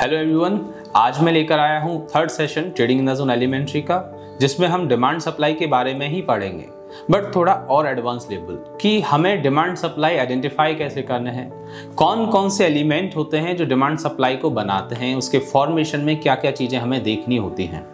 Hello everyone आज मैं लेकर आया हूँ third session trading in the zone elementary का जिसमें हम डिमांड सप्लाई के बारे में ही पढ़ेंगे बट थोड़ा और एडवांस लेवल कि हमें डिमांड सप्लाई आइडेंटिफाई कैसे करने हैं कौन कौन से एलिमेंट होते हैं जो डिमांड सप्लाई को बनाते हैं उसके फॉर्मेशन में क्या क्या चीज़ें हमें देखनी होती हैं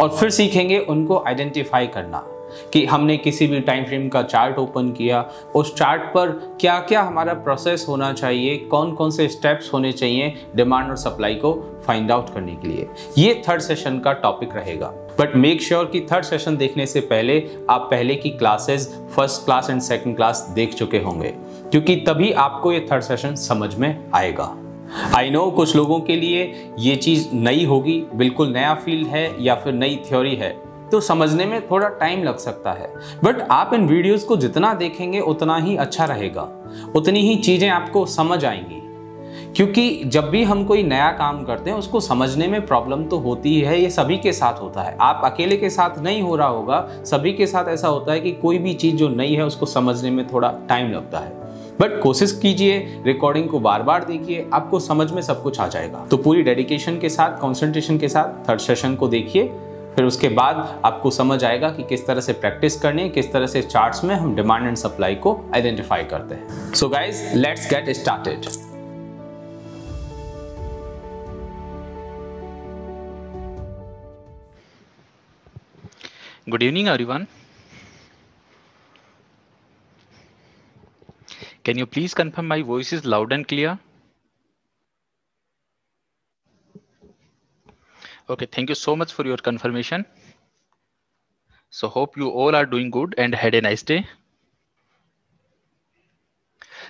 और फिर सीखेंगे उनको आइडेंटिफाई करना कि हमने किसी भी टाइम फ्रेम का चार्ट ओपन किया उस चार्ट पर क्या क्या हमारा प्रोसेस होना चाहिए कौन कौन से स्टेप्स होने चाहिए डिमांड और सप्लाई को फाइंड आउट करने के लिए ये थर्ड सेशन का टॉपिक रहेगा बट मेक श्योर कि थर्ड सेशन देखने से पहले आप पहले की classes first class and second class देख चुके होंगे क्योंकि तभी आपको ये थर्ड सेशन समझ में आएगा आई नो कुछ लोगों के लिए ये चीज़ नई होगी बिल्कुल नया फील्ड है या फिर नई थ्योरी है तो समझने में थोड़ा टाइम लग सकता है बट आप इन वीडियोस को जितना देखेंगे उतना ही अच्छा रहेगा उतनी ही चीज़ें आपको समझ आएंगी क्योंकि जब भी हम कोई नया काम करते हैं उसको समझने में प्रॉब्लम तो होती है ये सभी के साथ होता है आप अकेले के साथ नहीं हो रहा होगा सभी के साथ ऐसा होता है कि कोई भी चीज़ जो नई है उसको समझने में थोड़ा टाइम लगता है बट कोशिश कीजिए रिकॉर्डिंग को बार बार देखिए आपको समझ में सब कुछ आ जाएगा तो पूरी डेडिकेशन के साथ कॉन्सेंट्रेशन के साथ थर्ड सेशन को देखिए फिर उसके बाद आपको समझ आएगा कि किस तरह से प्रैक्टिस करनी है किस तरह से चार्ट्स में हम डिमांड एंड सप्लाई को आइडेंटिफाई करते हैं so guys let's get started good evening everyone can you please confirm my voice is loud and clear Okay, thank you so much for your confirmation. So hope you all are doing good and had a nice day.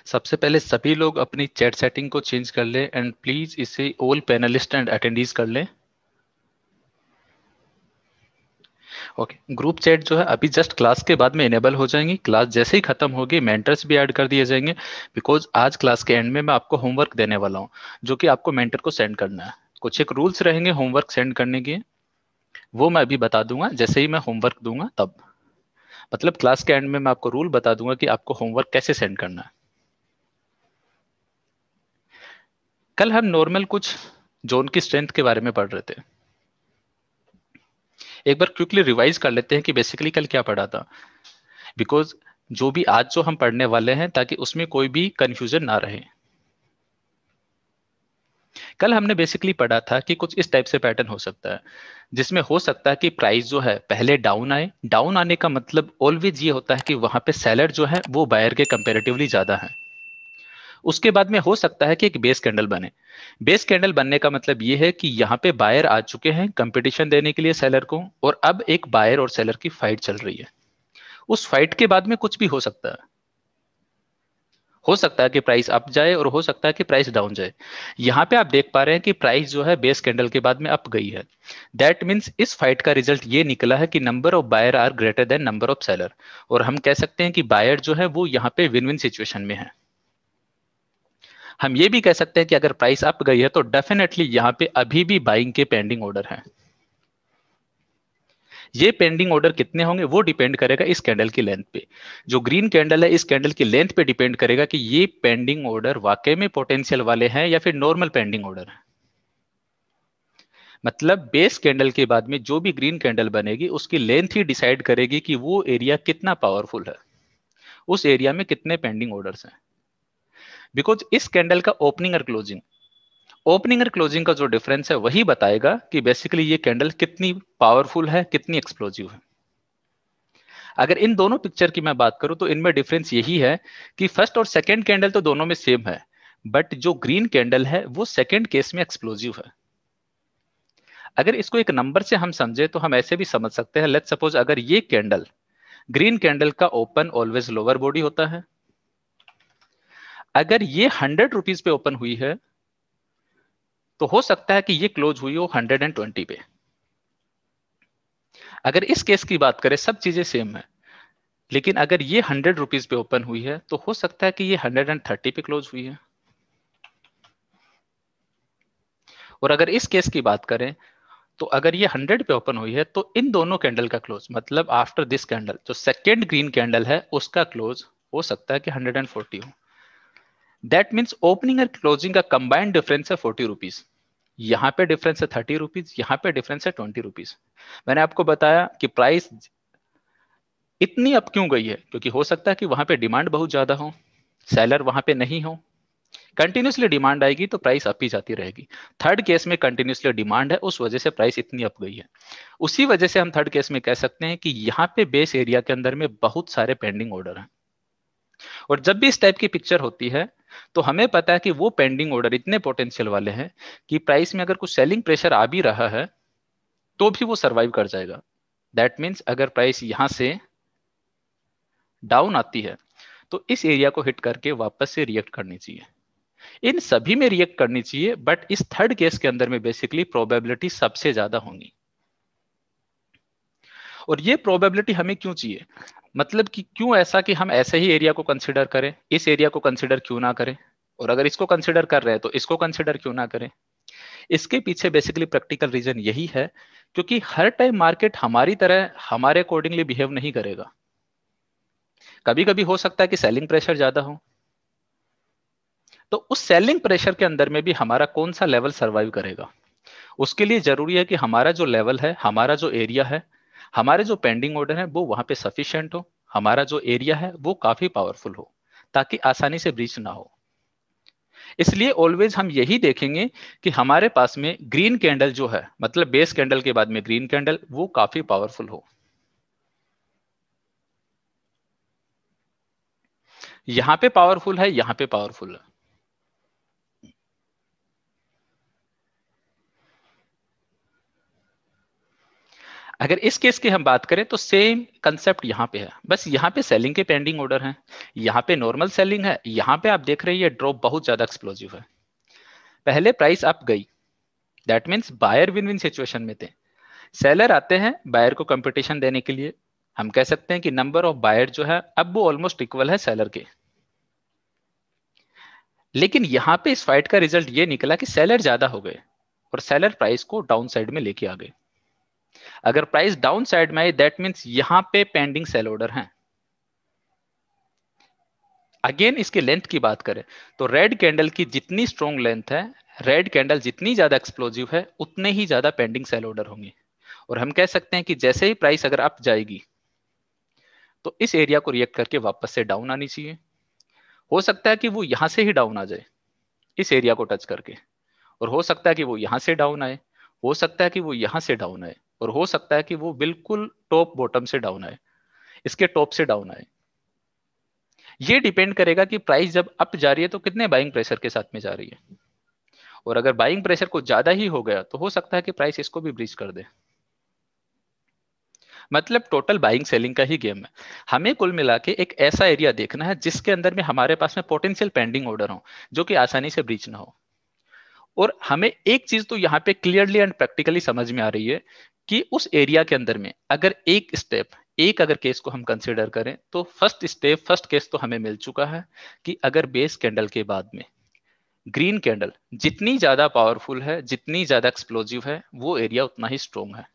सबसे पहले सभी लोग अपनी chat setting को change कर लें and please इसे all panelist and attendees कर लें ओके ग्रुप चैट जो है अभी जस्ट क्लास के बाद में इनेबल हो जाएंगी क्लास जैसे ही खत्म होगी मेंटर्स भी ऐड कर दिए जाएंगे बिकॉज आज क्लास के एंड में मैं आपको होमवर्क देने वाला हूँ जो कि आपको मेंटर को सेंड करना है कुछ एक रूल्स रहेंगे होमवर्क सेंड करने के वो मैं अभी बता दूंगा जैसे ही मैं होमवर्क दूंगा तब मतलब क्लास के एंड में मैं आपको रूल बता दूंगा कि आपको होमवर्क कैसे सेंड करना है कल हम नॉर्मल कुछ जोन की स्ट्रेंथ के बारे में पढ़ रहे थे एक बार क्विकली रिवाइज कर लेते हैं कि बेसिकली कल क्या पढ़ा था बिकॉज जो भी आज जो हम पढ़ने वाले हैं ताकि उसमें कोई भी कंफ्यूजन ना रहे कल हमने बेसिकली पढ़ा था कि कुछ इस टाइप से पैटर्न हो सकता है जिसमें हो सकता है कि प्राइस जो है पहले डाउन आए डाउन आने का मतलब ऑलवेज ये होता है कि वहां पे सेलर जो है वो बायर के कंपेरेटिवली ज्यादा है उसके बाद में हो सकता है कि एक बेस कैंडल बने बेस कैंडल बनने का मतलब ये है कि यहाँ पे बायर आ चुके हैं कंपटीशन देने के लिए सेलर को और अब एक बायर और सेलर की फाइट चल रही है उस फाइट के बाद में कुछ भी हो सकता है हो सकता है कि प्राइस अप जाए और हो सकता है कि प्राइस डाउन जाए यहाँ पे आप देख पा रहे हैं कि प्राइस जो है बेस कैंडल के बाद में अप गई है दैट मीन्स इस फाइट का रिजल्ट ये निकला है कि number of buyer are greater than number of seller और हम कह सकते हैं कि बायर जो है वो यहाँ पे विन विन सिचुएशन में है हम ये भी कह सकते हैं कि अगर प्राइस अप गई है तो डेफिनेटली यहाँ पे अभी भी बाइंग के पेंडिंग ऑर्डर है ये पेंडिंग ऑर्डर कितने होंगे वो डिपेंड करेगा इस कैंडल की लेंथ पे जो ग्रीन कैंडल है इस कैंडल की लेंथ पे डिपेंड करेगा कि ये पेंडिंग ऑर्डर वाकई में पोटेंशियल वाले हैं या फिर नॉर्मल पेंडिंग ऑर्डर है मतलब बेस कैंडल के बाद में जो भी ग्रीन कैंडल बनेगी उसकी लेंथ ही डिसाइड करेगी कि वो एरिया कितना पावरफुल है उस एरिया में कितने पेंडिंग ऑर्डर्स हैं बिकॉज इस कैंडल का ओपनिंग और क्लोजिंग ओपनिंग और क्लोजिंग का जो डिफरेंस है वही बताएगा कि बेसिकली ये कैंडल कितनी पावरफुल है कितनी एक्सप्लोजिव है अगर इन दोनों पिक्चर की मैं बात करूं तो इनमें डिफरेंस यही है कि फर्स्ट और सेकेंड कैंडल तो दोनों में सेम है बट जो ग्रीन कैंडल है वो सेकेंड केस में एक्सप्लोजिव है अगर इसको एक नंबर से हम समझे तो हम ऐसे भी समझ सकते हैं लेट सपोज अगर ये कैंडल ग्रीन कैंडल का ओपन ऑलवेज लोअर बॉडी होता है अगर ये हंड्रेड रुपीज पे ओपन हुई है तो हो सकता है कि ये क्लोज हुई हो 120 पे अगर इस केस की बात करें सब चीजें सेम है लेकिन अगर ये हंड्रेड रुपीज पे ओपन हुई है तो हो सकता है कि ये हंड्रेड एंड थर्टी पे क्लोज हुई है और अगर इस केस की बात करें तो अगर ये हंड्रेड पे ओपन हुई है तो इन दोनों कैंडल का क्लोज मतलब आफ्टर दिस कैंडल जो सेकेंड ग्रीन कैंडल है उसका क्लोज हो सकता है कि हंड्रेड एंड फोर्टी हो दैट मीन्स ओपनिंग और क्लोजिंग का कंबाइंड डिफरेंस है फोर्टी रुपीज यहाँ पे डिफरेंस है थर्टी रुपीज यहाँ पे डिफरेंस है ट्वेंटी रुपीज मैंने आपको बताया कि प्राइस इतनी अब क्यों गई है क्योंकि हो सकता है कि वहां पे डिमांड बहुत ज्यादा हो सेलर वहां पे नहीं हो कंटिन्यूसली डिमांड आएगी तो प्राइस अप ही जाती रहेगी थर्ड केस में कंटिन्यूसली डिमांड है उस वजह से प्राइस इतनी अप गई है उसी वजह से हम थर्ड केस में कह सकते हैं कि यहाँ पे बेस एरिया के अंदर में बहुत सारे पेंडिंग ऑर्डर हैं और जब भी इस टाइप की पिक्चर होती है तो हमें पता है कि वो पेंडिंग ऑर्डर इतने पोटेंशियल वाले हैं कि प्राइस में अगर कुछ सेलिंग प्रेशर आ भी रहा है तो भी वो सर्वाइव कर जाएगा दैट मीन्स अगर प्राइस यहाँ से डाउन आती है तो इस एरिया को हिट करके वापस से रिएक्ट करनी चाहिए इन सभी में रिएक्ट करनी चाहिए बट इस थर्ड केस के अंदर में बेसिकली प्रोबेबिलिटी सबसे ज्यादा होंगी और ये प्रोबेबिलिटी हमें क्यों चाहिए मतलब कि क्यों ऐसा कि हम ऐसे ही एरिया को कंसिडर करें इस एरिया को कंसिडर क्यों ना करें और अगर इसको कंसिडर कर रहे हैं तो इसको कंसिडर क्यों ना करें इसके पीछे बेसिकली प्रैक्टिकल रीजन यही है क्योंकि हर टाइम मार्केट हमारी तरह हमारे अकॉर्डिंगली बिहेव नहीं करेगा कभी कभी हो सकता है कि सेलिंग प्रेशर ज्यादा हो तो उस सेलिंग प्रेशर के अंदर में भी हमारा कौन सा लेवल सर्वाइव करेगा उसके लिए जरूरी है कि हमारा जो लेवल है हमारा जो एरिया है हमारे जो पेंडिंग ऑर्डर है वो वहां पे सफिशियंट हो हमारा जो एरिया है वो काफी पावरफुल हो ताकि आसानी से ब्रीच ना हो इसलिए ऑलवेज हम यही देखेंगे कि हमारे पास में ग्रीन कैंडल जो है मतलब बेस कैंडल के बाद में ग्रीन कैंडल वो काफी पावरफुल हो यहां पे पावरफुल है यहां पे पावरफुल है अगर इस केस की हम बात करें तो सेम कंसेप्ट यहाँ पे है बस यहाँ पे सेलिंग के पेंडिंग ऑर्डर है यहाँ पे नॉर्मल सेलिंग है यहाँ पे आप देख रहे हैं ये ड्रॉप बहुत ज्यादा एक्सप्लोजिव है पहले प्राइस अप गई that means buyer win win situation में थे सेलर आते हैं बायर को कंपटीशन देने के लिए हम कह सकते हैं कि नंबर ऑफ बायर जो है अब वो ऑलमोस्ट इक्वल है सेलर के लेकिन यहाँ पे इस फाइट का रिजल्ट ये निकला कि सेलर ज्यादा हो गए और सेलर प्राइस को डाउन साइड में लेके आ गए अगर प्राइस डाउन साइड में आई दैट मीन्स यहां पे पेंडिंग सेल ऑर्डर है अगेन इसके लेंथ की बात करें तो रेड कैंडल की जितनी स्ट्रॉन्ग लेंथ है रेड कैंडल जितनी ज्यादा एक्सप्लोजिव है उतने ही ज्यादा पेंडिंग सेल ऑर्डर होंगे और हम कह सकते हैं कि जैसे ही प्राइस अगर अप जाएगी तो इस एरिया को रिएक्ट करके वापस से डाउन आनी चाहिए हो सकता है कि वो यहां से ही डाउन आ जाए इस एरिया को टच करके और हो सकता है कि वो यहां से डाउन आए हो सकता है कि वो यहां से डाउन आए और हो सकता है कि वो बिल्कुल टॉप बॉटम से डाउन आए इसके टॉप से डाउन आए ये डिपेंड करेगा कि प्राइस जब अप जा रही है तो कितने बाइंग प्रेशर के साथ में जा रही है और अगर बाइंग प्रेशर कुछ ज्यादा ही हो गया तो हो सकता है कि प्राइस इसको भी ब्रीच कर दे मतलब टोटल बाइंग सेलिंग का ही गेम है हमें कुल मिला के एक ऐसा एरिया देखना है जिसके अंदर में हमारे पास में पोटेंशियल पेंडिंग ऑर्डर हो जो कि आसानी से ब्रीच ना हो और हमें एक चीज तो यहाँ पे क्लियरली एंड प्रैक्टिकली समझ में आ रही है कि उस एरिया के अंदर में अगर एक स्टेप एक अगर केस को हम कंसिडर करें तो फर्स्ट स्टेप फर्स्ट केस तो हमें मिल चुका है कि अगर बेस कैंडल के बाद में ग्रीन कैंडल जितनी ज्यादा पावरफुल है जितनी ज्यादा एक्सप्लोजिव है वो एरिया उतना ही स्ट्रोंग है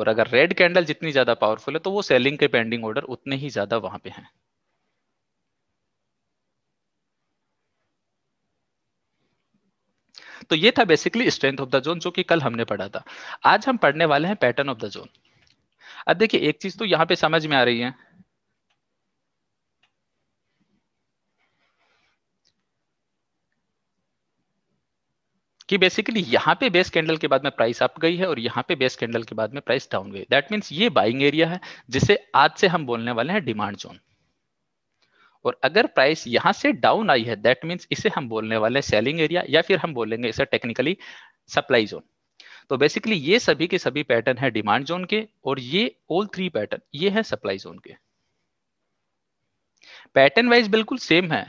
और अगर रेड कैंडल जितनी ज्यादा पावरफुल है तो वो सेलिंग के पेंडिंग ऑर्डर उतने ही ज्यादा वहां पे हैं तो ये था basically strength of the zone जो कि कल हमने पढ़ा था आज हम पढ़ने वाले हैं पैटर्न ऑफ द जोन अब देखिए एक चीज तो यहां पे समझ में आ रही है कि बेसिकली यहां पे बेस कैंडल के बाद में प्राइस अप गई है और यहां पे बेस कैंडल के बाद में प्राइस डाउन गई दैट मीन्स ये बाइंग एरिया है जिसे आज से हम बोलने वाले हैं डिमांड जोन और अगर प्राइस यहां से डाउन आई है दैट मीन्स इसे हम बोलने वाले हैं सेलिंग एरिया या फिर हम बोलेंगे इसे टेक्निकली सप्लाई जोन तो बेसिकली ये सभी के सभी पैटर्न है डिमांड जोन के और ये ऑल थ्री पैटर्न ये है सप्लाई जोन के पैटर्न वाइज बिल्कुल सेम है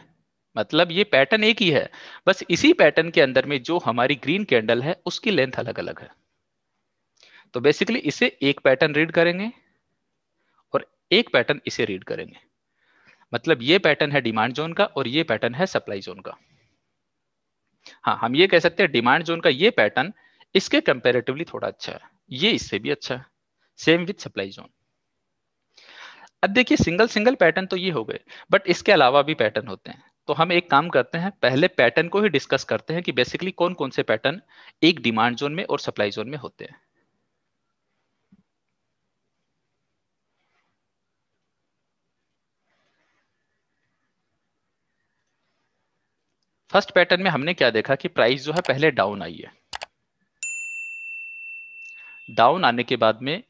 मतलब ये पैटर्न एक ही है बस इसी पैटर्न के अंदर में जो हमारी ग्रीन कैंडल है उसकी लेंथ अलग अलग है तो बेसिकली इसे एक पैटर्न रीड करेंगे और एक पैटर्न इसे रीड करेंगे मतलब ये पैटर्न है डिमांड जोन का और ये पैटर्न है सप्लाई जोन का हाँ हम ये कह सकते हैं डिमांड जोन का ये पैटर्न इसके कंपेरेटिवली थोड़ा अच्छा है ये इससे भी अच्छा है सेम विथ सप्लाई जोन अब देखिए सिंगल सिंगल पैटर्न तो ये हो गए बट इसके अलावा भी पैटर्न होते हैं तो हम एक काम करते हैं पहले पैटर्न को ही डिस्कस करते हैं कि बेसिकली कौन कौन से पैटर्न एक डिमांड जोन में और सप्लाई जोन में होते हैं फर्स्ट पैटर्न में हमने क्या देखा कि प्राइस जो है पहले डाउन आई है डाउन आने के बाद में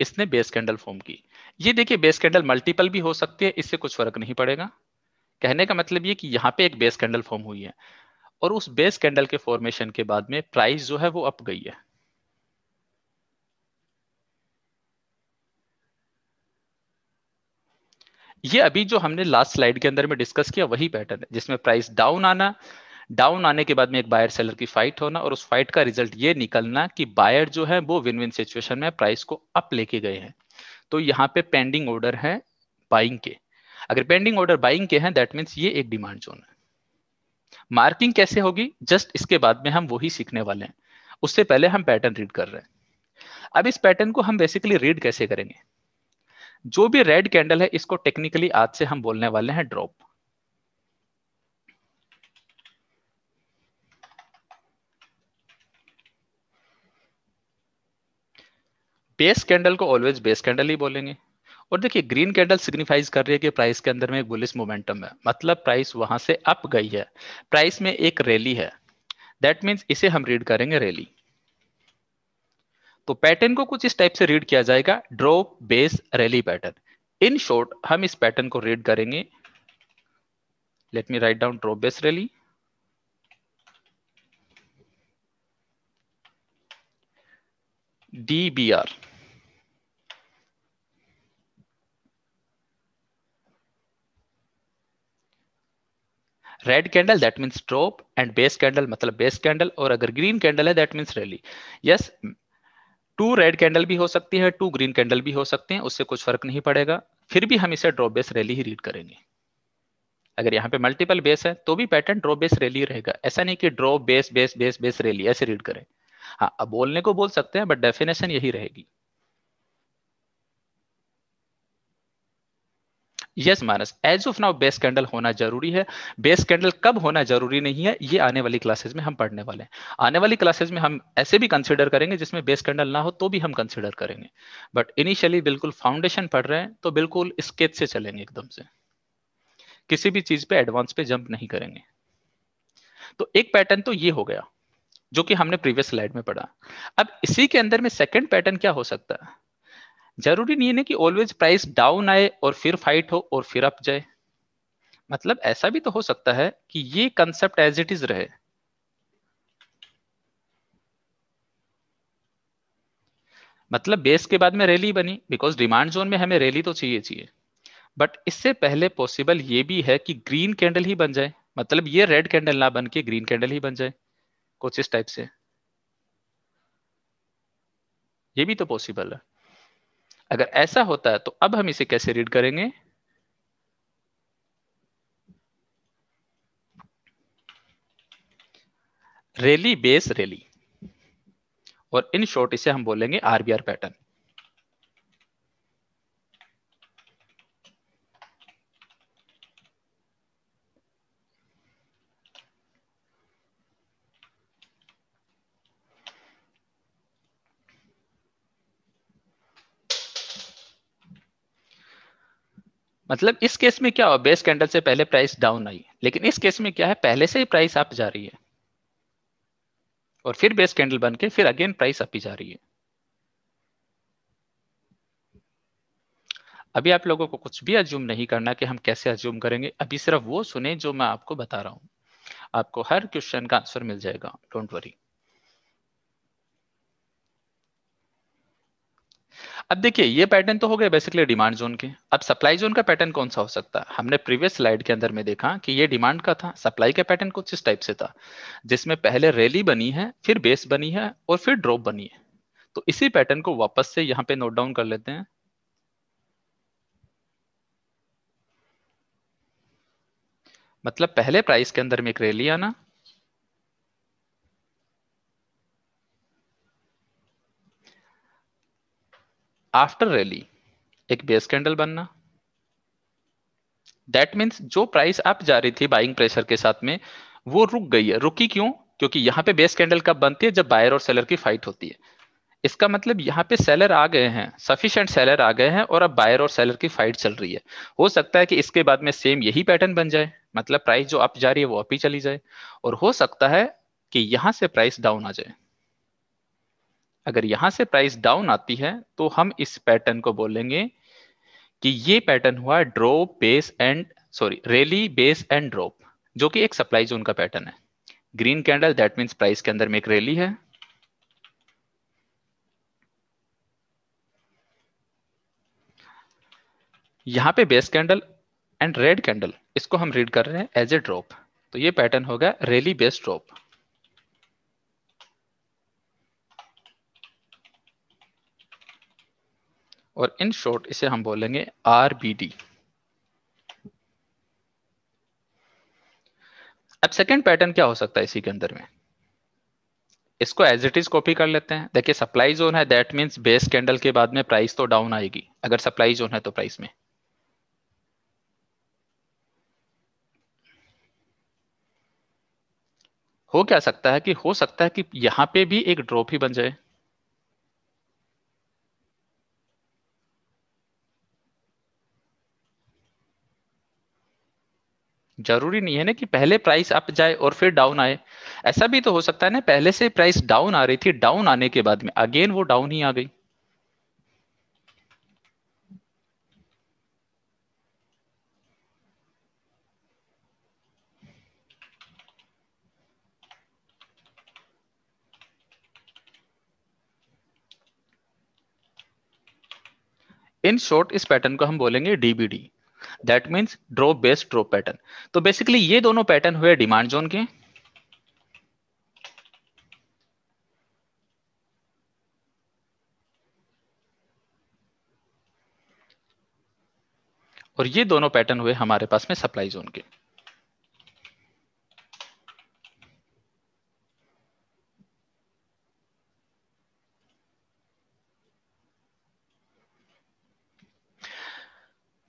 इसने बेस कैंडल फॉर्म की ये देखिए बेस कैंडल मल्टीपल भी हो सकती है इससे कुछ फर्क नहीं पड़ेगा कहने का मतलब ये कि यहां पे एक बेस कैंडल फॉर्म हुई है और उस बेस कैंडल के फॉर्मेशन के बाद में प्राइस जो है वो अप गई है ये अभी जो हमने लास्ट स्लाइड के अंदर में डिस्कस किया वही पैटर्न है जिसमें प्राइस डाउन आना डाउन आने के बाद में एक बायर सेलर की फाइट होना और उस फाइट का रिजल्ट ये निकलना कि बायर जो है वो विन विन सिचुएशन में प्राइस को अप लेके गए हैं तो यहाँ पे पेंडिंग ऑर्डर है बाइंग के अगर पेंडिंग ऑर्डर बाइंग के हैं दैट मीन्स ये एक डिमांड जोन है मार्किंग कैसे होगी जस्ट इसके बाद में हम वही सीखने वाले हैं उससे पहले हम पैटर्न रीड कर रहे हैं अब इस पैटर्न को हम बेसिकली रीड कैसे करेंगे जो भी रेड कैंडल है इसको टेक्निकली आज से हम बोलने वाले हैं ड्रॉप बेस कैंडल को ऑलवेज बेस कैंडल ही बोलेंगे और देखिए ग्रीन कैंडल सिग्निफाइज कर रही है कि प्राइस के अंदर में एक बुलिस मोमेंटम है मतलब प्राइस वहां से अप गई है प्राइस में एक रैली है दैट मीन्स इसे हम रीड करेंगे रैली तो पैटर्न को कुछ इस टाइप से रीड किया जाएगा drop base rally pattern in short हम इस पैटर्न को रीड करेंगे let me write down drop base rally or red candle that means drop and base candle मतलब बेस कैंडल और अगर ग्रीन कैंडल है that means rally yes two red candle भी हो सकती है टू ग्रीन कैंडल भी हो सकते हैं उससे कुछ फर्क नहीं पड़ेगा फिर भी हम इसे ड्रॉप बेस रैली ही रीड करेंगे अगर यहाँ पे मल्टीपल बेस है तो भी पैटर्न ड्रॉप बेस रैली रहेगा ऐसा नहीं कि drop base base base base rally ऐसे रीड करें हाँ अब बोलने को बोल सकते हैं बट डेफिनेशन यही रहेगी yes Manas as of now base candle होना जरूरी है बेस कैंडल कब होना जरूरी नहीं है ये आने वाली क्लासेज में हम पढ़ने वाले हैं आने वाली क्लासेज में हम ऐसे भी कंसिडर करेंगे जिसमें बेस कैंडल ना हो तो भी हम कंसिडर करेंगे बट इनिशियली बिल्कुल फाउंडेशन पढ़ रहे हैं तो बिल्कुल स्केच से चलेंगे एकदम से किसी भी चीज पे एडवांस पे जंप नहीं करेंगे तो एक पैटर्न तो ये हो गया जो कि हमने प्रीवियस स्लाइड में पढ़ा अब इसी के अंदर में सेकंड पैटर्न क्या हो सकता है जरूरी नहीं है कि ऑलवेज प्राइस डाउन आए और फिर फाइट हो और फिर अप जाए मतलब ऐसा भी तो हो सकता है कि ये कंसेप्ट एज इट इज रहे मतलब बेस के बाद में रैली बनी बिकॉज डिमांड जोन में हमें रैली तो चाहिए चाहिए बट इससे पहले पॉसिबल ये भी है कि ग्रीन कैंडल ही बन जाए मतलब ये रेड कैंडल ना बन के ग्रीन कैंडल ही बन जाए कुछ इस टाइप से ये भी तो पॉसिबल है अगर ऐसा होता है तो अब हम इसे कैसे रीड करेंगे रेली बेस रेली और इन शॉर्ट इसे हम बोलेंगे आरबीआर पैटर्न मतलब इस केस में क्या हुआ बेस कैंडल से पहले प्राइस डाउन आई लेकिन इस केस में क्या है पहले से ही प्राइस अप जा रही है और फिर बेस कैंडल बन के फिर अगेन प्राइस अप ही जा रही है अभी आप लोगों को कुछ भी अज्यूम नहीं करना कि हम कैसे अज्यूम करेंगे अभी सिर्फ वो सुने जो मैं आपको बता रहा हूं आपको हर क्वेश्चन का आंसर मिल जाएगा डोंट वरी अब देखिए ये पैटर्न तो हो गए बेसिकली डिमांड जोन के अब सप्लाई जोन का पैटर्न कौन सा हो सकता है हमने प्रीवियस स्लाइड के अंदर में देखा कि ये डिमांड का था सप्लाई का पैटर्न कुछ इस टाइप से था जिसमें पहले रैली बनी है फिर बेस बनी है और फिर ड्रॉप बनी है तो इसी पैटर्न को वापस से यहाँ पे नोट डाउन कर लेते हैं मतलब पहले प्राइस के अंदर में एक रैली आना आफ्टर रैली एक बेस कैंडल बनना दैट मीन्स जो प्राइस अप जा रही थी बाइंग प्रेशर के साथ में वो रुक गई है रुकी क्यों क्योंकि यहां पे बेस कैंडल कब बनती है जब बायर और सेलर की फाइट होती है इसका मतलब यहाँ पे सेलर आ गए हैं सफिशियंट सेलर आ गए हैं और अब बायर और सेलर की फाइट चल रही है हो सकता है कि इसके बाद में सेम यही पैटर्न बन जाए मतलब प्राइस जो अप जा रही है वो अप ही चली जाए और हो सकता है कि यहां से प्राइस डाउन आ जाए अगर यहां से प्राइस डाउन आती है तो हम इस पैटर्न को बोलेंगे कि ये पैटर्न हुआ drop base and sorry rally base and drop जो कि एक सप्लाई जोन का पैटर्न है green candle that means price के अंदर में एक रैली है यहाँ पे base candle and red candle इसको हम रीड कर रहे हैं एज ए ड्रॉप तो ये पैटर्न होगा रैली बेस्ड ड्रॉप और इन शॉर्ट इसे हम बोलेंगे आरबीडी अब सेकेंड पैटर्न क्या हो सकता है इसी के अंदर में इसको एज इट इज कॉपी कर लेते हैं देखिए सप्लाई जोन है दैट मींस बेस कैंडल के बाद में प्राइस तो डाउन आएगी अगर सप्लाई जोन है तो प्राइस में हो क्या सकता है कि हो सकता है कि यहां पे भी एक ड्रॉप ही बन जाए जरूरी नहीं है ना कि पहले प्राइस अप जाए और फिर डाउन आए ऐसा भी तो हो सकता है ना पहले से प्राइस डाउन आ रही थी डाउन आने के बाद में अगेन वो डाउन ही आ गई इन शॉर्ट इस पैटर्न को हम बोलेंगे DBD that means drop based drop pattern तो बेसिकली ये दोनों पैटर्न हुए डिमांड जोन के और ये दोनों पैटर्न हुए हमारे पास में सप्लाई जोन के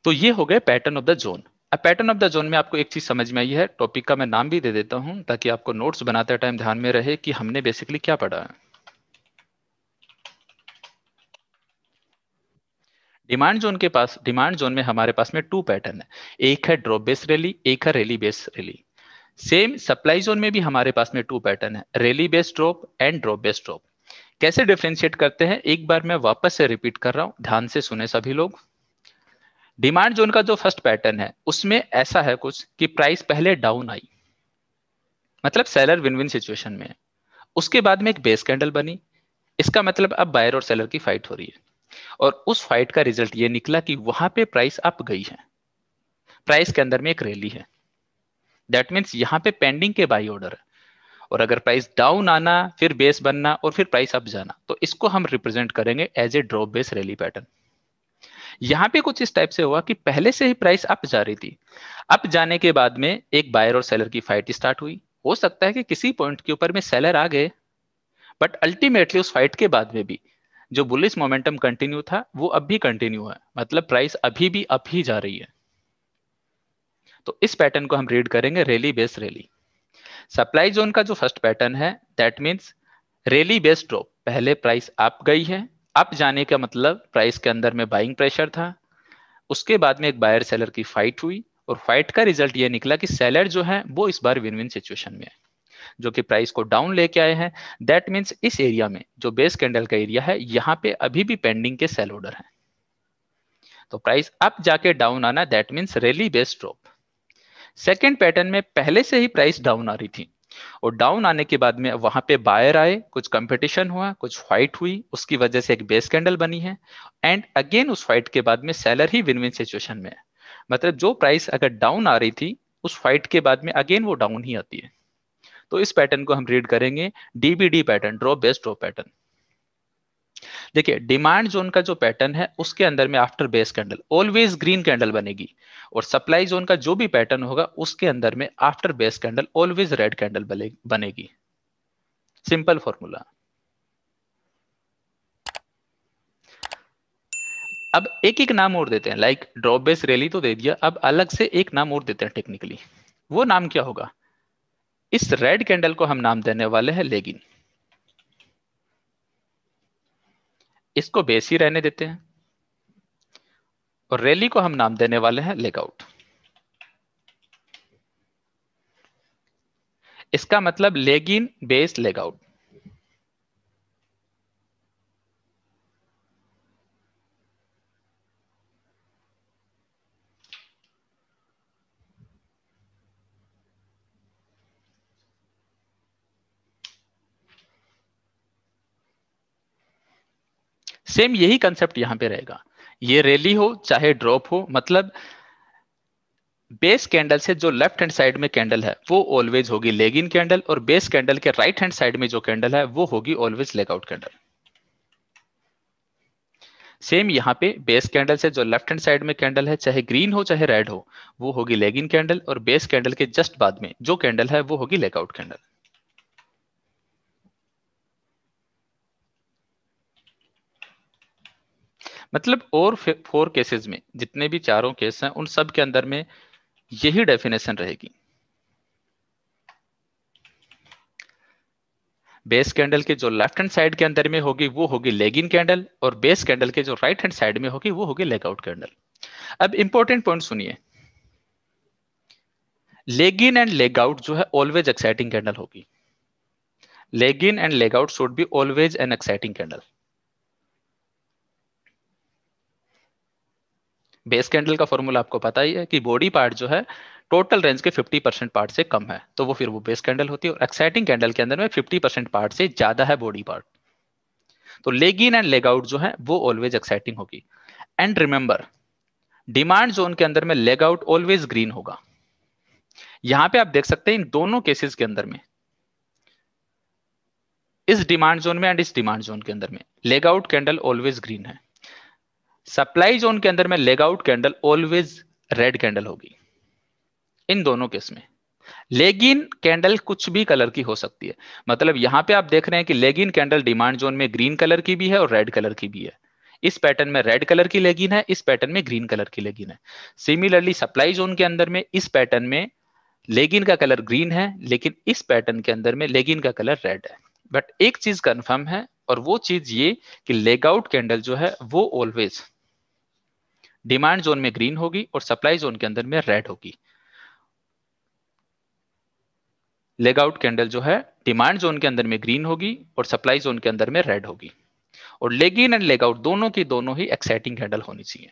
तो ये हो गए पैटर्न ऑफ द जोन अब पैटर्न ऑफ द जोन में आपको एक चीज समझ में आई है टॉपिक का मैं नाम भी दे देता हूं ताकि आपको नोट्स बनाते टाइम ध्यान में रहे कि हमने बेसिकली क्या पढ़ा है डिमांड जोन के पास डिमांड जोन में हमारे पास में टू पैटर्न है एक है ड्रॉप बेस रैली एक है rally base rally same supply zone में भी हमारे पास में टू पैटर्न है rally base drop and drop base drop कैसे डिफ्रेंशिएट करते हैं एक बार मैं वापस से रिपीट कर रहा हूं ध्यान से सुने सभी लोग डिमांड जोन का जो फर्स्ट पैटर्न है उसमें ऐसा है कुछ कि प्राइस पहले डाउन आई मतलब सेलर विन विन सिचुएशन में है उसके बाद में एक बेस कैंडल बनी इसका मतलब अब बायर और सेलर की फाइट हो रही है और उस फाइट का रिजल्ट ये निकला कि वहां पे प्राइस अप गई है प्राइस के अंदर में एक रैली है दैट मीन्स यहाँ पे पेंडिंग के बाई ऑर्डर है और अगर प्राइस डाउन आना फिर बेस बनना और फिर प्राइस अप जाना तो इसको हम रिप्रेजेंट करेंगे as a drop base rally pattern यहाँ पे कुछ इस टाइप से हुआ कि पहले से ही प्राइस अप जा रही थी अप जाने के बाद में एक बायर और सेलर की फाइट स्टार्ट हुई हो सकता है कि किसी पॉइंट के ऊपर में सेलर आ गए बट अल्टीमेटली उस फाइट के बाद में भी जो बुलिस मोमेंटम कंटिन्यू था वो अब भी कंटिन्यू है मतलब प्राइस अभी भी अप ही जा रही है तो इस पैटर्न को हम रीड करेंगे rally base rally supply zone का जो फर्स्ट पैटर्न है that means rally base drop पहले प्राइस अप गई है अप जाने का मतलब प्राइस के अंदर में बाइंग प्रेशर था उसके बाद में एक बायर सेलर की फाइट हुई और फाइट का रिजल्ट यह निकला कि सेलर जो है वो इस बार विन विन सिचुएशन में है जो कि प्राइस को डाउन लेके आए हैं दैट मीन्स इस एरिया में जो बेस कैंडल का एरिया है यहाँ पे अभी भी पेंडिंग के सेल ऑर्डर हैं तो प्राइस अप जाके डाउन आना that means rally based drop second pattern में पहले से ही प्राइस डाउन आ रही थी और डाउन आने के बाद में वहां पे बायर आए कुछ कंपटीशन हुआ कुछ फाइट हुई उसकी वजह से एक बेस कैंडल बनी है एंड अगेन उस फाइट के बाद में सेलर ही विन विन सिचुएशन में है मतलब जो प्राइस अगर डाउन आ रही थी उस फाइट के बाद में अगेन वो डाउन ही आती है तो इस पैटर्न को हम रीड करेंगे DBD pattern drop based drop pattern देखिए डिमांड जोन का जो पैटर्न है उसके अंदर में after base candle always green candle बनेगी और सप्लाई जोन का जो भी पैटर्न होगा उसके अंदर में after base candle always red candle बनेगी सिंपल फॉर्मूला अब एक एक नाम और देते हैं लाइक ड्रॉप बेस रैली तो दे दिया अब अलग से एक नाम और देते हैं टेक्निकली वो नाम क्या होगा इस रेड कैंडल को हम नाम देने वाले हैं लेगिन इसको बेस ही रहने देते हैं और रैली को हम नाम देने वाले हैं लेगआउट इसका मतलब leg in base leg out same यही कंसेप्ट यहां पे रहेगा ये रैली हो चाहे ड्रॉप हो मतलब बेस कैंडल से जो लेफ्ट हैंड साइड में कैंडल है वो ऑलवेज होगी लेग इन कैंडल और बेस कैंडल के राइट हैंड साइड में जो कैंडल है वो होगी always leg out candle same यहाँ पे बेस कैंडल से जो लेफ्ट हैंड साइड में कैंडल है चाहे ग्रीन हो चाहे रेड हो वो होगी लेग इन कैंडल और बेस कैंडल के जस्ट बाद में जो कैंडल है वो होगी लेग आउट कैंडल मतलब और फोर केसेस में जितने भी चारों केस हैं उन सब के अंदर में यही डेफिनेशन रहेगी बेस कैंडल के जो लेफ्ट हैंड साइड के अंदर में होगी वो होगी लेग इन कैंडल और बेस कैंडल के जो राइट हैंड साइड में होगी वो होगी लेग आउट कैंडल अब इंपॉर्टेंट पॉइंट सुनिए leg in and leg out जो है ऑलवेज एक्साइटिंग कैंडल होगी leg in and leg out should be always an exciting candle base candle का फॉर्मूला आपको पता ही है कि बॉडी पार्ट जो है टोटल रेंज के 50 परसेंट पार्ट से कम है तो वो फिर वो बेस कैंडल होती है और एक्साइटिंग कैंडल के अंदर में 50 परसेंट पार्ट से ज्यादा है बॉडी पार्ट तो leg in and leg out जो है वो ऑलवेज एक्साइटिंग होगी एंड रिमेंबर डिमांड जोन के अंदर में लेग आउट ऑलवेज ग्रीन होगा यहां पे आप देख सकते हैं इन दोनों केसेस के अंदर में इस डिमांड जोन में एंड इस डिमांड जोन के अंदर में leg out candle always green है सप्लाई जोन के अंदर में leg out candle always red candle होगी इन दोनों केस में लेगिन कैंडल कुछ भी कलर की हो सकती है मतलब यहां पे आप देख रहे हैं कि लेगिन कैंडल डिमांड जोन में ग्रीन कलर की भी है और रेड कलर की भी है इस पैटर्न में रेड कलर की लेगिन है इस पैटर्न में ग्रीन कलर की लेगिन है सिमिलरली सप्लाई जोन के अंदर में इस पैटर्न में लेगिन का कलर ग्रीन है लेकिन इस पैटर्न के अंदर में लेगिन का कलर रेड है बट एक चीज कंफर्म है और वो चीज ये कि लेग आउट कैंडल जो है वो ऑलवेज डिमांड जोन में ग्रीन होगी और सप्लाई जोन के अंदर में रेड होगी लेग आउट कैंडल जो है डिमांड जोन के अंदर में ग्रीन होगी और सप्लाई जोन के अंदर में रेड होगी और leg in and leg out दोनों की दोनों ही एक्साइटिंग कैंडल होनी चाहिए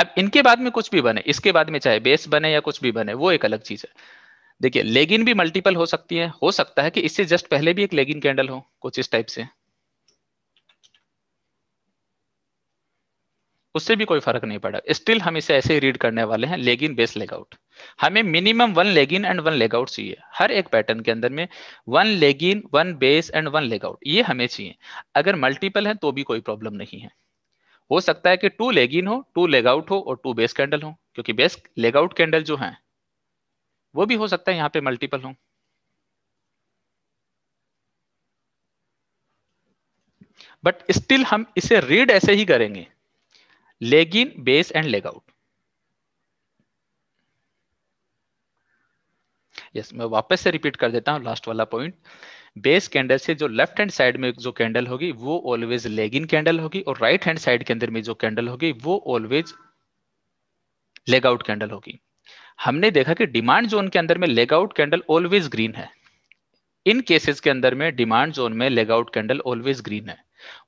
अब इनके बाद में कुछ भी बने इसके बाद में चाहे बेस बने या कुछ भी बने वो एक अलग चीज है देखिए लेगिन भी मल्टीपल हो सकती है हो सकता है कि इससे जस्ट पहले भी एक लेगिन कैंडल हो कुछ इस टाइप से उससे भी कोई फर्क नहीं पड़ा स्टिल हम इसे ऐसे ही रीड करने वाले हैं लेगिन बेस लेग आउट हमें minimum one leg in and one leg out चाहिए हर एक पैटर्न के अंदर में one leg in one base and one leg out ये हमें चाहिए अगर मल्टीपल है तो भी कोई प्रॉब्लम नहीं है हो सकता है कि टू लेगिन हो टू लेग आउट हो और टू बेस कैंडल हो क्योंकि बेस लेग आउट कैंडल जो है वो भी हो सकता है यहाँ पे मल्टीपल हो बट स्टिल हम इसे रीड ऐसे ही करेंगे leg in base and leg out yes मैं वापस से रिपीट कर देता हूं लास्ट वाला पॉइंट बेस कैंडल से जो लेफ्ट हैंड साइड में जो कैंडल होगी वो ऑलवेज लेग इन कैंडल होगी और राइट हैंड साइड के अंदर में जो कैंडल होगी वो ऑलवेज लेग आउट कैंडल होगी हमने देखा कि डिमांड जोन के अंदर में leg out candle always green है इन केसेस के अंदर में डिमांड जोन में leg out candle always green है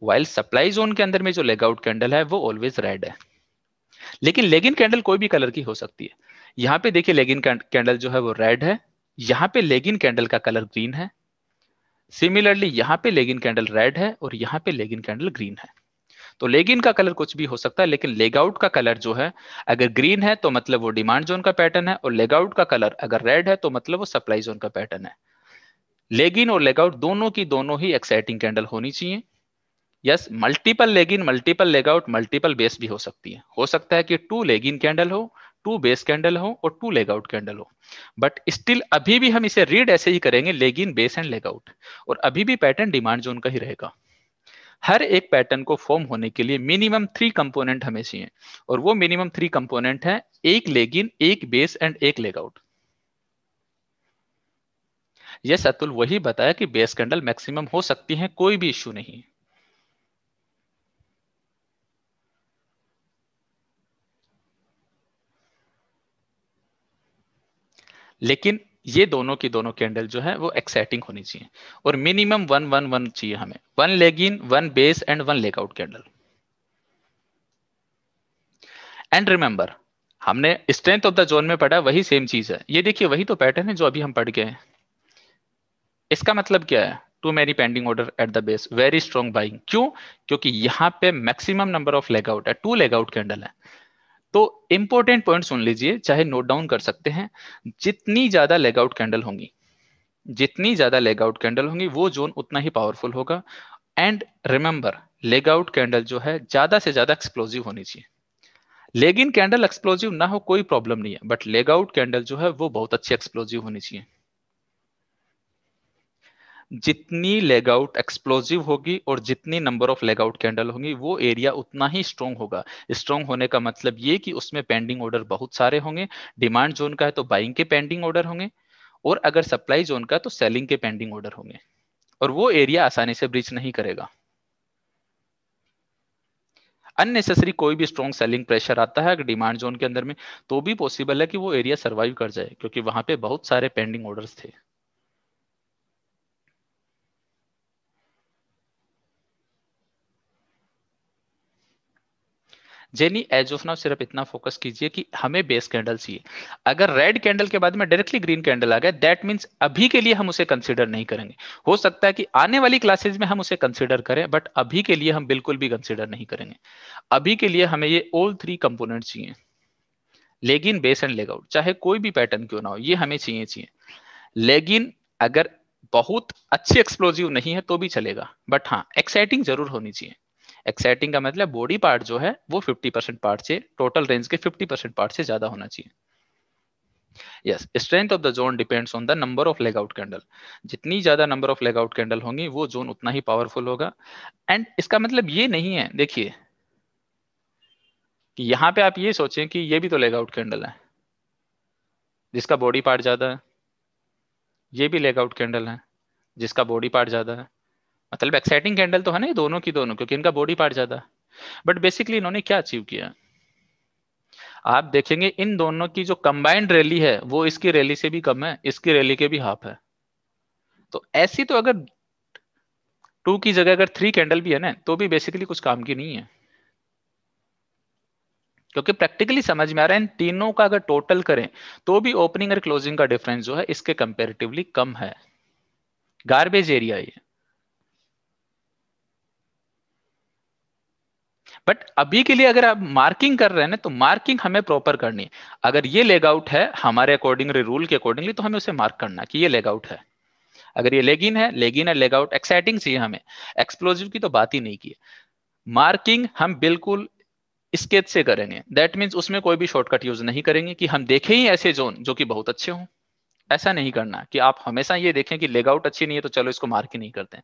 वाइल सप्लाई जोन के अंदर में जो लेग आउट कैंडल है वो ऑलवेज रेड है लेकिन लेगिन कैंडल कोई भी कलर की हो सकती है यहां पे देखिए लेगिन कैंडल जो है वो रेड है यहां पे लेगिन कैंडल का कलर ग्रीन है सिमिलरली यहां पे लेगिन कैंडल रेड है और यहां पे लेगिन कैंडल ग्रीन है तो लेगिन का कलर कुछ भी हो सकता है लेकिन लेगआउट का कलर जो है अगर ग्रीन है तो मतलब वो डिमांड जोन का पैटर्न है और लेगआउट का कलर अगर रेड है तो मतलब वो सप्लाई जोन का पैटर्न है लेगिन और लेगआउट दोनों की दोनों ही एक्साइटिंग कैंडल होनी चाहिए yes multiple leg in multiple leg out multiple base भी हो सकती है हो सकता है कि टू लेगिन कैंडल हो टू बेस कैंडल हो और टू लेग आउट कैंडल हो बट स्टिल अभी भी हम इसे रीड ऐसे ही करेंगे leg in base and leg out और अभी भी पैटर्न डिमांड जोन का ही रहेगा हर एक पैटर्न को फॉर्म होने के लिए मिनिमम थ्री कंपोनेंट हमें चाहिए और वो मिनिमम थ्री कंपोनेंट है एक लेग इन एक बेस एंड एक लेग आउट यस अतुल वही बताया कि बेस कैंडल मैक्सिमम हो सकती है कोई भी इश्यू नहीं लेकिन ये दोनों की दोनों कैंडल जो है वो एक्साइटिंग होनी चाहिए और मिनिमम वन वन वन चाहिए हमें one leg in one base and one leg out candle and remember हमने स्ट्रेंथ ऑफ द जोन में पढ़ा वही सेम चीज है ये देखिए वही तो पैटर्न है जो अभी हम पढ़ गए हैं इसका मतलब क्या है टू मेरी pending order at the base very strong buying क्यों क्योंकि यहां पे maximum number of leg out है टू लेग आउट कैंडल है तो इंपॉर्टेंट पॉइंट सुन लीजिए चाहे नोट डाउन कर सकते हैं जितनी ज्यादा लेग आउट कैंडल होंगी जितनी ज्यादा लेग आउट कैंडल होंगी वो जोन उतना ही पावरफुल होगा and remember leg out candle जो है ज्यादा से ज्यादा एक्सप्लोजिव होनी चाहिए लेकिन कैंडल एक्सप्लोजिव ना हो कोई प्रॉब्लम नहीं है बट लेग आउट कैंडल जो है वो बहुत अच्छी एक्सप्लोजिव होनी चाहिए जितनी लेग आउट एक्सप्लोजिव होगी और जितनी number of leg out candle होंगी वो एरिया उतना ही स्ट्रॉन्ग होगा स्ट्रॉन्ग होने का मतलब ये कि उसमें पेंडिंग ऑर्डर बहुत सारे होंगे डिमांड जोन का है तो बाइंग के पेंडिंग ऑर्डर होंगे और अगर सप्लाई जोन का तो सेलिंग के पेंडिंग ऑर्डर होंगे और वो एरिया आसानी से ब्रीच नहीं करेगा अननेसेसरी कोई भी स्ट्रॉन्ग सेलिंग प्रेशर आता है अगर डिमांड जोन के अंदर में तो भी पॉसिबल है कि वो एरिया सर्वाइव कर जाए क्योंकि वहां पे बहुत सारे पेंडिंग ऑर्डर्स थे जेनी एज ऑफ नाउ सिर्फ इतना फोकस कीजिए कि हमें बेस कैंडल चाहिए अगर रेड कैंडल के बाद में डायरेक्टली ग्रीन कैंडल आ गया दैट मीन्स अभी के लिए हम उसे कंसिडर नहीं करेंगे हो सकता है कि आने वाली क्लासेज में हम उसे कंसिडर करें बट अभी के लिए हम बिल्कुल भी कंसिडर नहीं करेंगे अभी के लिए हमें ये ऑल थ्री कंपोनेंट चाहिए in base and leg out चाहे कोई भी पैटर्न क्यों ना हो ये हमें चाहिए चाहिए इन अगर बहुत अच्छी एक्सप्लोजिव नहीं है तो भी चलेगा बट हाँ एक्साइटिंग जरूर होनी चाहिए एक्साइटिंग का मतलब बॉडी पार्ट जो है वो 50 परसेंट पार्ट से टोटल रेंज के 50 परसेंट पार्ट से ज्यादा होना चाहिए yes strength of the zone depends on the number of leg out candle जितनी ज्यादा number of leg out candle होंगी वो जोन उतना ही पावरफुल होगा एंड इसका मतलब ये नहीं है देखिए कि पर पे आप ये सोचें कि ये भी तो लेग आउट कैंडल है जिसका बॉडी पार्ट ज्यादा है ये भी लेग आउट कैंडल है जिसका बॉडी पार्ट ज्यादा है मतलब एक्साइटिंग कैंडल तो है ना दोनों की दोनों क्योंकि इनका बॉडी पार्ट ज्यादा बट बेसिकली इन्होंने क्या अचीव किया आप देखेंगे इन दोनों की जो कंबाइंड रैली है वो इसकी रैली से भी कम है इसकी रैली के भी हाफ है तो ऐसी तो अगर टू की जगह अगर थ्री कैंडल भी है ना तो भी बेसिकली कुछ काम की नहीं है क्योंकि प्रैक्टिकली समझ में आ रहा है इन तीनों का अगर टोटल करें तो भी ओपनिंग और क्लोजिंग का डिफरेंस जो है इसके कंपेरेटिवली कम है गार्बेज एरिया ये बट अभी के लिए अगर आप मार्किंग कर रहे हैं ना तो मार्किंग हमें प्रॉपर करनी है अगर ये लेग आउट है हमारे अकॉर्डिंगली रूल के अकॉर्डिंगली तो हमें उसे मार्क करना कि ये लेग आउट है अगर ये लेगिन है लेगिन है लेग आउट एक्साइटिंग चाहिए हमें एक्सप्लोजिव की तो बात ही नहीं की मार्किंग हम बिल्कुल स्केच से करेंगे दैट मीन्स उसमें कोई भी शॉर्टकट यूज नहीं करेंगे कि हम देखें ही ऐसे जोन जो कि बहुत अच्छे हों ऐसा नहीं करना कि आप हमेशा ये देखें कि लेग आउट अच्छी नहीं है तो चलो इसको मार्क ही नहीं करते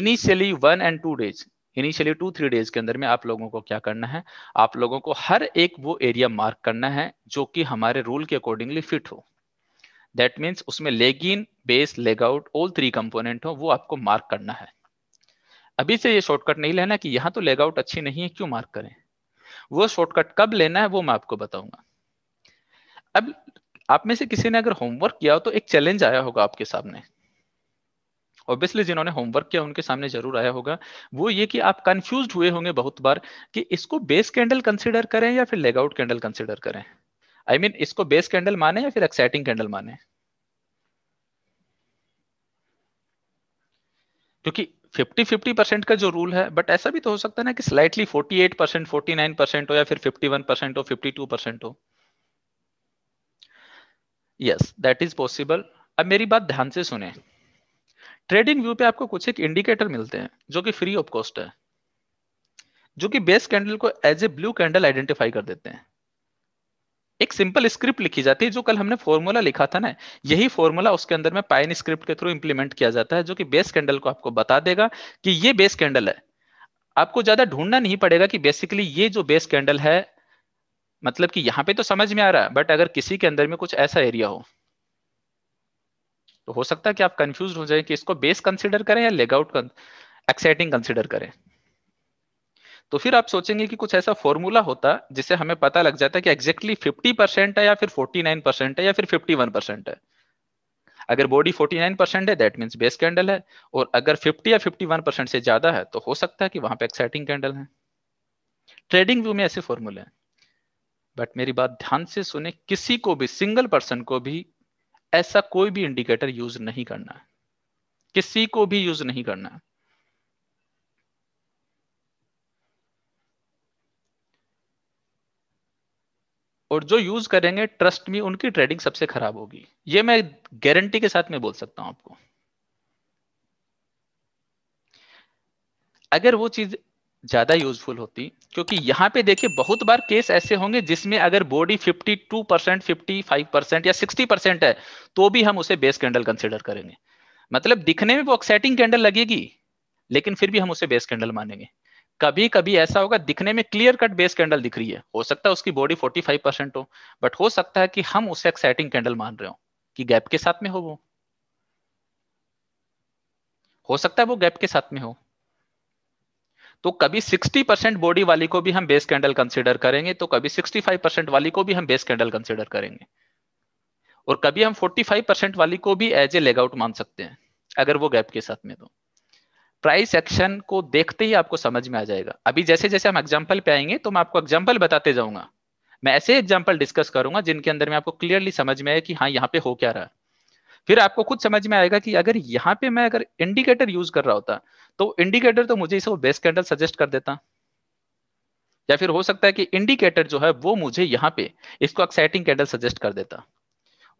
initially one and two days initially two three days के अंदर में आप लोगों को क्या करना है आप लोगों को हर एक वो एरिया मार्क करना है जो कि हमारे रूल के अकॉर्डिंगली फिट हो दैट मीन्स उसमें leg in base leg out all three component हो वो आपको मार्क करना है अभी से ये शॉर्टकट नहीं लेना कि यहाँ तो लेग आउट अच्छी नहीं है क्यों मार्क करें वो शॉर्टकट कब लेना है वो मैं आपको बताऊंगा अब आप में से किसी ने अगर होमवर्क किया हो तो एक चैलेंज आया होगा आपके सामने ऑब्वियसली जिन्होंने होमवर्क किया उनके सामने जरूर आया होगा वो ये कि आप कंफ्यूज हुए होंगे बहुत बार कि इसको बेस कैंडल कंसिडर करें या फिर लेग आउट कैंडल कंसिडर करें आई I मीन mean, इसको बेस कैंडल माने या फिर एक्साइटिंग कैंडल माने क्योंकि 50 50 परसेंट का जो रूल है बट ऐसा भी तो हो सकता है ना कि स्लाइटली 48 परसेंट फोर्टी परसेंट हो या फिर 51 परसेंट हो 52 परसेंट हो यस दैट इज पॉसिबल अब मेरी बात ध्यान से सुने ट्रेडिंग व्यू पे आपको कुछ एक इंडिकेटर मिलते हैं जो कि फ्री ऑफ कॉस्ट है जो कि बेस कैंडल को as a blue candle identify कर देते हैं एक सिंपल स्क्रिप्ट लिखी जाती है जो कल हमने फॉर्मूला लिखा था ना यही फॉर्मूला उसके अंदर में पाइन स्क्रिप्ट के थ्रू इंप्लीमेंट किया जाता है जो कि बेस कैंडल को आपको बता देगा कि ये बेस कैंडल है आपको ज्यादा ढूंढना नहीं पड़ेगा कि बेसिकली ये जो बेस कैंडल है मतलब कि यहाँ पे तो समझ में आ रहा है बट अगर किसी के अंदर में कुछ ऐसा एरिया हो तो हो सकता है कि आप कंफ्यूज हो जाए कि इसको बेस कंसिडर करें या लेग आउट एक्साइटिंग कंसिडर करें तो फिर आप सोचेंगे कि कुछ ऐसा फॉर्मूला होता जिससे हमें पता लग जाता कि एग्जैक्टली फिफ्टी परसेंट है या फिर फोर्टी नाइन परसेंट है या फिर फिफ्टी वन परसेंट है अगर बॉडी फोर्टी नाइन परसेंट है दैट मीन्स बेस कैंडल है और अगर फिफ्टी या फिफ्टी वन परसेंट से ज्यादा है तो हो सकता है कि वहां पे एक्साइटिंग कैंडल है ट्रेडिंग व्यू में ऐसे फॉर्मूले हैं बट मेरी बात ध्यान से सुने किसी को भी सिंगल पर्सन को भी ऐसा कोई भी इंडिकेटर यूज नहीं करना है किसी को भी यूज नहीं करना है और जो यूज करेंगे ट्रस्ट में उनकी ट्रेडिंग सबसे खराब होगी ये मैं गारंटी के साथ में बोल सकता हूं आपको अगर वो चीज ज्यादा यूजफुल होती क्योंकि यहाँ पे देखिए बहुत बार केस ऐसे होंगे जिसमें अगर बॉडी 52 परसेंट फिफ्टी परसेंट या 60 परसेंट है तो भी हम उसे बेस कैंडल कंसिडर करेंगे मतलब दिखने में वो एक्साइटिंग कैंडल लगेगी लेकिन फिर भी हम उसे बेस कैंडल मानेंगे कभी कभी ऐसा होगा दिखने में क्लियर कट बेस कैंडल दिख रही है हो सकता है उसकी बॉडी 45 परसेंट हो बट हो सकता है कि हम उसे एक्साइटिंग कैंडल मान रहे हो कि गैप के साथ में हो वो हो सकता है वो गैप के साथ में हो तो कभी 60 परसेंट बॉडी वाली को भी हम बेस कैंडल कंसिडर करेंगे तो कभी 65 परसेंट वाली को भी हम बेस कैंडल कंसिडर करेंगे और कभी हम 45 परसेंट वाली को भी एज ए लेगआउट मान सकते हैं अगर वो गैप के साथ में तो प्राइस एक्शन को देखते ही आपको समझ में आ जाएगा अभी जैसे जैसे हम एग्जाम्पल पे आएंगे तो मैं आपको एग्जाम्पल बताते जाऊंगा मैं ऐसे एग्जाम्पल डिस्कस करूंगा जिनके अंदर में आपको क्लियरली समझ में आए कि हाँ यहाँ पे हो क्या रहा है फिर आपको खुद समझ में आएगा कि अगर यहाँ पे मैं अगर इंडिकेटर यूज कर रहा होता तो इंडिकेटर तो मुझे इसको बेस कैंडल सजेस्ट कर देता या फिर हो सकता है कि इंडिकेटर जो है वो मुझे यहाँ पे इसको एक्साइटिंग कैंडल सजेस्ट कर देता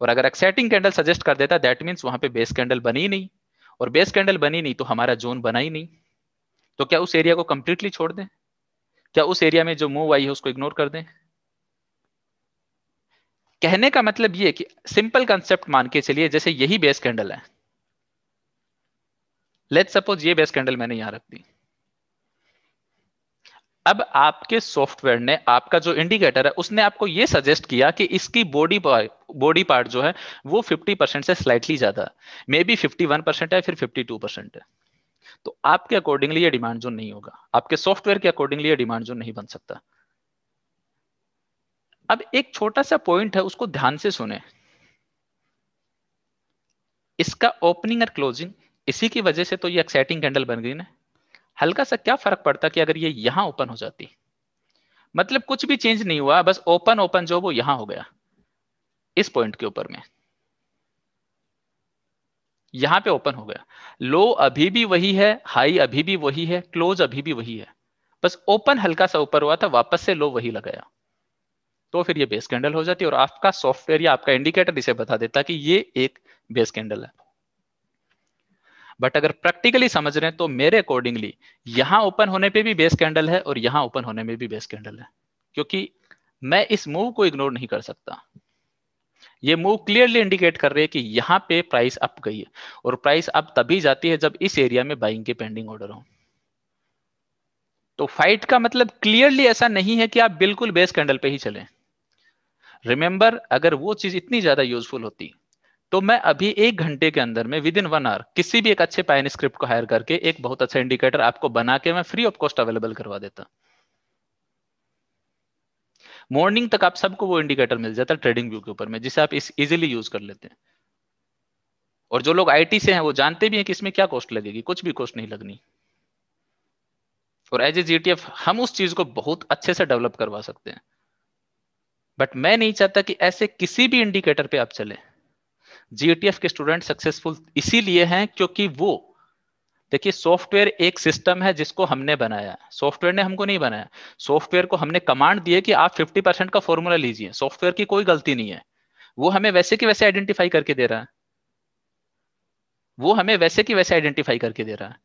और अगर एक्साइटिंग कैंडल सजेस्ट कर देता दैट मीन्स वहां पे बेस कैंडल बनी ही नहीं और बेस कैंडल बनी नहीं तो हमारा जोन बना ही नहीं तो क्या उस एरिया को कंप्लीटली छोड़ दें क्या उस एरिया में जो मूव आई है उसको इग्नोर कर दें कहने का मतलब ये कि सिंपल कंसेप्ट मान के चलिए जैसे यही बेस कैंडल है लेट सपोज ये बेस कैंडल मैंने यहां रख दी अब आपके सॉफ्टवेयर ने आपका जो इंडिकेटर है उसने आपको ये सजेस्ट किया कि इसकी बॉडी बॉडी पार्ट जो है वो 50 परसेंट से स्लाइटली ज्यादा मे बी 51 परसेंट है फिर 52 परसेंट है तो आपके अकॉर्डिंगली ये डिमांड जो नहीं होगा आपके सॉफ्टवेयर के अकॉर्डिंगली ये डिमांड जो नहीं बन सकता अब एक छोटा सा पॉइंट है उसको ध्यान से सुने इसका ओपनिंग और क्लोजिंग इसी की वजह से तो ये एक्साइटिंग कैंडल बन गई ना हल्का सा क्या फर्क पड़ता कि अगर ये यहां ओपन हो जाती मतलब कुछ भी चेंज नहीं हुआ बस ओपन ओपन जो वो यहां हो गया इस पॉइंट के ऊपर में यहां पे ओपन हो गया लो अभी भी वही है हाई अभी भी वही है क्लोज अभी भी वही है बस ओपन हल्का सा ऊपर हुआ था वापस से लो वही लगाया तो फिर ये बेस कैंडल हो जाती है और आपका सॉफ्टवेयर या आपका इंडिकेटर इसे बता देता कि ये एक बेस कैंडल है बट अगर प्रैक्टिकली समझ रहे हैं तो मेरे अकॉर्डिंगली यहां ओपन होने पे भी बेस कैंडल है और यहां ओपन होने में भी बेस कैंडल है क्योंकि मैं इस मूव को इग्नोर नहीं कर सकता ये मूव क्लियरली इंडिकेट कर रही है कि यहां पे प्राइस अप गई है और प्राइस अप तभी जाती है जब इस एरिया में बाइंग के पेंडिंग ऑर्डर हो तो फाइट का मतलब क्लियरली ऐसा नहीं है कि आप बिल्कुल बेस कैंडल पे ही चलें रिमेंबर अगर वो चीज इतनी ज्यादा यूजफुल होती तो मैं अभी एक घंटे के अंदर में विद इन वन आवर किसी भी एक अच्छे पैन स्क्रिप्ट को हायर करके एक बहुत अच्छा इंडिकेटर आपको बना के मैं फ्री ऑफ कॉस्ट अवेलेबल करवा देता मॉर्निंग तक आप सबको वो इंडिकेटर मिल जाता ट्रेडिंग व्यू के ऊपर में जिसे आप इस इजिली यूज कर लेते हैं और जो लोग आईटी से हैं वो जानते भी हैं कि इसमें क्या कॉस्ट लगेगी कुछ भी कॉस्ट नहीं लगनी और एज ए जी हम उस चीज को बहुत अच्छे से डेवलप करवा सकते हैं बट मैं नहीं चाहता कि ऐसे किसी भी इंडिकेटर पे आप चले जीटीएफ के स्टूडेंट सक्सेसफुल इसीलिए हैं क्योंकि वो देखिए सॉफ्टवेयर एक सिस्टम है जिसको हमने बनाया सॉफ्टवेयर ने हमको नहीं बनाया सॉफ्टवेयर को हमने कमांड दिए कि आप 50 परसेंट का फॉर्मूला लीजिए सॉफ्टवेयर की कोई गलती नहीं है वो हमें वैसे की वैसे आइडेंटिफाई करके दे रहा है वो हमें वैसे की वैसे आइडेंटिफाई करके दे रहा है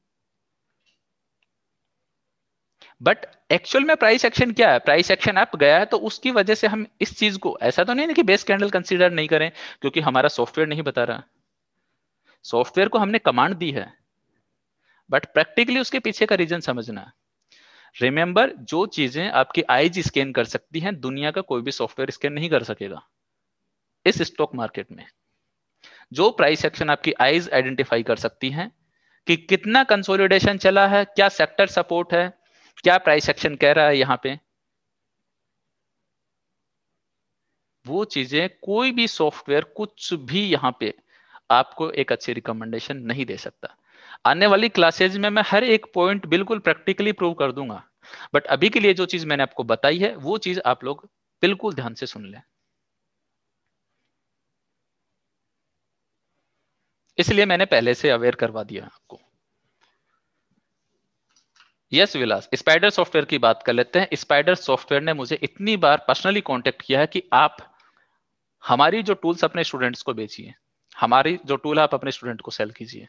बट एक्चुअल में प्राइस एक्शन क्या है प्राइस एक्शन अप गया है तो उसकी वजह से हम इस चीज को ऐसा तो नहीं ना कि बेस कैंडल कंसिडर नहीं करें क्योंकि हमारा सॉफ्टवेयर नहीं बता रहा सॉफ्टवेयर को हमने कमांड दी है बट प्रैक्टिकली उसके पीछे का रीजन समझना रिमेंबर जो चीजें आपकी आईज स्कैन कर सकती हैं दुनिया का कोई भी सॉफ्टवेयर स्कैन नहीं कर सकेगा इस स्टॉक मार्केट में जो प्राइस एक्शन आपकी आईज आइडेंटिफाई कर सकती हैं कि कितना कंसोलिडेशन चला है क्या सेक्टर सपोर्ट है क्या प्राइस एक्शन कह रहा है यहाँ पे वो चीजें कोई भी सॉफ्टवेयर कुछ भी यहाँ पे आपको एक अच्छी रिकमेंडेशन नहीं दे सकता आने वाली क्लासेज में मैं हर एक पॉइंट बिल्कुल प्रैक्टिकली प्रूव कर दूंगा बट अभी के लिए जो चीज मैंने आपको बताई है वो चीज आप लोग बिल्कुल ध्यान से सुन लें इसलिए मैंने पहले से अवेयर करवा दिया आपको यस विलास स्पाइडर सॉफ्टवेयर की बात कर लेते हैं स्पाइडर सॉफ्टवेयर ने मुझे इतनी बार पर्सनली कॉन्टेक्ट किया है कि आप हमारी जो टूल्स अपने स्टूडेंट्स को बेचिए हमारी जो टूल आप अपने स्टूडेंट को सेल कीजिए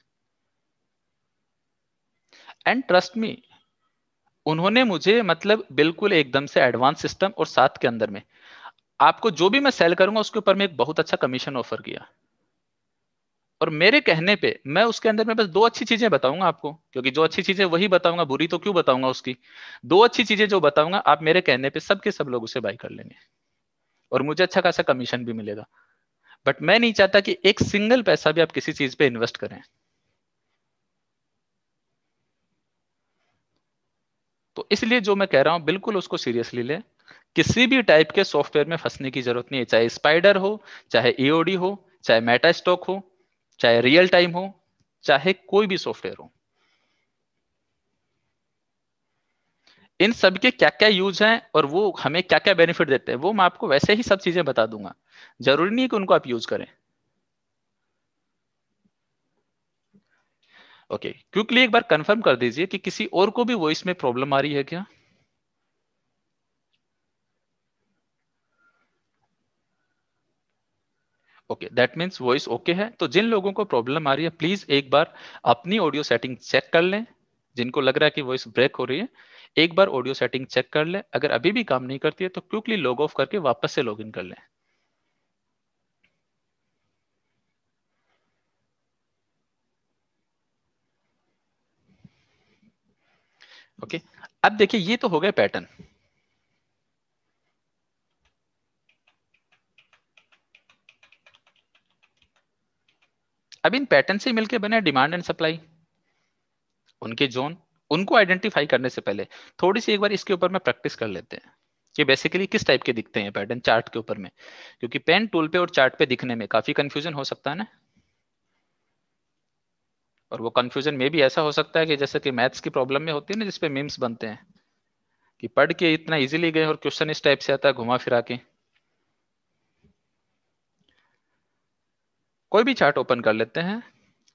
एंड ट्रस्ट मी उन्होंने मुझे मतलब बिल्कुल एकदम से एडवांस सिस्टम और साथ के अंदर में आपको जो भी मैं सेल करूंगा उसके ऊपर मैं एक बहुत अच्छा कमीशन ऑफर किया और मेरे कहने पे मैं उसके अंदर में बस दो अच्छी चीजें बताऊंगा आपको क्योंकि जो अच्छी चीजें वही बताऊंगा बुरी तो क्यों बताऊंगा उसकी दो अच्छी चीजें जो बताऊंगा आप मेरे कहने पे सबके सब लोग उसे बाय कर लेंगे और मुझे अच्छा खासा कमीशन भी मिलेगा बट मैं नहीं चाहता कि एक सिंगल पैसा भी आप किसी चीज पे इन्वेस्ट करें तो इसलिए जो मैं कह रहा हूं बिल्कुल उसको सीरियसली लें किसी भी टाइप के सॉफ्टवेयर में फंसने की जरूरत नहीं है चाहे स्पाइडर हो चाहे ईओडी e हो चाहे मेटा स्टॉक हो चाहे रियल टाइम हो चाहे कोई भी सॉफ्टवेयर हो इन सब के क्या क्या यूज हैं और वो हमें क्या क्या बेनिफिट देते हैं वो मैं आपको वैसे ही सब चीजें बता दूंगा जरूरी नहीं है कि उनको आप यूज करें ओके okay. क्विकली एक बार कंफर्म कर दीजिए कि किसी और को भी वॉइस में प्रॉब्लम आ रही है क्या okay that means voice okay है तो जिन लोगों को प्रॉब्लम आ रही है प्लीज एक बार अपनी ऑडियो सेटिंग चेक कर लें जिनको लग रहा है कि वॉइस ब्रेक हो रही है एक बार ऑडियो सेटिंग चेक कर लें अगर अभी भी काम नहीं करती है तो क्विकली लॉग ऑफ करके वापस से लॉग इन कर लें ओके okay. अब देखिए ये तो हो गया पैटर्न अब इन पैटर्न से मिलके बने डिमांड एंड सप्लाई उनके जोन उनको आइडेंटिफाई करने से पहले थोड़ी सी एक बार इसके ऊपर में प्रैक्टिस कर लेते हैं ये बेसिकली किस टाइप के दिखते हैं पैटर्न चार्ट के ऊपर में क्योंकि पेन टूल पे और चार्ट पे दिखने में काफी कंफ्यूजन हो सकता है ना और वो कंफ्यूजन में भी ऐसा हो सकता है कि जैसे कि मैथ्स की प्रॉब्लम में होती है ना जिसपे मीम्स बनते हैं कि पढ़ के इतना इजीली गए और क्वेश्चन इस टाइप से आता है घुमा फिरा के कोई भी चार्ट ओपन कर लेते हैं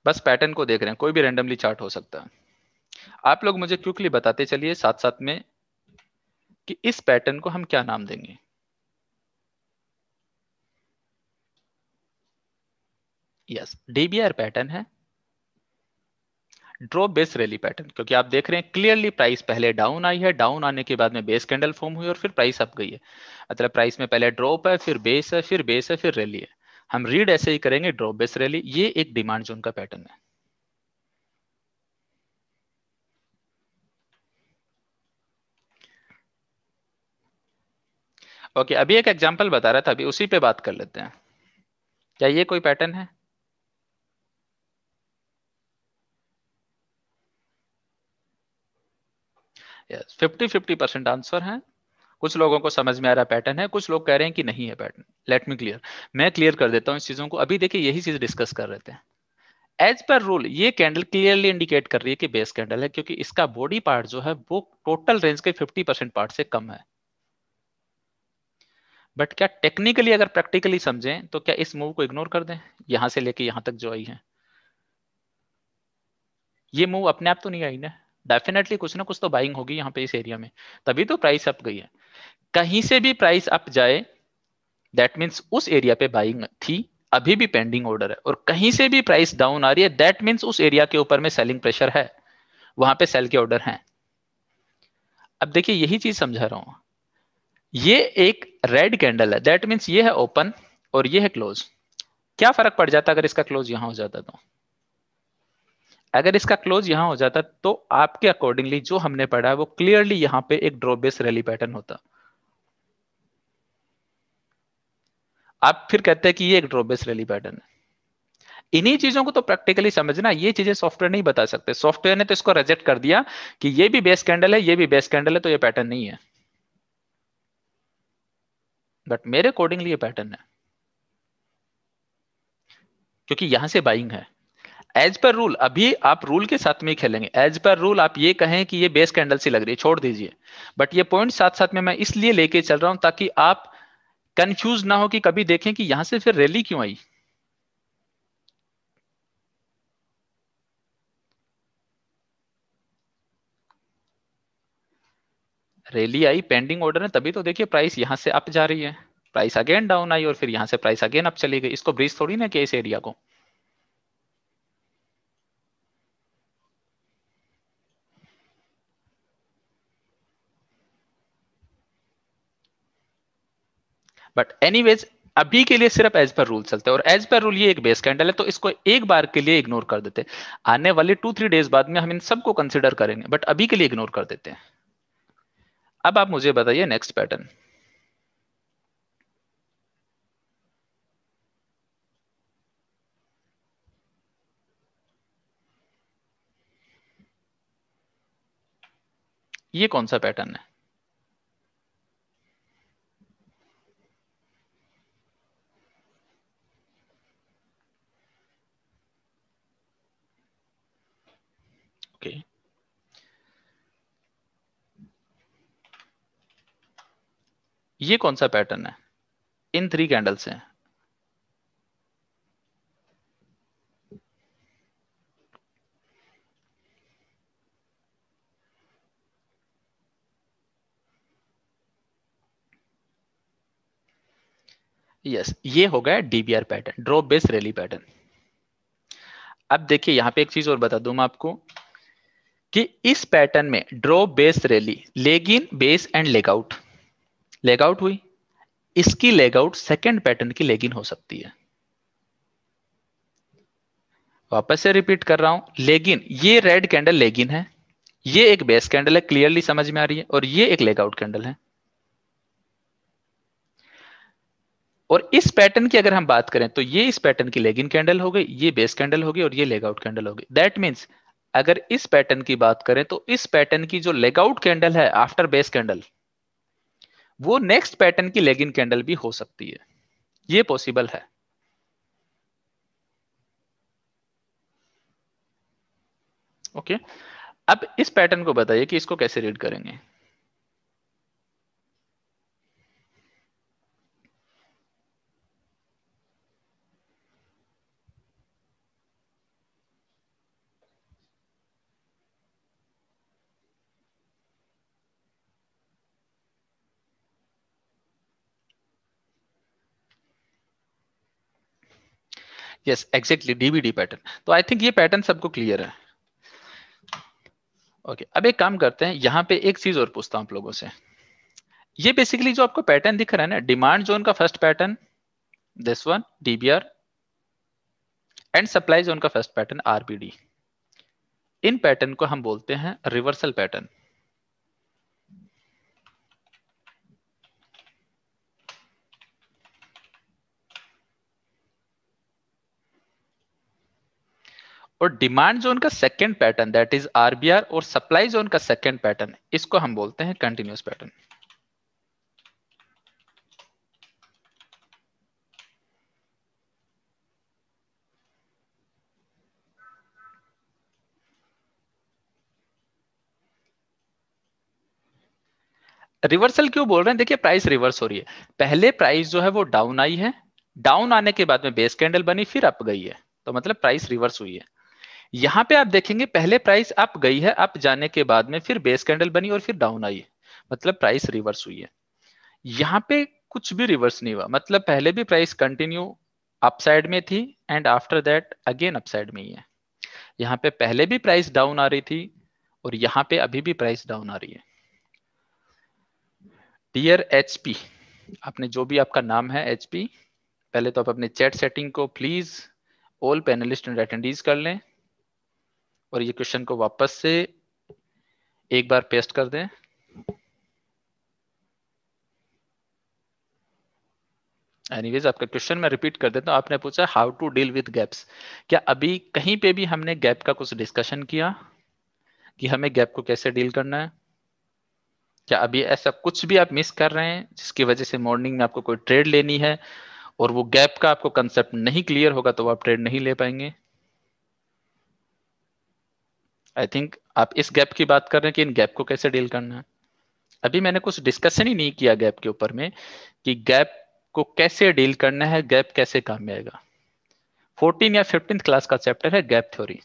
बस पैटर्न को देख रहे हैं कोई भी रेंडमली चार्ट हो सकता है आप लोग मुझे क्विकली बताते चलिए साथ साथ में कि इस पैटर्न को हम क्या नाम देंगे यस डीबीआर पैटर्न है ड्रॉप बेस रैली पैटर्न क्योंकि आप देख रहे हैं क्लियरली प्राइस पहले डाउन आई है डाउन आने के बाद में बेस कैंडल फॉर्म हुई और फिर प्राइस अप गई है मतलब प्राइस में पहले ड्रॉप है फिर बेस है फिर बेस है फिर रैली है हम रीड ऐसे ही करेंगे ड्रॉप बेस रैली ये एक डिमांड जोन का पैटर्न है ओके okay, अभी एक एग्जांपल बता रहा था अभी उसी पे बात कर लेते हैं क्या ये कोई पैटर्न है yes fifty fifty percent answer है कुछ लोगों को समझ में आ रहा पैटर्न है कुछ लोग कह रहे हैं कि नहीं है पैटर्न लेट मी क्लियर मैं क्लियर कर देता हूँ इस चीजों को अभी देखिए यही चीज डिस्कस कर रहे थे एज पर रूल ये कैंडल क्लियरली इंडिकेट कर रही है कि बेस कैंडल है क्योंकि इसका बॉडी पार्ट जो है वो टोटल रेंज के 50 परसेंट पार्ट से कम है बट क्या टेक्निकली अगर प्रैक्टिकली समझें तो क्या इस मूव को इग्नोर कर दें यहां से लेके यहां तक जो आई है ये मूव अपने आप तो नहीं आई ना डेफिनेटली कुछ ना कुछ तो बाइंग होगी यहाँ पे इस एरिया में तभी तो प्राइस अप गई है कहीं से भी प्राइस अप जाए दैट मीन्स उस एरिया पे बाइंग थी अभी भी पेंडिंग ऑर्डर है और कहीं से भी प्राइस डाउन आ रही है दैट मीन्स उस एरिया के ऊपर में सेलिंग प्रेशर है वहां पे सेल के ऑर्डर हैं अब देखिए यही चीज समझा रहा हूं ये एक रेड कैंडल है दैट मीन्स ये है ओपन और ये है क्लोज क्या फर्क पड़ जाता अगर इसका क्लोज यहां हो जाता तो अगर इसका क्लोज यहां हो जाता तो आपके अकॉर्डिंगली जो हमने पढ़ा है वो क्लियरली यहां पे एक ड्रॉबेस रैली पैटर्न होता आप फिर कहते हैं कि ये एक ड्रॉबेस रैली पैटर्न है इन्हीं चीजों को तो प्रैक्टिकली समझना ये चीजें सॉफ्टवेयर नहीं बता सकते सॉफ्टवेयर ने तो इसको रिजेक्ट कर दिया कि ये भी बेस कैंडल है ये भी बेस कैंडल है तो ये पैटर्न नहीं है बट मेरे अकॉर्डिंगली ये पैटर्न है क्योंकि यहां से बाइंग है एज पर रूल अभी आप रूल के साथ में खेलेंगे एज पर रूल आप ये कहें कि ये बेस कैंडल सी लग रही है छोड़ दीजिए बट ये पॉइंट साथ साथ में मैं इसलिए लेके चल रहा हूं ताकि आप कंफ्यूज ना हो कि कभी देखें कि यहां से फिर रैली क्यों आई रैली आई पेंडिंग ऑर्डर है तभी तो देखिए प्राइस यहां से अप जा रही है प्राइस अगेन डाउन आई और फिर यहां से प्राइस अगेन अप चली गई इसको ब्रिज थोड़ी ना किया इस एरिया को बट एनी अभी के लिए सिर्फ एज पर रूल चलते हैं और एज पर रूल ये एक बेस कैंडल है तो इसको एक बार के लिए इग्नोर कर देते हैं आने वाले टू थ्री डेज बाद में हम इन सबको कंसिडर करेंगे बट अभी के लिए इग्नोर कर देते हैं अब आप मुझे बताइए नेक्स्ट पैटर्न ये कौन सा पैटर्न है ये कौन सा पैटर्न है इन थ्री कैंडल्स है यस ये हो गया DBR pattern drop base rally pattern अब देखिए यहां पे एक चीज और बता दू मैं आपको कि इस पैटर्न में drop base rally leg in base and leg out leg out हुई इसकी लेग आउट सेकेंड पैटर्न की लेगिन हो सकती है वापस से रिपीट कर रहा हूं लेगिन ये रेड कैंडल लेगिन है ये एक बेस कैंडल है क्लियरली समझ में आ रही है और ये एक लेग आउट कैंडल है और इस पैटर्न की अगर हम बात करें तो ये इस पैटर्न की लेगिन कैंडल हो गई ये बेस कैंडल हो गई और ये लेग आउट कैंडल हो गई दैट मीन्स अगर इस पैटर्न की बात करें तो इस पैटर्न की जो लेग आउट कैंडल है आफ्टर बेस कैंडल वो नेक्स्ट पैटर्न की लेगिंग कैंडल भी हो सकती है ये पॉसिबल है ओके okay? अब इस पैटर्न को बताइए कि इसको कैसे रीड करेंगे यस एग्जैक्टली डीबीडी पैटर्न तो आई थिंक ये पैटर्न सबको क्लियर है ओके okay, अब एक काम करते हैं यहाँ पे एक चीज और पूछता हूँ आप लोगों से ये बेसिकली जो आपको पैटर्न दिख रहा है ना डिमांड जोन का first pattern this one DBR and supply zone का फर्स्ट पैटर्न आरबीडी इन पैटर्न को हम बोलते हैं रिवर्सल पैटर्न और डिमांड जोन का second pattern that is RBR और सप्लाई जोन का सेकेंड पैटर्न इसको हम बोलते हैं कंटिन्यूस पैटर्न रिवर्सल क्यों बोल रहे हैं देखिए प्राइस रिवर्स हो रही है पहले प्राइस जो है वो डाउन आई है डाउन आने के बाद में बेस कैंडल बनी फिर अप गई है तो मतलब प्राइस रिवर्स हुई है यहाँ पे आप देखेंगे पहले प्राइस अप गई है अप जाने के बाद में फिर बेस कैंडल बनी और फिर डाउन आई मतलब प्राइस रिवर्स हुई है यहाँ पे कुछ भी रिवर्स नहीं हुआ मतलब पहले भी प्राइस कंटिन्यू अपसाइड में थी and after that again upside में ही है यहाँ पे पहले भी प्राइस डाउन आ रही थी और यहाँ पे अभी भी प्राइस डाउन आ रही है डियर एचपी आपने जो भी आपका नाम है एचपी पहले तो आप अपने चैट सेटिंग को please all panelist and attendees कर लें और ये क्वेश्चन को वापस से एक बार पेस्ट कर दें एनीवेज आपका क्वेश्चन मैं रिपीट कर देता हूँ आपने पूछा how to deal with gaps क्या अभी कहीं पे भी हमने गैप का कुछ डिस्कशन किया कि हमें गैप को कैसे डील करना है क्या अभी ऐसा कुछ भी आप मिस कर रहे हैं जिसकी वजह से मॉर्निंग में आपको कोई ट्रेड लेनी है और वो गैप का आपको कंसेप्ट नहीं क्लियर होगा तो आप ट्रेड नहीं ले पाएंगे आई थिंक आप इस गैप की बात कर रहे हैं कि इन गैप को कैसे डील करना है अभी मैंने कुछ डिस्कशन ही नहीं किया गैप के ऊपर में कि गैप को कैसे डील करना है गैप कैसे काम में आएगा फोर्टीन या फिफ्टीन क्लास का चैप्टर है गैप थ्योरी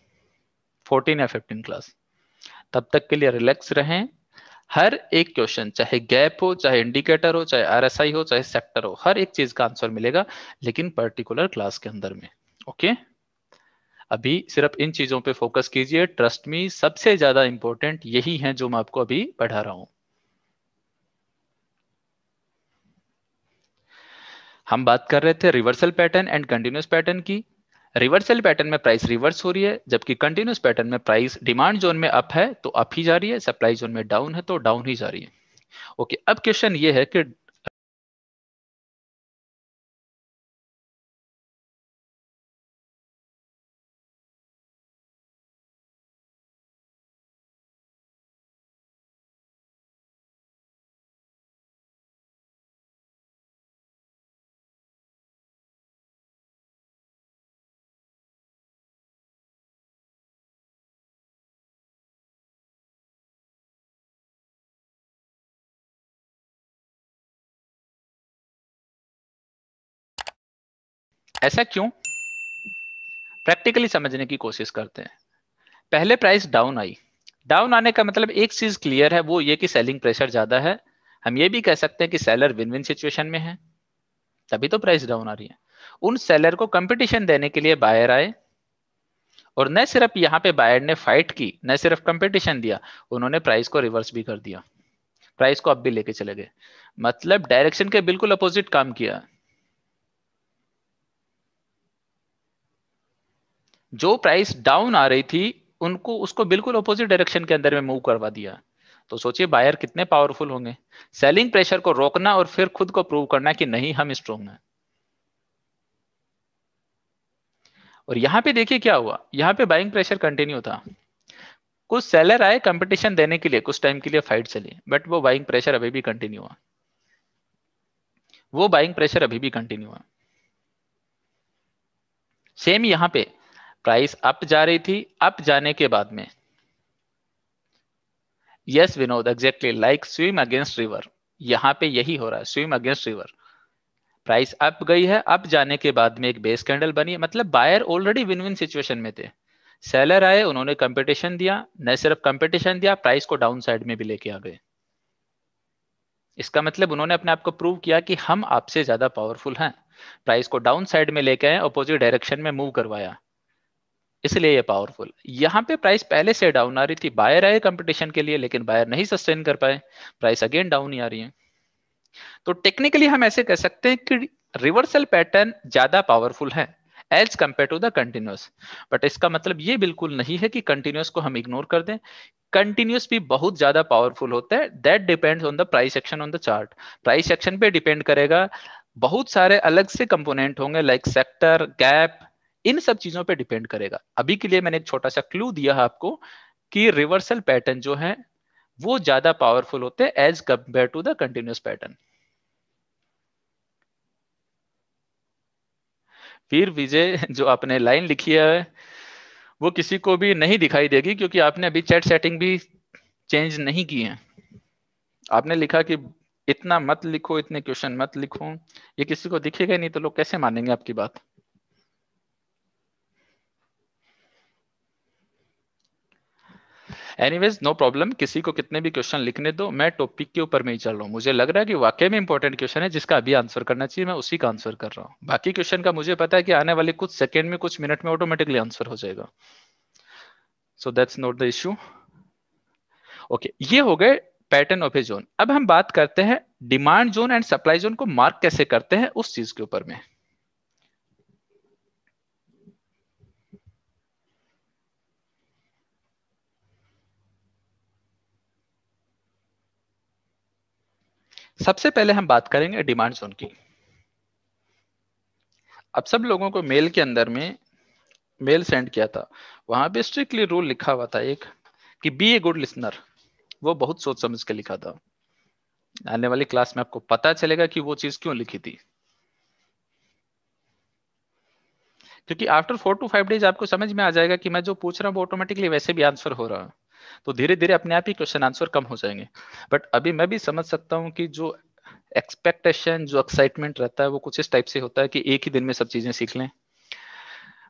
फोर्टीन या फिफ्टीन क्लास तब तक के लिए रिलैक्स रहें हर एक क्वेश्चन चाहे गैप हो चाहे इंडिकेटर हो चाहे आर हो चाहे सेक्टर हो हर एक चीज का आंसर मिलेगा लेकिन पर्टिकुलर क्लास के अंदर में ओके okay? अभी सिर्फ इन चीजों पे फोकस कीजिए ट्रस्ट मी सबसे ज्यादा इंपॉर्टेंट यही है जो मैं आपको अभी पढ़ा रहा हूं हम बात कर रहे थे reversal pattern and continuous pattern की रिवर्सल पैटर्न में प्राइस रिवर्स हो रही है जबकि कंटिन्यूस पैटर्न में प्राइस डिमांड जोन में अप है तो अप ही जा रही है सप्लाई जोन में डाउन है तो डाउन ही जा रही है ओके okay, अब क्वेश्चन ये है कि ऐसा क्यों प्रैक्टिकली समझने की कोशिश करते हैं पहले प्राइस डाउन आई डाउन आने का मतलब एक चीज क्लियर है वो ये कि सेलिंग प्रेशर ज्यादा है हम ये भी कह सकते हैं कि सेलर विन विन सिचुएशन में है तभी तो प्राइस डाउन आ रही है उन सेलर को कंपटीशन देने के लिए बायर आए और न सिर्फ यहाँ पे बायर ने फाइट की न सिर्फ कंपटीशन दिया उन्होंने प्राइस को रिवर्स भी कर दिया प्राइस को अब भी लेके चले गए मतलब डायरेक्शन के बिल्कुल अपोजिट काम किया जो प्राइस डाउन आ रही थी उनको उसको बिल्कुल अपोजिट डायरेक्शन के अंदर में मूव करवा दिया तो सोचिए बायर कितने पावरफुल होंगे सेलिंग प्रेशर को रोकना और फिर खुद को प्रूव करना कि नहीं हम स्ट्रोंग हैं और यहां पे देखिए क्या हुआ यहाँ पे बाइंग प्रेशर कंटिन्यू था कुछ सेलर आए कंपटीशन देने के लिए कुछ टाइम के लिए फाइट चली बट वो बाइंग प्रेशर अभी भी कंटिन्यू हुआ वो बाइंग प्रेशर अभी भी कंटिन्यू हुआ सेम यहां पे प्राइस अप जा रही थी अप जाने के बाद में yes Vinod exactly like swim against river यहां पे यही हो रहा है swim against river price up गई है अप जाने के बाद में एक बेस कैंडल बनी मतलब buyer already win win situation में थे सेलर आए उन्होंने कंपटीशन दिया न सिर्फ कंपटीशन दिया प्राइस को डाउन साइड में भी लेके आ गए इसका मतलब उन्होंने अपने आप को प्रूव किया कि हम आपसे ज्यादा पावरफुल हैं प्राइस को डाउन साइड में लेके आए अपोजिट डायरेक्शन में मूव करवाया इसलिए ये पावरफुल यहाँ पे प्राइस पहले से डाउन आ रही थी बायर आए कंपटीशन के लिए लेकिन बायर नहीं सस्टेन कर पाए प्राइस अगेन डाउन ही आ रही है तो टेक्निकली हम ऐसे कह सकते हैं कि रिवर्सल पैटर्न ज्यादा पावरफुल है as compare to the continuous but इसका मतलब ये बिल्कुल नहीं है कि कंटिन्यूस को हम इग्नोर कर दें कंटिन्यूस भी बहुत ज्यादा पावरफुल होता है that depends on the price action on the chart price action पे डिपेंड करेगा बहुत सारे अलग से कंपोनेंट होंगे लाइक सेक्टर गैप इन सब चीजों पर डिपेंड करेगा अभी के लिए मैंने एक छोटा सा क्लू दिया है आपको कि रिवर्सल पैटर्न जो है वो ज्यादा पावरफुल होते हैं as compare to the continuous pattern फिर विजय जो आपने लाइन लिखी है वो किसी को भी नहीं दिखाई देगी क्योंकि आपने अभी चैट सेटिंग भी चेंज नहीं की है आपने लिखा कि इतना मत लिखो इतने क्वेश्चन मत लिखो ये किसी को दिखेगा नहीं तो लोग कैसे मानेंगे आपकी बात एनीवेज नो प्रॉब्लम किसी को कितने भी क्वेश्चन लिखने दो मैं टॉपिक के ऊपर में ही चल रहा हूँ मुझे लग रहा है कि वाकई में इंपॉर्टेंट क्वेश्चन है जिसका अभी आंसर करना चाहिए मैं उसी का आंसर कर रहा हूँ बाकी क्वेश्चन का मुझे पता है कि आने वाले कुछ सेकेंड में कुछ मिनट में ऑटोमेटिकली आंसर हो जाएगा so that's not the issue okay ये हो गए पैटर्न ऑफ ए जोन अब हम बात करते हैं demand zone and supply zone को मार्क कैसे करते हैं उस चीज के ऊपर में सबसे पहले हम बात करेंगे डिमांड जोन की अब सब लोगों को मेल के अंदर में मेल सेंड किया था वहां पे स्ट्रिक्टली रूल लिखा हुआ था एक कि बी ए गुड लिसनर वो बहुत सोच समझ के लिखा था आने वाली क्लास में आपको पता चलेगा कि वो चीज क्यों लिखी थी क्योंकि after four to five days आपको समझ में आ जाएगा कि मैं जो पूछ रहा हूँ वो ऑटोमेटिकली वैसे भी आंसर हो रहा है तो धीरे धीरे अपने आप ही क्वेश्चन आंसर कम हो जाएंगे बट अभी मैं भी समझ सकता हूँ कि जो एक्सपेक्टेशन जो एक्साइटमेंट रहता है वो कुछ इस टाइप से होता है कि एक ही दिन में सब चीजें सीख लें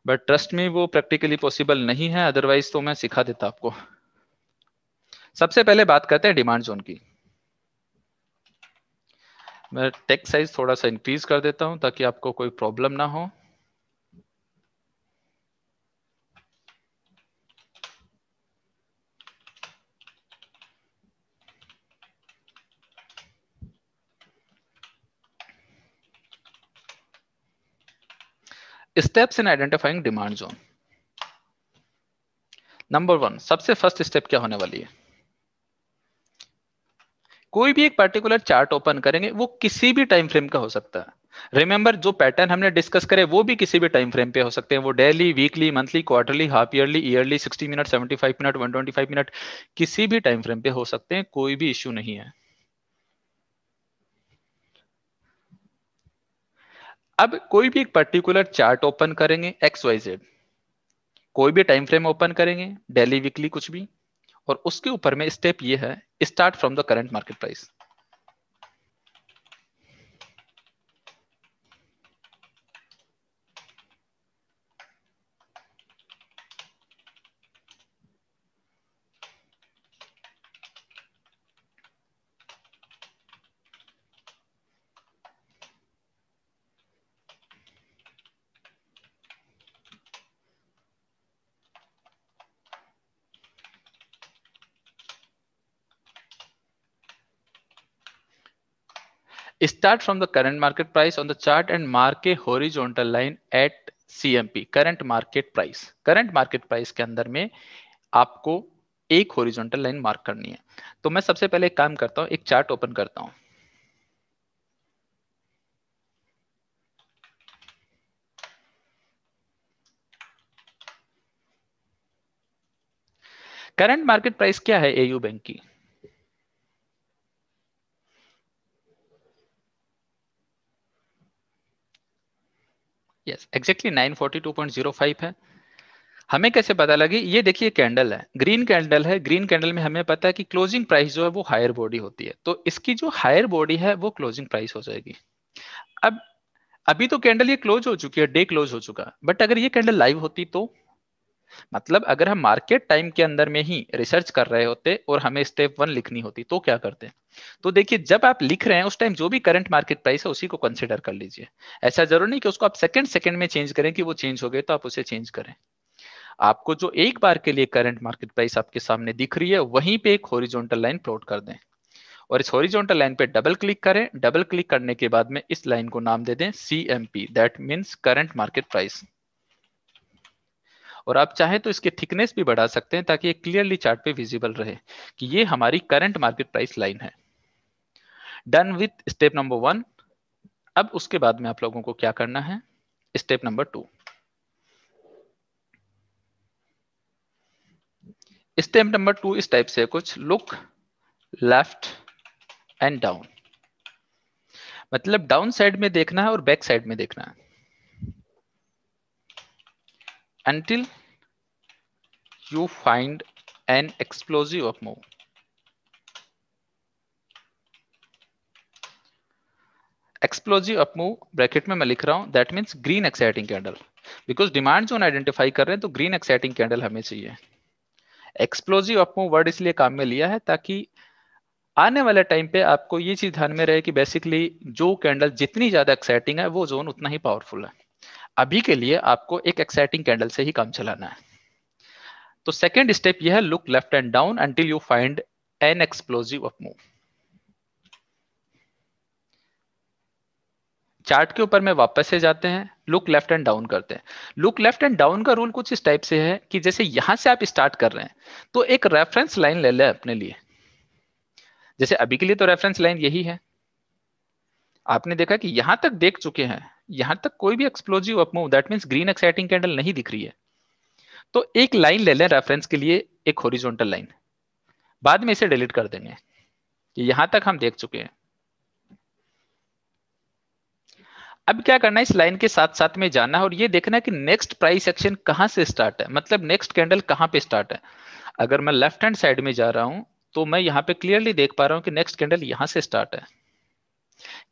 बट ट्रस्ट में वो प्रैक्टिकली पॉसिबल नहीं है अदरवाइज तो मैं सिखा देता आपको सबसे पहले बात करते हैं डिमांड जोन की मैं टेक्स साइज थोड़ा सा इंक्रीज कर देता हूं ताकि आपको कोई प्रॉब्लम ना हो steps in identifying demand zone number one सबसे फर्स्ट स्टेप क्या होने वाली है कोई भी एक पर्टिकुलर चार्ट ओपन करेंगे वो किसी भी टाइम फ्रेम का हो सकता है रिमेंबर जो पैटर्न हमने डिस्कस करे वो भी किसी भी टाइम फ्रेम पे हो सकते हैं वो daily weekly monthly quarterly half yearly yearly 60 minute 75 minute 125 minute किसी भी टाइम फ्रेम पे हो सकते हैं कोई भी इश्यू नहीं है अब कोई भी एक पर्टिकुलर चार्ट ओपन करेंगे एक्स वाई जेड कोई भी टाइम फ्रेम ओपन करेंगे डेली वीकली कुछ भी और उसके ऊपर में स्टेप ये है start from the current market price start from the current market price on the chart and mark a horizontal line at CMP current market price current market price के अंदर में आपको एक horizontal line mark करनी है तो मैं सबसे पहले एक काम करता हूं एक chart open करता हूं करंट मार्केट प्राइस क्या है एयू बैंक की यस एग्जैक्टली 942.05 है हमें कैसे पता लगी ये देखिए कैंडल है ग्रीन कैंडल है ग्रीन कैंडल में हमें पता है कि क्लोजिंग प्राइस जो है वो हायर बॉडी होती है तो इसकी जो हायर बॉडी है वो क्लोजिंग प्राइस हो जाएगी अब अभी तो कैंडल ये क्लोज हो चुकी है डे क्लोज हो चुका बट अगर ये कैंडल लाइव होती तो मतलब अगर हम मार्केट टाइम के अंदर में ही रिसर्च कर रहे होते और हमें स्टेप वन लिखनी होती तो क्या करते तो देखिए जब आप लिख रहे हैं उस टाइम जो भी करंट मार्केट प्राइस है उसी को कंसिडर कर लीजिए ऐसा जरूर नहीं कि उसको आप सेकंड सेकंड में चेंज करें कि वो चेंज हो गए तो आप उसे चेंज करें आपको जो एक बार के लिए करंट मार्केट प्राइस आपके सामने दिख रही है वहीं पे एक होरिजोनटल लाइन प्लॉट कर दें और इस होरिजोनटल लाइन पे डबल क्लिक करें डबल क्लिक करने के बाद में इस लाइन को नाम दे दें C M P that means current market price और आप चाहें तो इसके थिकनेस भी बढ़ा सकते हैं ताकि ये क्लियरली चार्ट पे विजिबल रहे कि ये हमारी करंट मार्केट प्राइस लाइन है done with step number one अब उसके बाद में आप लोगों को क्या करना है step number two step number two इस टाइप से कुछ लुक लेफ्ट एंड डाउन मतलब डाउन साइड में देखना है और बैक साइड में देखना है until you find an explosive move. Explosive up move bracket में मैं लिख रहा हूं that means green exciting candle because demand zone identify कर रहे हैं तो ग्रीन एक्साइटिंग कैंडल हमें चाहिए एक्सप्लोजिव अपमूव वर्ड इसलिए काम में लिया है ताकि आने वाले टाइम पे आपको ये चीज ध्यान में रहे कि बेसिकली जो कैंडल जितनी ज्यादा एक्साइटिंग है वो जोन उतना ही पावरफुल है अभी के लिए आपको एक एक्साइटिंग कैंडल से ही काम चलाना है तो सेकेंड स्टेप यह है look left and down until you find an explosive up move chart के ऊपर में वापस से जाते हैं लुक लेफ्ट एंड डाउन करते हैं लुक लेफ्ट एंड डाउन का रूल कुछ इस टाइप से है कि जैसे यहां से आप स्टार्ट कर रहे हैं तो एक रेफरेंस लाइन ले लें अपने लिए जैसे अभी के लिए तो रेफरेंस लाइन यही है आपने देखा कि यहां तक देख चुके हैं यहां तक कोई भी explosive up move that mean green exciting candle नहीं दिख रही है तो एक लाइन ले लें रेफरेंस के लिए एक होरिजोनटल लाइन बाद में इसे डिलीट कर देंगे यहां तक हम देख चुके हैं अब क्या करना है इस लाइन के साथ साथ में जाना है और ये देखना है कि नेक्स्ट प्राइस एक्शन कहां से स्टार्ट है मतलब नेक्स्ट कैंडल कहां पे स्टार्ट है अगर मैं लेफ्ट हैंड साइड में जा रहा हूं तो मैं यहां पे क्लियरली देख पा रहा हूं कि नेक्स्ट कैंडल यहां से स्टार्ट है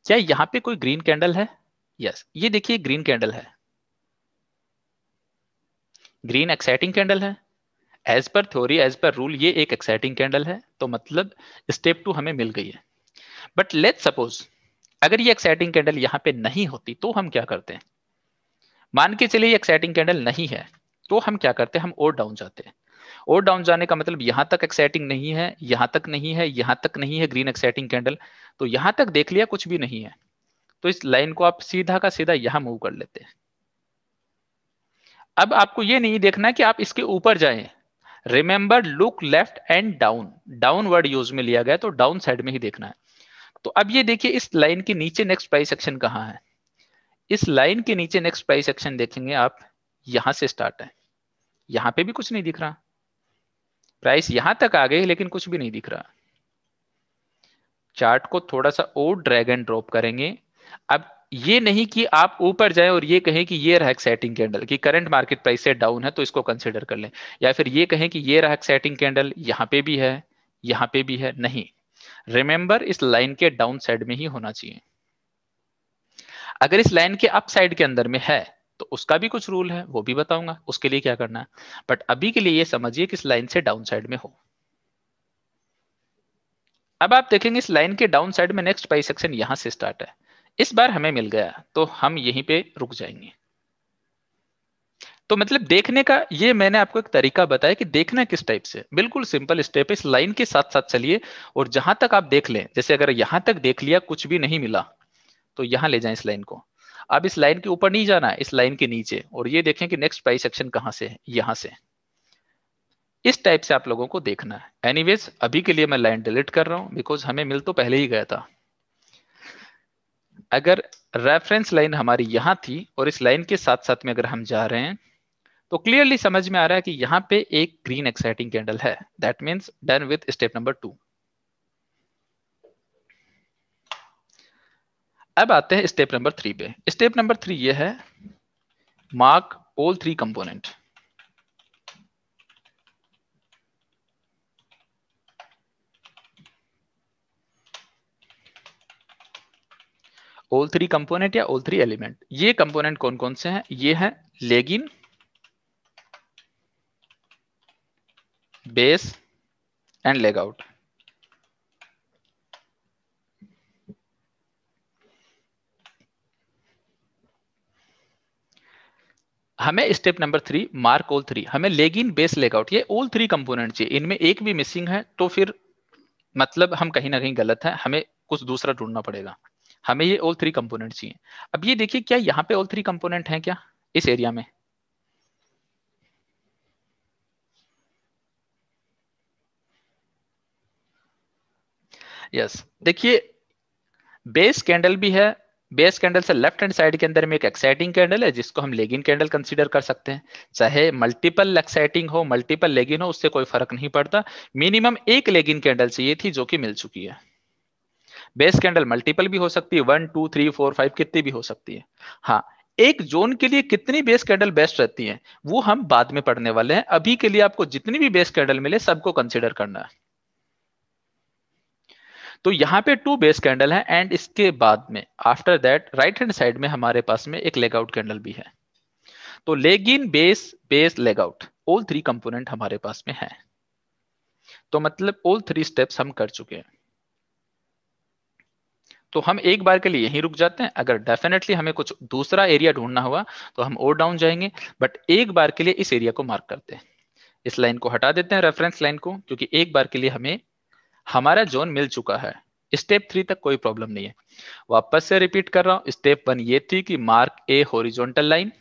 क्या यहां पे कोई ग्रीन कैंडल है यस ये देखिए ग्रीन कैंडल है ग्रीन एक्साइटिंग कैंडल है as per theory as per rule ये एक एक्साइटिंग कैंडल है तो मतलब स्टेप टू हमें मिल गई है बट लेट सपोज अगर ये एक्साइटिंग कैंडल यहां पे नहीं होती तो हम क्या करते हैं मान के चलिए एक्साइटिंग कैंडल नहीं है तो हम क्या करते हैं हम और डाउन जाते हैं और डाउन जाने का मतलब यहां तक एक्साइटिंग नहीं है यहां तक नहीं है यहां तक नहीं है ग्रीन एक्साइटिंग कैंडल तो यहां तक देख लिया कुछ भी नहीं है तो इस लाइन को आप सीधा का सीधा यहां मूव कर लेते हैं अब आपको ये नहीं देखना है कि आप इसके ऊपर जाएं remember look left and down down word use में लिया गया तो डाउन साइड में ही देखना है तो अब ये देखिए इस लाइन के नीचे नेक्स्ट प्राइस सेक्शन कहाँ है इस लाइन के नीचे नेक्स्ट प्राइस सेक्शन देखेंगे आप यहां से स्टार्ट है यहां पे भी कुछ नहीं दिख रहा प्राइस यहां तक आ गई लेकिन कुछ भी नहीं दिख रहा चार्ट को थोड़ा सा और ड्रैग एंड ड्रॉप करेंगे अब ये नहीं कि आप ऊपर जाएं और ये कहें कि ये रहा एक्साइटिंग कैंडल कि करंट मार्केट प्राइस से डाउन है तो इसको कंसिडर कर लें या फिर ये कहें कि ये रहा एक्साइटिंग कैंडल यहाँ पे भी है यहाँ पे भी है नहीं रिमेंबर इस लाइन के डाउन साइड में ही होना चाहिए अगर इस लाइन के अप साइड के अंदर में है तो उसका भी कुछ रूल है वो भी बताऊंगा उसके लिए क्या करना है बट अभी के लिए ये समझिए कि इस लाइन से डाउन साइड में हो अब आप देखेंगे इस लाइन के डाउन साइड में नेक्स्ट प्राइस सेक्शन यहां से स्टार्ट है इस बार हमें मिल गया तो हम यहीं पे रुक जाएंगे तो मतलब देखने का ये मैंने आपको एक तरीका बताया कि देखना किस टाइप से बिल्कुल सिंपल स्टेप है इस लाइन के साथ साथ चलिए और जहां तक आप देख लें जैसे अगर यहां तक देख लिया कुछ भी नहीं मिला तो यहां ले जाए इस लाइन को अब इस लाइन के ऊपर नहीं जाना इस लाइन के नीचे और ये देखें कि नेक्स्ट प्राइस एक्शन कहां से है यहां से इस टाइप से आप लोगों को देखना है एनीवेज अभी के लिए मैं लाइन डिलीट कर रहा हूं बिकॉज हमें मिल तो पहले ही गया था अगर रेफरेंस लाइन हमारी यहां थी और इस लाइन के साथ साथ में अगर हम जा रहे हैं तो क्लियरली समझ में आ रहा है कि यहां पे एक ग्रीन एक्साइटिंग कैंडल है that means done with step number two अब आते हैं स्टेप नंबर थ्री पे स्टेप नंबर थ्री ये है mark all three component all three component या ओल थ्री एलिमेंट ये कंपोनेंट कौन कौन से हैं ये है leg in base and leg out हमें step number three mark all three हमें leg in base leg out ये ऑल थ्री कंपोनेंट चाहिए इनमें एक भी मिसिंग है तो फिर मतलब हम कहीं ना कहीं गलत है हमें कुछ दूसरा ढूंढना पड़ेगा हमें ये ऑल थ्री कंपोनेंट चाहिए अब ये देखिए क्या यहाँ पे ऑल थ्री कंपोनेंट हैं क्या इस एरिया में यस yes. देखिए बेस कैंडल भी है बेस कैंडल से लेफ्ट हैंड साइड के अंदर में एक एक्साइटिंग कैंडल है जिसको हम लेगिन कैंडल कंसीडर कर सकते हैं चाहे मल्टीपल एक्साइटिंग हो मल्टीपल लेगिन हो उससे कोई फर्क नहीं पड़ता मिनिमम एक लेगिन कैंडल चाहिए थी जो कि मिल चुकी है बेस कैंडल मल्टीपल भी हो सकती है one two three four five कितनी भी हो सकती है हाँ एक जोन के लिए कितनी बेस कैंडल बेस्ट रहती है वो हम बाद में पढ़ने वाले हैं अभी के लिए आपको जितनी भी बेस कैंडल मिले सबको कंसिडर करना है तो यहाँ पे टू बेस कैंडल है एंड इसके बाद में after that right hand side में हमारे पास में एक लेग आउट कैंडल भी है तो leg in base base leg out all three component हमारे पास में है तो मतलब ऑल थ्री स्टेप्स हम कर चुके हैं तो हम एक बार के लिए यहीं रुक जाते हैं अगर डेफिनेटली हमें कुछ दूसरा एरिया ढूंढना हुआ तो हम और डाउन जाएंगे बट एक बार के लिए इस एरिया को मार्क करते हैं इस लाइन को हटा देते हैं रेफरेंस लाइन को क्योंकि एक बार के लिए हमें हमारा जोन मिल चुका है स्टेप थ्री तक कोई प्रॉब्लम नहीं है वापस से रिपीट कर रहा हूं स्टेप वन ये थी कि mark a horizontal line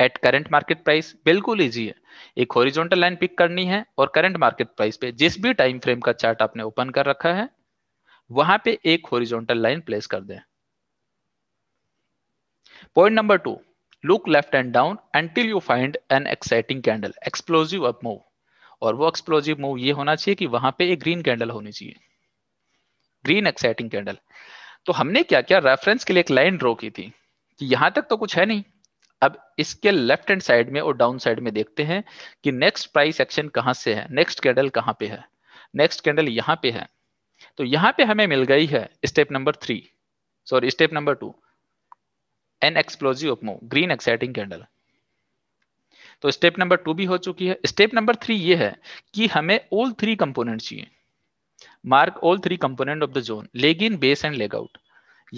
at current market price बिल्कुल ईजी है एक होरिजोनटल लाइन पिक करनी है और करंट मार्केट प्राइस पे जिस भी टाइम फ्रेम का चार्ट आपने ओपन कर रखा है वहां पे एक हॉरिजॉन्टल लाइन प्लेस कर दें point number two look left and down until you find an exciting candle explosive up move और वो एक्सप्लोजिव मूव ये होना चाहिए कि वहां पे एक ग्रीन कैंडल होनी चाहिए ग्रीन एक्साइटिंग कैंडल तो हमने क्या क्या रेफरेंस के लिए एक लाइन ड्रॉ की थी कि यहां तक तो कुछ है नहीं अब इसके लेफ्ट हैंड साइड में और डाउन साइड में देखते हैं कि नेक्स्ट प्राइस एक्शन कहां से है नेक्स्ट कैंडल कहां पे है नेक्स्ट कैंडल यहां पे है तो यहां पे हमें मिल गई है step number three sorry step number two an explosive up move green exciting candle तो स्टेप नंबर टू भी हो चुकी है स्टेप नंबर थ्री ये है कि हमें ऑल थ्री कंपोनेंट चाहिए mark all three component of the zone leg in base and leg out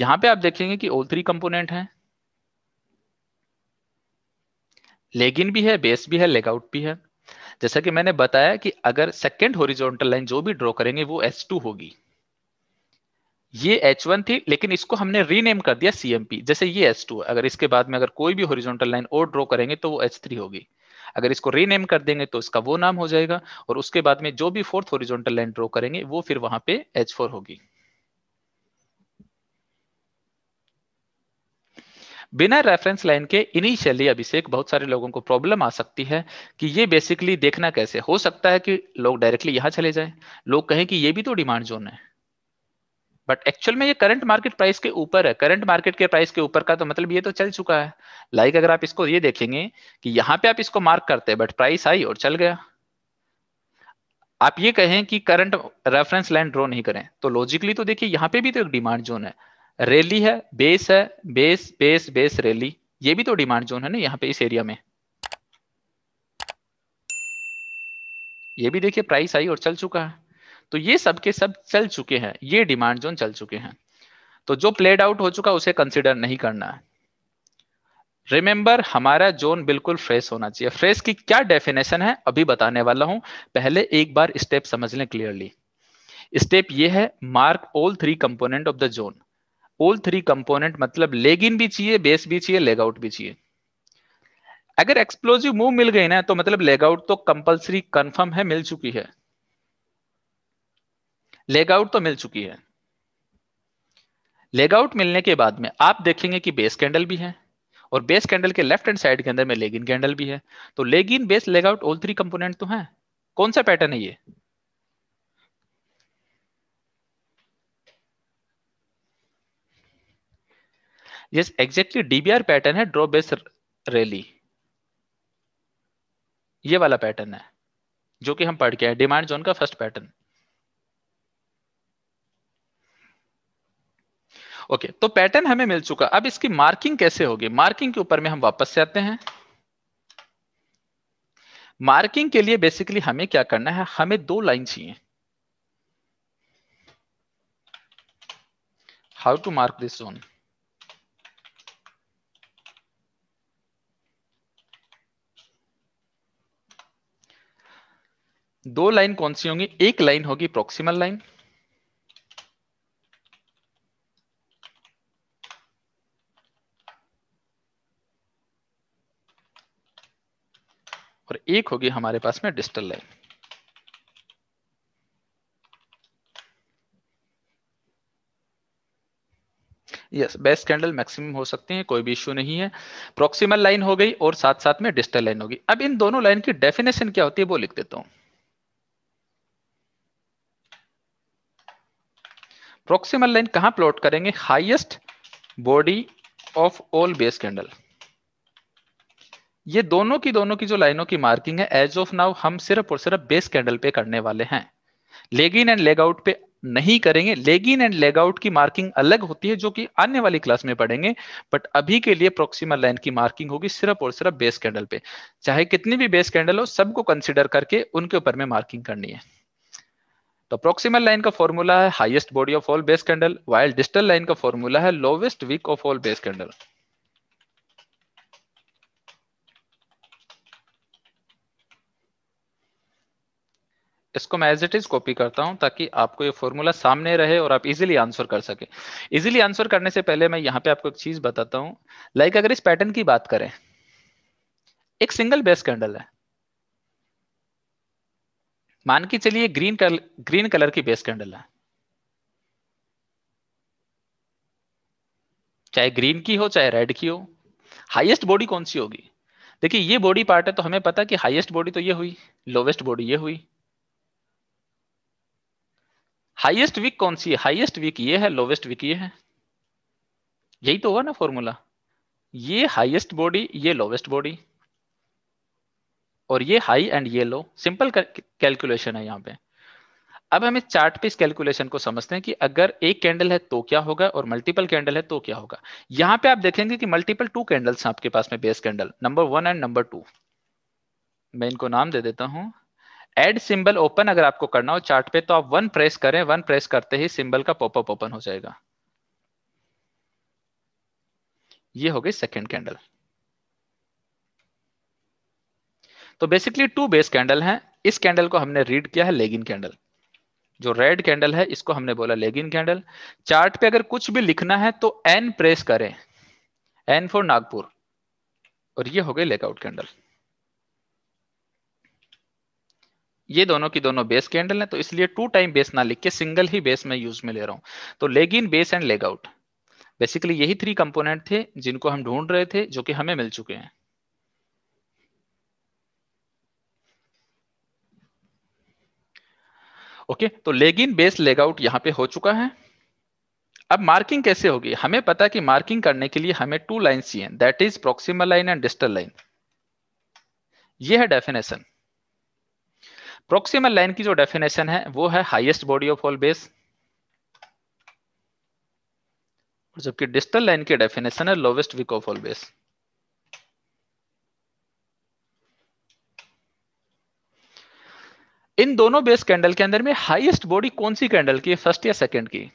यहां पे आप देखेंगे कि ऑल थ्री कंपोनेंट है लेग इन भी है बेस भी है लेग आउट भी है जैसा कि मैंने बताया कि अगर सेकेंड होरिजोनटल लाइन जो भी ड्रॉ करेंगे वो S2 होगी ये H1 थी लेकिन इसको हमने रीनेम कर दिया CMP जैसे ये H2 अगर इसके बाद में अगर कोई भी हॉरिजॉन्टल लाइन और ड्रॉ करेंगे तो वो H3 होगी अगर इसको रीनेम कर देंगे तो इसका वो नाम हो जाएगा और उसके बाद में जो भी फोर्थ हॉरिजॉन्टल लाइन ड्रॉ करेंगे वो फिर वहां पे H4 होगी बिना रेफरेंस लाइन के इनिशियली अभिषेक बहुत सारे लोगों को प्रॉब्लम आ सकती है कि ये बेसिकली देखना कैसे हो सकता है कि लोग डायरेक्टली यहां चले जाएं लोग कहें कि ये भी तो डिमांड जोन है बट एक्चुअल में ये करंट मार्केट प्राइस के ऊपर है करंट मार्केट के प्राइस के ऊपर का तो मतलब ये तो चल चुका है लाइक like अगर आप इसको ये देखेंगे कि यहाँ पे आप इसको मार्क करते हैं बट प्राइस आई और चल गया आप ये कहें कि करंट रेफरेंस लाइन ड्रॉ नहीं करें तो लॉजिकली तो देखिए यहाँ पे भी तो एक डिमांड जोन है रैली है बेस है बेस बेस बेस रैली ये भी तो डिमांड जोन है ना यहाँ पे इस एरिया में ये भी देखिए प्राइस आई और चल चुका है तो ये सब के सब चल चुके हैं ये डिमांड जोन चल चुके हैं तो जो प्लेड आउट हो चुका उसे कंसिडर नहीं करना है रिमेंबर हमारा जोन बिल्कुल फ्रेश होना चाहिए फ्रेश की क्या डेफिनेशन है अभी बताने वाला हूं पहले एक बार स्टेप समझ लें क्लियरली स्टेप ये है mark all three component of the zone all three component मतलब लेग इन भी चाहिए बेस भी चाहिए लेग आउट भी चाहिए अगर एक्सप्लोजिव मूव मिल गई ना तो मतलब लेग आउट तो कंपल्सरी कंफर्म है मिल चुकी है लेग आउट तो मिल चुकी है लेगाउट मिलने के बाद में आप देखेंगे कि बेस कैंडल भी है और बेस कैंडल के लेफ्ट हैंड साइड के अंदर में लेगिन कैंडल भी है तो leg in base leg out all three component तो है कौन सा पैटर्न है ये यस एग्जैक्टली डीबीआर पैटर्न है ड्रॉ बेस रैली ये वाला पैटर्न है जो कि हम पढ़ के हैं डिमांड जोन का फर्स्ट पैटर्न ओके तो पैटर्न हमें मिल चुका अब इसकी मार्किंग कैसे होगी मार्किंग के ऊपर में हम वापस से आते हैं मार्किंग के लिए बेसिकली हमें क्या करना है हमें दो लाइन चाहिए how to mark this zone दो लाइन कौन सी होंगी एक लाइन होगी प्रोक्सीमल लाइन और एक होगी हमारे पास में distal line yes base candle maximum हो सकती है कोई भी इश्यू नहीं है प्रोक्सीमल लाइन हो गई और साथ साथ में डिस्टल लाइन होगी अब इन दोनों लाइन की डेफिनेशन क्या होती है वो लिख देता हूं प्रोक्सीमल लाइन कहां प्लॉट करेंगे highest body of all base candle ये दोनों की दोनों की जो लाइनों की मार्किंग है एज ऑफ नाउ हम सिर्फ और सिर्फ बेस कैंडल पे करने वाले हैं leg in and leg out पे नहीं करेंगे leg in and leg out की मार्किंग अलग होती है जो कि आने वाली क्लास में पढ़ेंगे बट अभी के लिए प्रोक्सीमल लाइन की मार्किंग होगी सिर्फ और सिर्फ बेस कैंडल पे चाहे कितनी भी बेस कैंडल हो सबको कंसिडर करके उनके ऊपर में मार्किंग करनी है तो प्रोक्सीमल लाइन का फॉर्मूला है highest body of all base candle while distal line का फॉर्मूला है lowest wick of all base candle इसको मैं एज इट इज कॉपी करता हूं ताकि आपको ये फॉर्मूला सामने रहे और आप इजीली आंसर कर सके इजीली आंसर करने से पहले मैं यहाँ पे आपको एक चीज बताता हूं लाइक like अगर इस पैटर्न की बात करें एक सिंगल बेस कैंडल है मान के चलिए ग्रीन कल, ग्रीन कलर की बेस कैंडल है चाहे ग्रीन की हो चाहे रेड की हो हाइएस्ट बॉडी कौन सी होगी देखिए ये बॉडी पार्ट है तो हमें पता कि हाइएस्ट बॉडी तो ये हुई लोवेस्ट बॉडी ये हुई हाईएस्ट वीक कौन सी है हाईएस्ट वीक ये है लोवेस्ट वीक ये है यही तो होगा ना फॉर्मूला ये हाईएस्ट बॉडी ये लोवेस्ट बॉडी और ये हाई एंड ये लो सिंपल कैलकुलेशन है यहाँ पे अब हम इस चार्ट पे इस कैलकुलेशन को समझते हैं कि अगर एक कैंडल है तो क्या होगा और मल्टीपल कैंडल है तो क्या होगा यहाँ पे आप देखेंगे कि मल्टीपल टू कैंडल्स आपके पास में base candle number one and number two मैं इनको नाम दे देता हूँ एड सिंबल ओपन अगर आपको करना हो चार्ट पे तो आप वन प्रेस करें वन प्रेस करते ही सिंबल का पॉपअप ओपन हो जाएगा ये हो गई सेकेंड कैंडल तो बेसिकली टू बेस कैंडल हैं इस कैंडल को हमने रीड किया है लेगिन कैंडल जो रेड कैंडल है इसको हमने बोला लेगिन कैंडल चार्ट पे अगर कुछ भी लिखना है तो एन प्रेस करें एन फॉर नागपुर और ये हो गई लेकआउट कैंडल ये दोनों की दोनों बेस कैंडल है तो इसलिए टू टाइम बेस ना लिख के सिंगल ही बेस में यूज में ले रहा हूं तो leg in base and leg out basically यही थ्री कंपोनेंट थे जिनको हम ढूंढ रहे थे जो कि हमें मिल चुके हैं ओके okay, तो leg in base leg out यहां पे हो चुका है अब मार्किंग कैसे होगी हमें पता कि मार्किंग करने के लिए हमें टू लाइन चाहिए that is proximal line and distal line ये है डेफिनेशन प्रोक्सीमल लाइन की जो डेफिनेशन है वो है highest body of all base और जबकि डिस्टल लाइन की डेफिनेशन है lowest wick of all base इन दोनों बेस कैंडल के अंदर में हाईएस्ट बॉडी कौन सी कैंडल की फर्स्ट या सेकंड की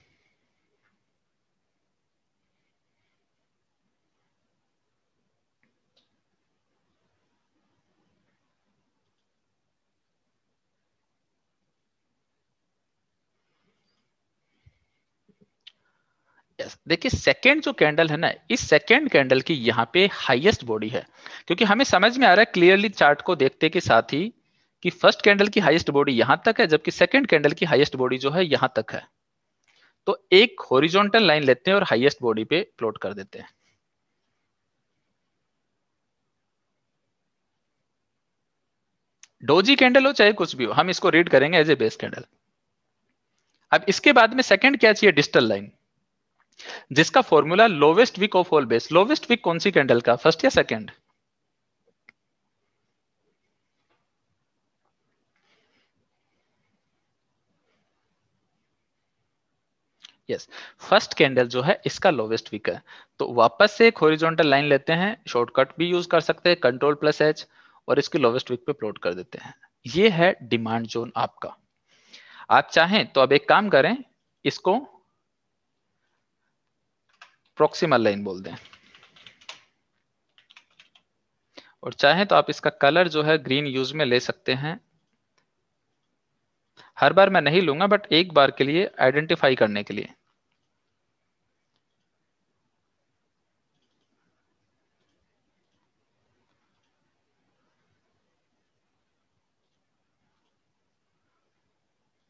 यस देखिए सेकेंड जो कैंडल है ना इस सेकेंड कैंडल की यहाँ पे हाईएस्ट बॉडी है क्योंकि हमें समझ में आ रहा है क्लियरली चार्ट को देखते के साथ ही कि फर्स्ट कैंडल की हाईएस्ट बॉडी यहाँ तक है जबकि सेकेंड कैंडल की हाईएस्ट बॉडी जो है यहाँ तक है तो एक हॉरिजॉन्टल लाइन लेते हैं और हाइएस्ट बॉडी पे प्लॉट कर देते हैं डोजी कैंडल हो चाहे कुछ भी हो हम इसको रीड करेंगे एज ए बेस कैंडल अब इसके बाद में सेकंड क्या चाहिए डिस्टल लाइन जिसका formula lowest wick of all base lowest wick कौन सी कैंडल का फर्स्ट या सेकंड यस फर्स्ट कैंडल जो है इसका लोवेस्ट वीक है तो वापस से एक होरिजोनटल लाइन लेते हैं शॉर्टकट भी यूज कर सकते हैं कंट्रोल प्लस एच और इसकी लोवेस्ट वीक पे प्लॉट कर देते हैं ये है डिमांड जोन आपका आप चाहें तो अब एक काम करें इसको प्रोक्सीमल लाइन बोल दें और चाहे तो आप इसका कलर जो है ग्रीन यूज में ले सकते हैं हर बार मैं नहीं लूंगा बट एक बार के लिए आइडेंटिफाई करने के लिए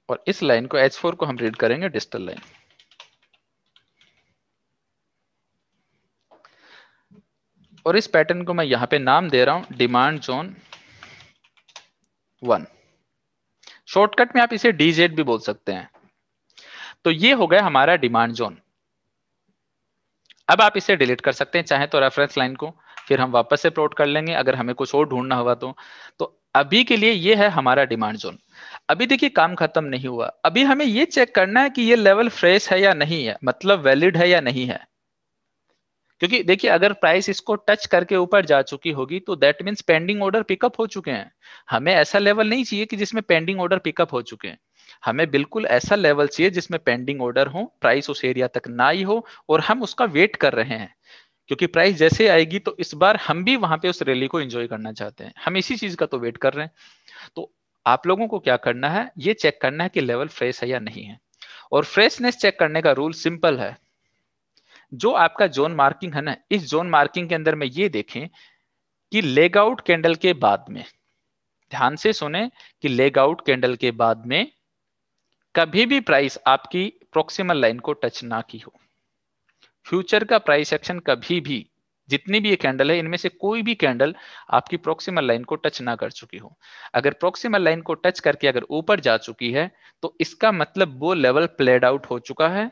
और इस लाइन को H4 को हम रीड करेंगे डिस्टल लाइन और इस पैटर्न को मैं यहां पे नाम दे रहा हूं डिमांड जोन वन शॉर्टकट में आप इसे डीजेड भी बोल सकते हैं तो ये हो गया हमारा डिमांड जोन अब आप इसे डिलीट कर सकते हैं चाहे तो रेफरेंस लाइन को फिर हम वापस से प्लॉट कर लेंगे अगर हमें कुछ और ढूंढना हुआ तो तो अभी के लिए ये है हमारा डिमांड जोन अभी देखिए काम खत्म नहीं हुआ अभी हमें ये चेक करना है कि ये लेवल फ्रेश है या नहीं है मतलब वैलिड है या नहीं है क्योंकि देखिए अगर प्राइस इसको टच करके ऊपर जा चुकी होगी तो that means pending order pickup हो चुके हैं हमें ऐसा लेवल नहीं चाहिए कि जिसमें पेंडिंग ऑर्डर पिकअप हो चुके हैं हमें बिल्कुल ऐसा लेवल चाहिए जिसमें पेंडिंग ऑर्डर हो प्राइस उस एरिया तक ना ही हो और हम उसका वेट कर रहे हैं क्योंकि प्राइस जैसे आएगी तो इस बार हम भी वहां पे उस रैली को एंजॉय करना चाहते हैं हम इसी चीज का तो वेट कर रहे हैं तो आप लोगों को क्या करना है ये चेक करना है कि लेवल फ्रेश है या नहीं है और फ्रेशनेस चेक करने का रूल सिंपल है जो आपका जोन मार्किंग है ना इस जोन मार्किंग के अंदर में ये देखें कि लेग आउट कैंडल के बाद में ध्यान से सुने कि लेग आउट कैंडल के बाद में कभी भी प्राइस आपकी प्रोक्सीमल लाइन को टच ना की हो फ्यूचर का प्राइस एक्शन कभी भी जितनी भी ये कैंडल है इनमें से कोई भी कैंडल आपकी प्रोक्सीमल लाइन को टच ना कर चुकी हो अगर प्रोक्सीमल लाइन को टच करके अगर ऊपर जा चुकी है तो इसका मतलब वो लेवल प्लेड आउट हो चुका है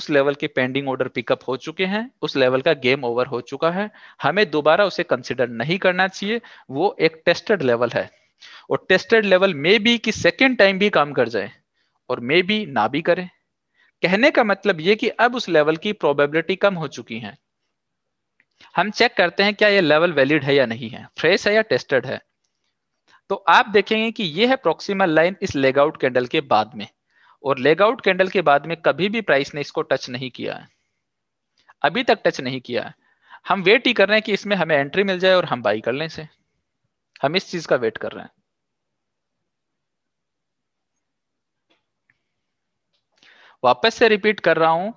उस लेवल के पेंडिंग ऑर्डर पिकअप हो चुके हैं उस लेवल का गेम ओवर हो चुका है हमें दोबारा उसे कंसिडर नहीं करना चाहिए वो एक टेस्टेड लेवल है और टेस्टेड लेवल में भी कि सेकेंड टाइम भी काम कर जाए और मे भी ना भी करें कहने का मतलब ये कि अब उस लेवल की प्रोबेबिलिटी कम हो चुकी है हम चेक करते हैं क्या ये लेवल वैलिड है या नहीं है फ्रेश है या टेस्टेड है तो आप देखेंगे कि ये है प्रोक्सीमल लाइन इस लेगआउट कैंडल के बाद में और लेगआउट कैंडल के बाद में कभी भी प्राइस ने इसको टच नहीं किया है अभी तक टच नहीं किया है हम वेट ही कर रहे हैं कि इसमें हमें एंट्री मिल जाए और हम बाई कर लें इसे हम इस चीज का वेट कर रहे हैं वापस से रिपीट कर रहा हूं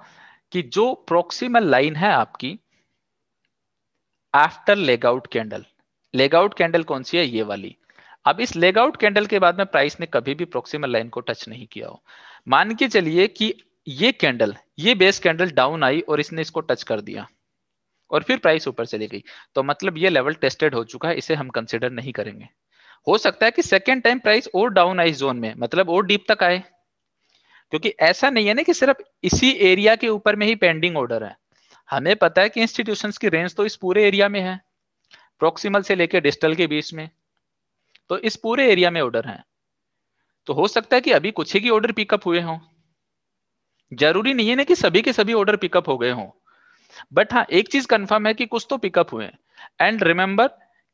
कि जो प्रोक्सीमल लाइन है आपकी after leg out candle leg out candle कौन सी है ये वाली अब इस लेगआउट कैंडल के बाद में प्राइस ने कभी भी प्रोक्सीमल लाइन को टच नहीं किया हो मान के चलिए कि ये कैंडल ये बेस कैंडल डाउन आई और इसने इसको टच कर दिया और फिर प्राइस ऊपर चली गई तो मतलब ये लेवल टेस्टेड हो चुका है इसे हम कंसिडर नहीं करेंगे हो सकता है कि सेकेंड टाइम प्राइस और डाउन आई जोन में मतलब और डीप तक आए क्योंकि ऐसा नहीं है ना कि सिर्फ इसी एरिया के ऊपर में ही पेंडिंग ऑर्डर है हमें पता है कि इंस्टीट्यूशंस की रेंज तो इस पूरे एरिया में है प्रोक्सीमल से लेकर डिस्टल के बीच में तो इस पूरे एरिया में ऑर्डर है तो हो सकता है कि अभी कुछ ही ऑर्डर पिकअप हुए हों जरूरी नहीं है ना कि सभी के सभी ऑर्डर पिकअप हो गए हों बट हाँ एक चीज कंफर्म है कि कुछ तो पिकअप हुए एंड रिमेंबर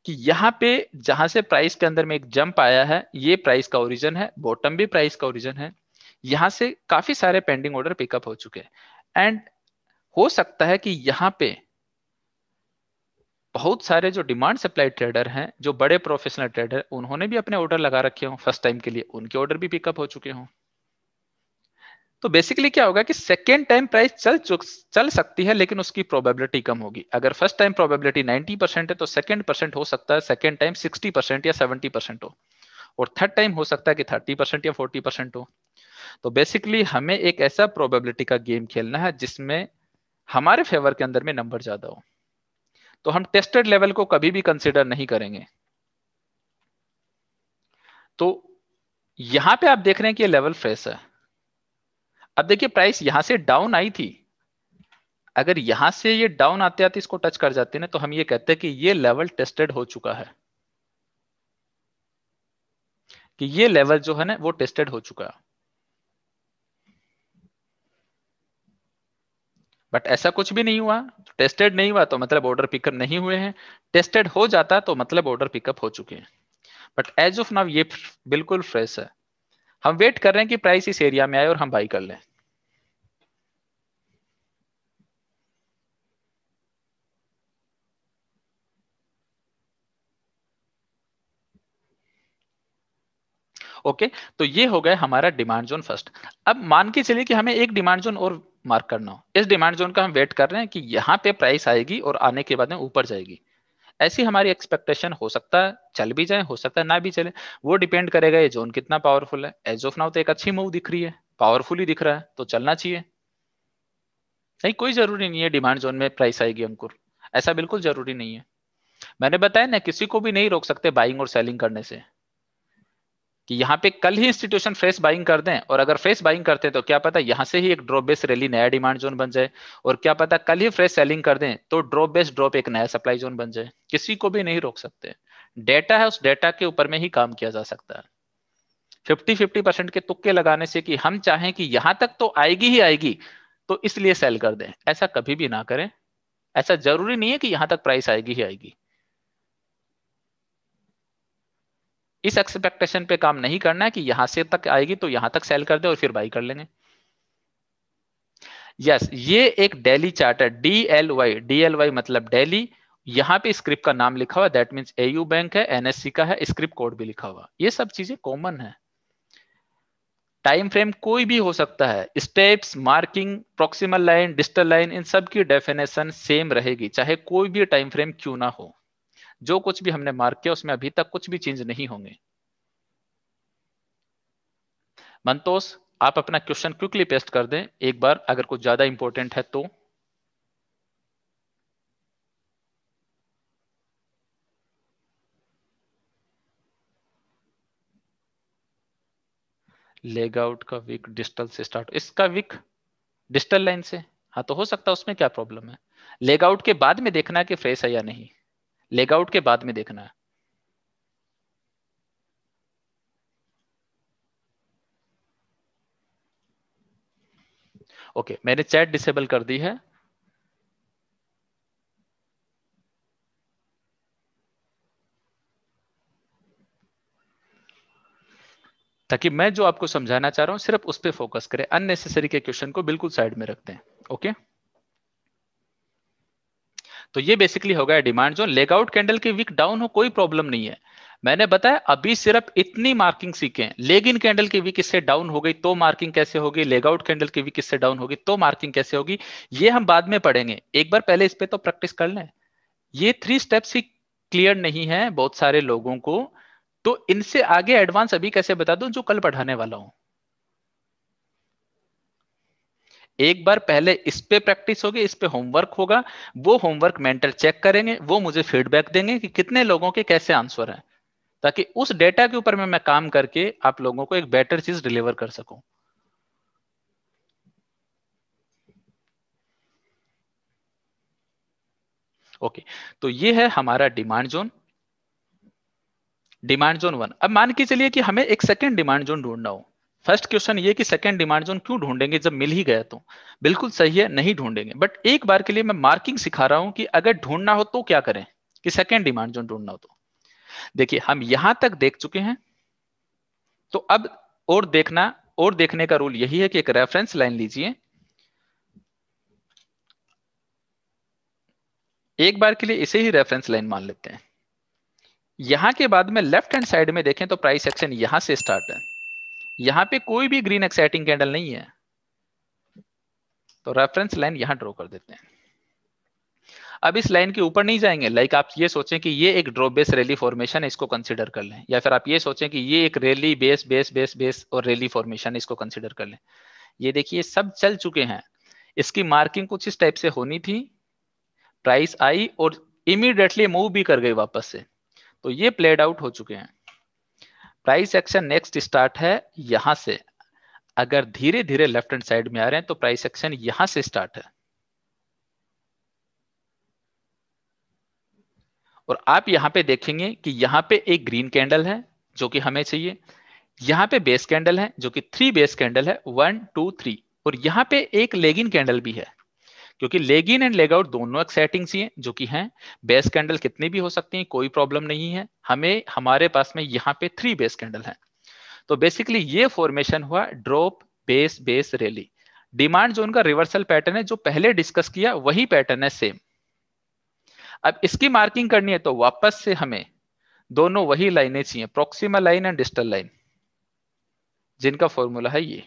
कि यहाँ पे जहां से प्राइस के अंदर में एक जंप आया है ये प्राइस का ओरिजन है बॉटम भी प्राइस का ओरिजन है यहाँ से काफी सारे पेंडिंग ऑर्डर पिकअप हो चुके हैं एंड हो सकता है कि यहां पे बहुत सारे जो डिमांड सप्लाई ट्रेडर हैं जो बड़े प्रोफेशनल ट्रेडर उन्होंने भी अपने ऑर्डर लगा रखे हों फर्स्ट टाइम के लिए उनके ऑर्डर भी पिकअप हो चुके हों तो बेसिकली क्या होगा कि सेकेंड टाइम प्राइस चल चल सकती है लेकिन उसकी प्रोबेबिलिटी कम होगी अगर फर्स्ट टाइम प्रोबेबिलिटी 90 परसेंट है तो सेकेंड परसेंट हो सकता है सेकेंड टाइम 60 परसेंट या 70 परसेंट हो और थर्ड टाइम हो सकता है कि 30 परसेंट या 40 परसेंट हो तो बेसिकली हमें एक ऐसा प्रोबेबिलिटी का गेम खेलना है जिसमें हमारे फेवर के अंदर में नंबर ज्यादा हो तो हम टेस्टेड लेवल को कभी भी कंसिडर नहीं करेंगे तो यहां पे आप देख रहे हैं कि ये लेवल फ्रेश है अब देखिए प्राइस यहां से डाउन आई थी अगर यहां से ये डाउन आते आते इसको टच कर जाते ना तो हम ये कहते हैं कि ये लेवल टेस्टेड हो चुका है कि ये लेवल जो है ना वो टेस्टेड हो चुका है बट ऐसा कुछ भी नहीं हुआ टेस्टेड नहीं हुआ तो मतलब ऑर्डर पिकअप नहीं हुए हैं टेस्टेड हो जाता तो मतलब ऑर्डर पिकअप हो चुके हैं बट एज ऑफ नाउ ये बिल्कुल फ्रेश है हम वेट कर रहे हैं कि प्राइस इस एरिया में आए और हम बाई कर लें ओके okay, तो ये हो गया हमारा डिमांड जोन फर्स्ट अब मान के चलिए कि हमें एक डिमांड जोन और मार्क करना हो इस डिमांड जोन का हम वेट कर रहे हैं कि यहाँ पे प्राइस आएगी और आने के बाद में ऊपर जाएगी ऐसी हमारी एक्सपेक्टेशन हो सकता है चल भी जाए हो सकता है ना भी चले वो डिपेंड करेगा ये जोन कितना पावरफुल है एज ऑफ नाउ तो एक अच्छी मूव दिख रही है पावरफुल ही दिख रहा है तो चलना चाहिए नहीं कोई जरूरी नहीं है डिमांड जोन में प्राइस आएगी अंकुर ऐसा बिल्कुल जरूरी नहीं है मैंने बताया ना किसी को भी नहीं रोक सकते बाइंग और सेलिंग करने से कि यहाँ पे कल ही इंस्टीट्यूशन फ्रेश बाइंग कर दें और अगर फ्रेश बाइंग करते हैं तो क्या पता यहाँ से ही एक ड्रॉप बेस रैली नया डिमांड जोन बन जाए और क्या पता कल ही फ्रेश सेलिंग कर दें तो ड्रॉप बेस ड्रॉप एक नया सप्लाई जोन बन जाए किसी को भी नहीं रोक सकते डेटा है उस डेटा के ऊपर में ही काम किया जा सकता है फिफ्टी फिफ्टी परसेंट के तुक्के लगाने से कि हम चाहें कि यहां तक तो आएगी ही आएगी तो इसलिए सेल कर दें ऐसा कभी भी ना करें ऐसा जरूरी नहीं है कि यहां तक प्राइस आएगी ही आएगी इस एक्सपेक्टेशन पे काम नहीं करना है कि यहां से तक आएगी तो यहां तक सेल कर दे और फिर बाई कर लेंगे यस yes, ये एक daily charter D L Y D L Y मतलब डेली यहाँ पे स्क्रिप्ट का नाम लिखा हुआ दैट मीन एयू बैंक है एनएससी का है स्क्रिप्ट कोड भी लिखा हुआ ये सब चीजें कॉमन है टाइम फ्रेम कोई भी हो सकता है steps marking proximal line digital line इन सब की डेफिनेशन सेम रहेगी चाहे कोई भी टाइम फ्रेम क्यों ना हो जो कुछ भी हमने मार्क किया उसमें अभी तक कुछ भी चेंज नहीं होंगे मंतोष आप अपना क्वेश्चन क्विकली पेस्ट कर दें एक बार अगर कुछ ज्यादा इंपॉर्टेंट है तो लेगआउट का विक डिस्टल से स्टार्ट इसका विक डिस्टल लाइन से हाँ तो हो सकता है उसमें क्या प्रॉब्लम है लेग आउट के बाद में देखना कि फ्रेश है या नहीं लेग के बाद में देखना है ओके okay, मैंने चैट डिसेबल कर दी है ताकि मैं जो आपको समझाना चाह रहा हूं सिर्फ उस पर फोकस करें अननेसेसरी के क्वेश्चन को बिल्कुल साइड में रखते हैं ओके okay? तो ये बेसिकली होगा डिमांड जोन लेगआउट कैंडल की वीक डाउन हो कोई प्रॉब्लम नहीं है मैंने बताया अभी सिर्फ इतनी मार्किंग सीखे लेग इन कैंडल की वीक इससे डाउन हो गई तो मार्किंग कैसे होगी लेगआउट कैंडल की वीक इससे डाउन होगी तो मार्किंग कैसे होगी ये हम बाद में पढ़ेंगे एक बार पहले इस पर तो प्रैक्टिस कर लें ये थ्री स्टेप्स ही क्लियर नहीं है बहुत सारे लोगों को तो इनसे आगे एडवांस अभी कैसे बता दूं जो कल पढ़ाने वाला हूं एक बार पहले इस पे प्रैक्टिस होगी इस पे होमवर्क होगा वो होमवर्क मेंटर चेक करेंगे वो मुझे फीडबैक देंगे कि कितने लोगों के कैसे आंसर हैं ताकि उस डेटा के ऊपर में मैं काम करके आप लोगों को एक बेटर चीज डिलीवर कर सकूं ओके तो ये है हमारा demand zone demand zone one अब मान के चलिए कि हमें एक सेकेंड डिमांड जोन ढूंढना हो फर्स्ट क्वेश्चन ये कि सेकंड डिमांड जोन क्यों ढूंढेंगे जब मिल ही गया तो बिल्कुल सही है नहीं ढूंढेंगे बट एक बार के लिए मैं मार्किंग सिखा रहा हूं कि अगर ढूंढना हो तो क्या करें कि सेकंड डिमांड जोन ढूंढना हो तो देखिए हम यहां तक देख चुके हैं तो अब और देखना और देखने का रूल यही है कि एक रेफरेंस लाइन लीजिए एक बार के लिए इसे ही रेफरेंस लाइन मान लेते हैं यहां के बाद में लेफ्ट हैंड साइड में देखें तो प्राइस एक्शन यहां से स्टार्ट है यहां पे कोई भी ग्रीन एक्साइटिंग कैंडल नहीं है तो रेफरेंस लाइन यहां ड्रॉ कर देते हैं अब इस लाइन के ऊपर नहीं जाएंगे लाइक आप ये सोचें कि ये एक ड्रॉ बेस रैली फॉर्मेशन है इसको कंसिडर कर लें या फिर आप ये सोचें कि ये एक rally base base base base और रैली फॉर्मेशन है इसको कंसिडर कर लें ये देखिए सब चल चुके हैं इसकी मार्किंग कुछ इस टाइप से होनी थी प्राइस आई और इमीडिएटली मूव भी कर गई वापस से तो ये प्लेड आउट हो चुके हैं प्राइस एक्शन नेक्स्ट स्टार्ट है यहां से अगर धीरे धीरे लेफ्ट हैंड साइड में आ रहे हैं तो प्राइस एक्शन यहां से स्टार्ट है और आप यहां पे देखेंगे कि यहां पे एक ग्रीन कैंडल है जो कि हमें चाहिए यहाँ पे बेस कैंडल है जो कि थ्री बेस कैंडल है वन टू थ्री और यहाँ पे एक लेगिन कैंडल भी है क्योंकि leg in and leg out दोनों एक सेटिंग्स ही हैं जो कि हैं बेस कैंडल कितनी भी हो सकती है कोई प्रॉब्लम नहीं है हमें हमारे पास में यहाँ पे थ्री बेस कैंडल हैं तो बेसिकली ये फॉर्मेशन हुआ drop base base rally demand zone का रिवर्सल पैटर्न है जो पहले डिस्कस किया वही पैटर्न है सेम अब इसकी मार्किंग करनी है तो वापस से हमें दोनों वही लाइनें चाहिए proximal line and distal line जिनका फॉर्मूला है ये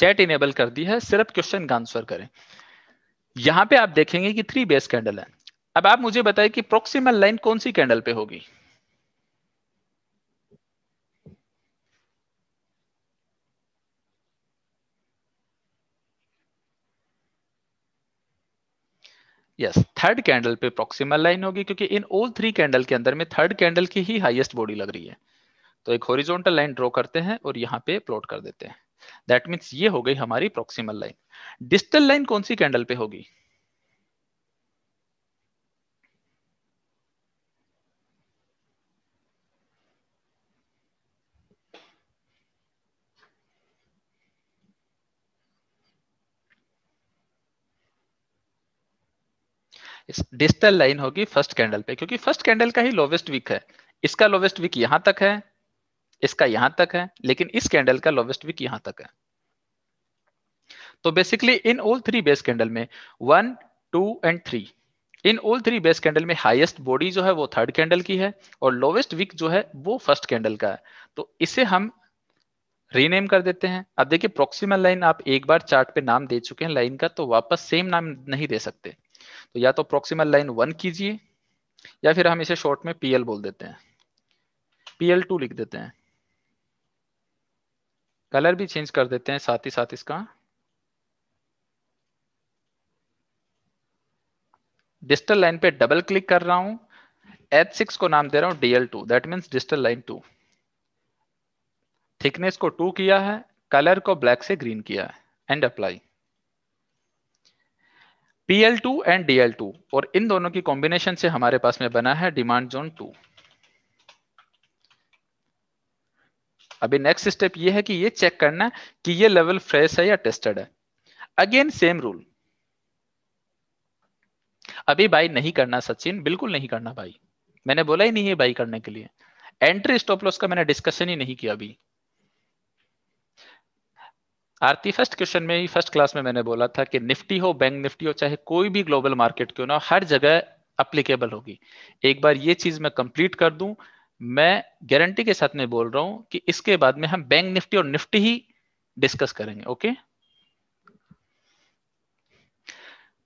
चैट इनेबल कर दी है सिर्फ क्वेश्चन का आंसर करें यहां पे आप देखेंगे कि थ्री बेस कैंडल है अब आप मुझे बताइए कि प्रोक्सीमल लाइन कौन सी कैंडल पे होगी यस थर्ड कैंडल पे प्रोक्सीमल लाइन होगी क्योंकि इन ऑल थ्री कैंडल के अंदर में थर्ड कैंडल की ही हाईएस्ट बॉडी लग रही है तो एक हॉरिजॉन्टल लाइन ड्रॉ करते हैं और यहां पे प्लॉट कर देते हैं दैट मीन्स ये हो गई हमारी प्रोक्सीमल लाइन डिस्टल लाइन कौन सी कैंडल पे होगी डिस्टल लाइन होगी फर्स्ट कैंडल पे क्योंकि फर्स्ट कैंडल का ही लोवेस्ट वीक है इसका लोवेस्ट वीक यहां तक है इसका यहां तक है लेकिन इस कैंडल का लोवेस्ट वीक यहां तक है तो basically in all three base candle में one two and three in all three base candle में हाईएस्ट बॉडी जो है वो थर्ड कैंडल की है और लोवेस्ट वीक जो है वो फर्स्ट कैंडल का है तो इसे हम रीनेम कर देते हैं अब देखिए प्रोक्सीमल लाइन आप एक बार चार्ट पे नाम दे चुके हैं लाइन का तो वापस सेम नाम नहीं दे सकते तो या तो प्रोक्सीमल लाइन वन कीजिए या फिर हम इसे शॉर्ट में पीएल बोल देते हैं पीएल टू लिख देते हैं कलर भी चेंज कर देते हैं साथ ही साथ इसका डिजिटल लाइन पे डबल क्लिक कर रहा हूं एच सिक्स को नाम दे रहा हूं DL two that mean digital line two thickness को टू किया है कलर को ब्लैक से ग्रीन किया है and apply PL two and DL two और इन दोनों की कॉम्बिनेशन से हमारे पास में बना है डिमांड जोन टू अभी नेक्स्ट स्टेप ये है कि ये चेक करना कि ये लेवल फ्रेश है या टेस्टेड है अगेन सेम रूल अभी बाई नहीं करना सचिन बिल्कुल नहीं करना भाई मैंने बोला ही नहीं है बाई करने के लिए एंट्री स्टॉप लॉस का मैंने डिस्कशन ही नहीं किया अभी आरती फर्स्ट क्वेश्चन में ही फर्स्ट क्लास में मैंने बोला था कि निफ्टी हो बैंक निफ्टी हो चाहे कोई भी ग्लोबल मार्केट क्यों ना हर जगह अप्लीकेबल होगी एक बार ये चीज मैं कंप्लीट कर दूं मैं गारंटी के साथ में बोल रहा हूं कि इसके बाद में हम बैंक निफ्टी और निफ्टी ही डिस्कस करेंगे ओके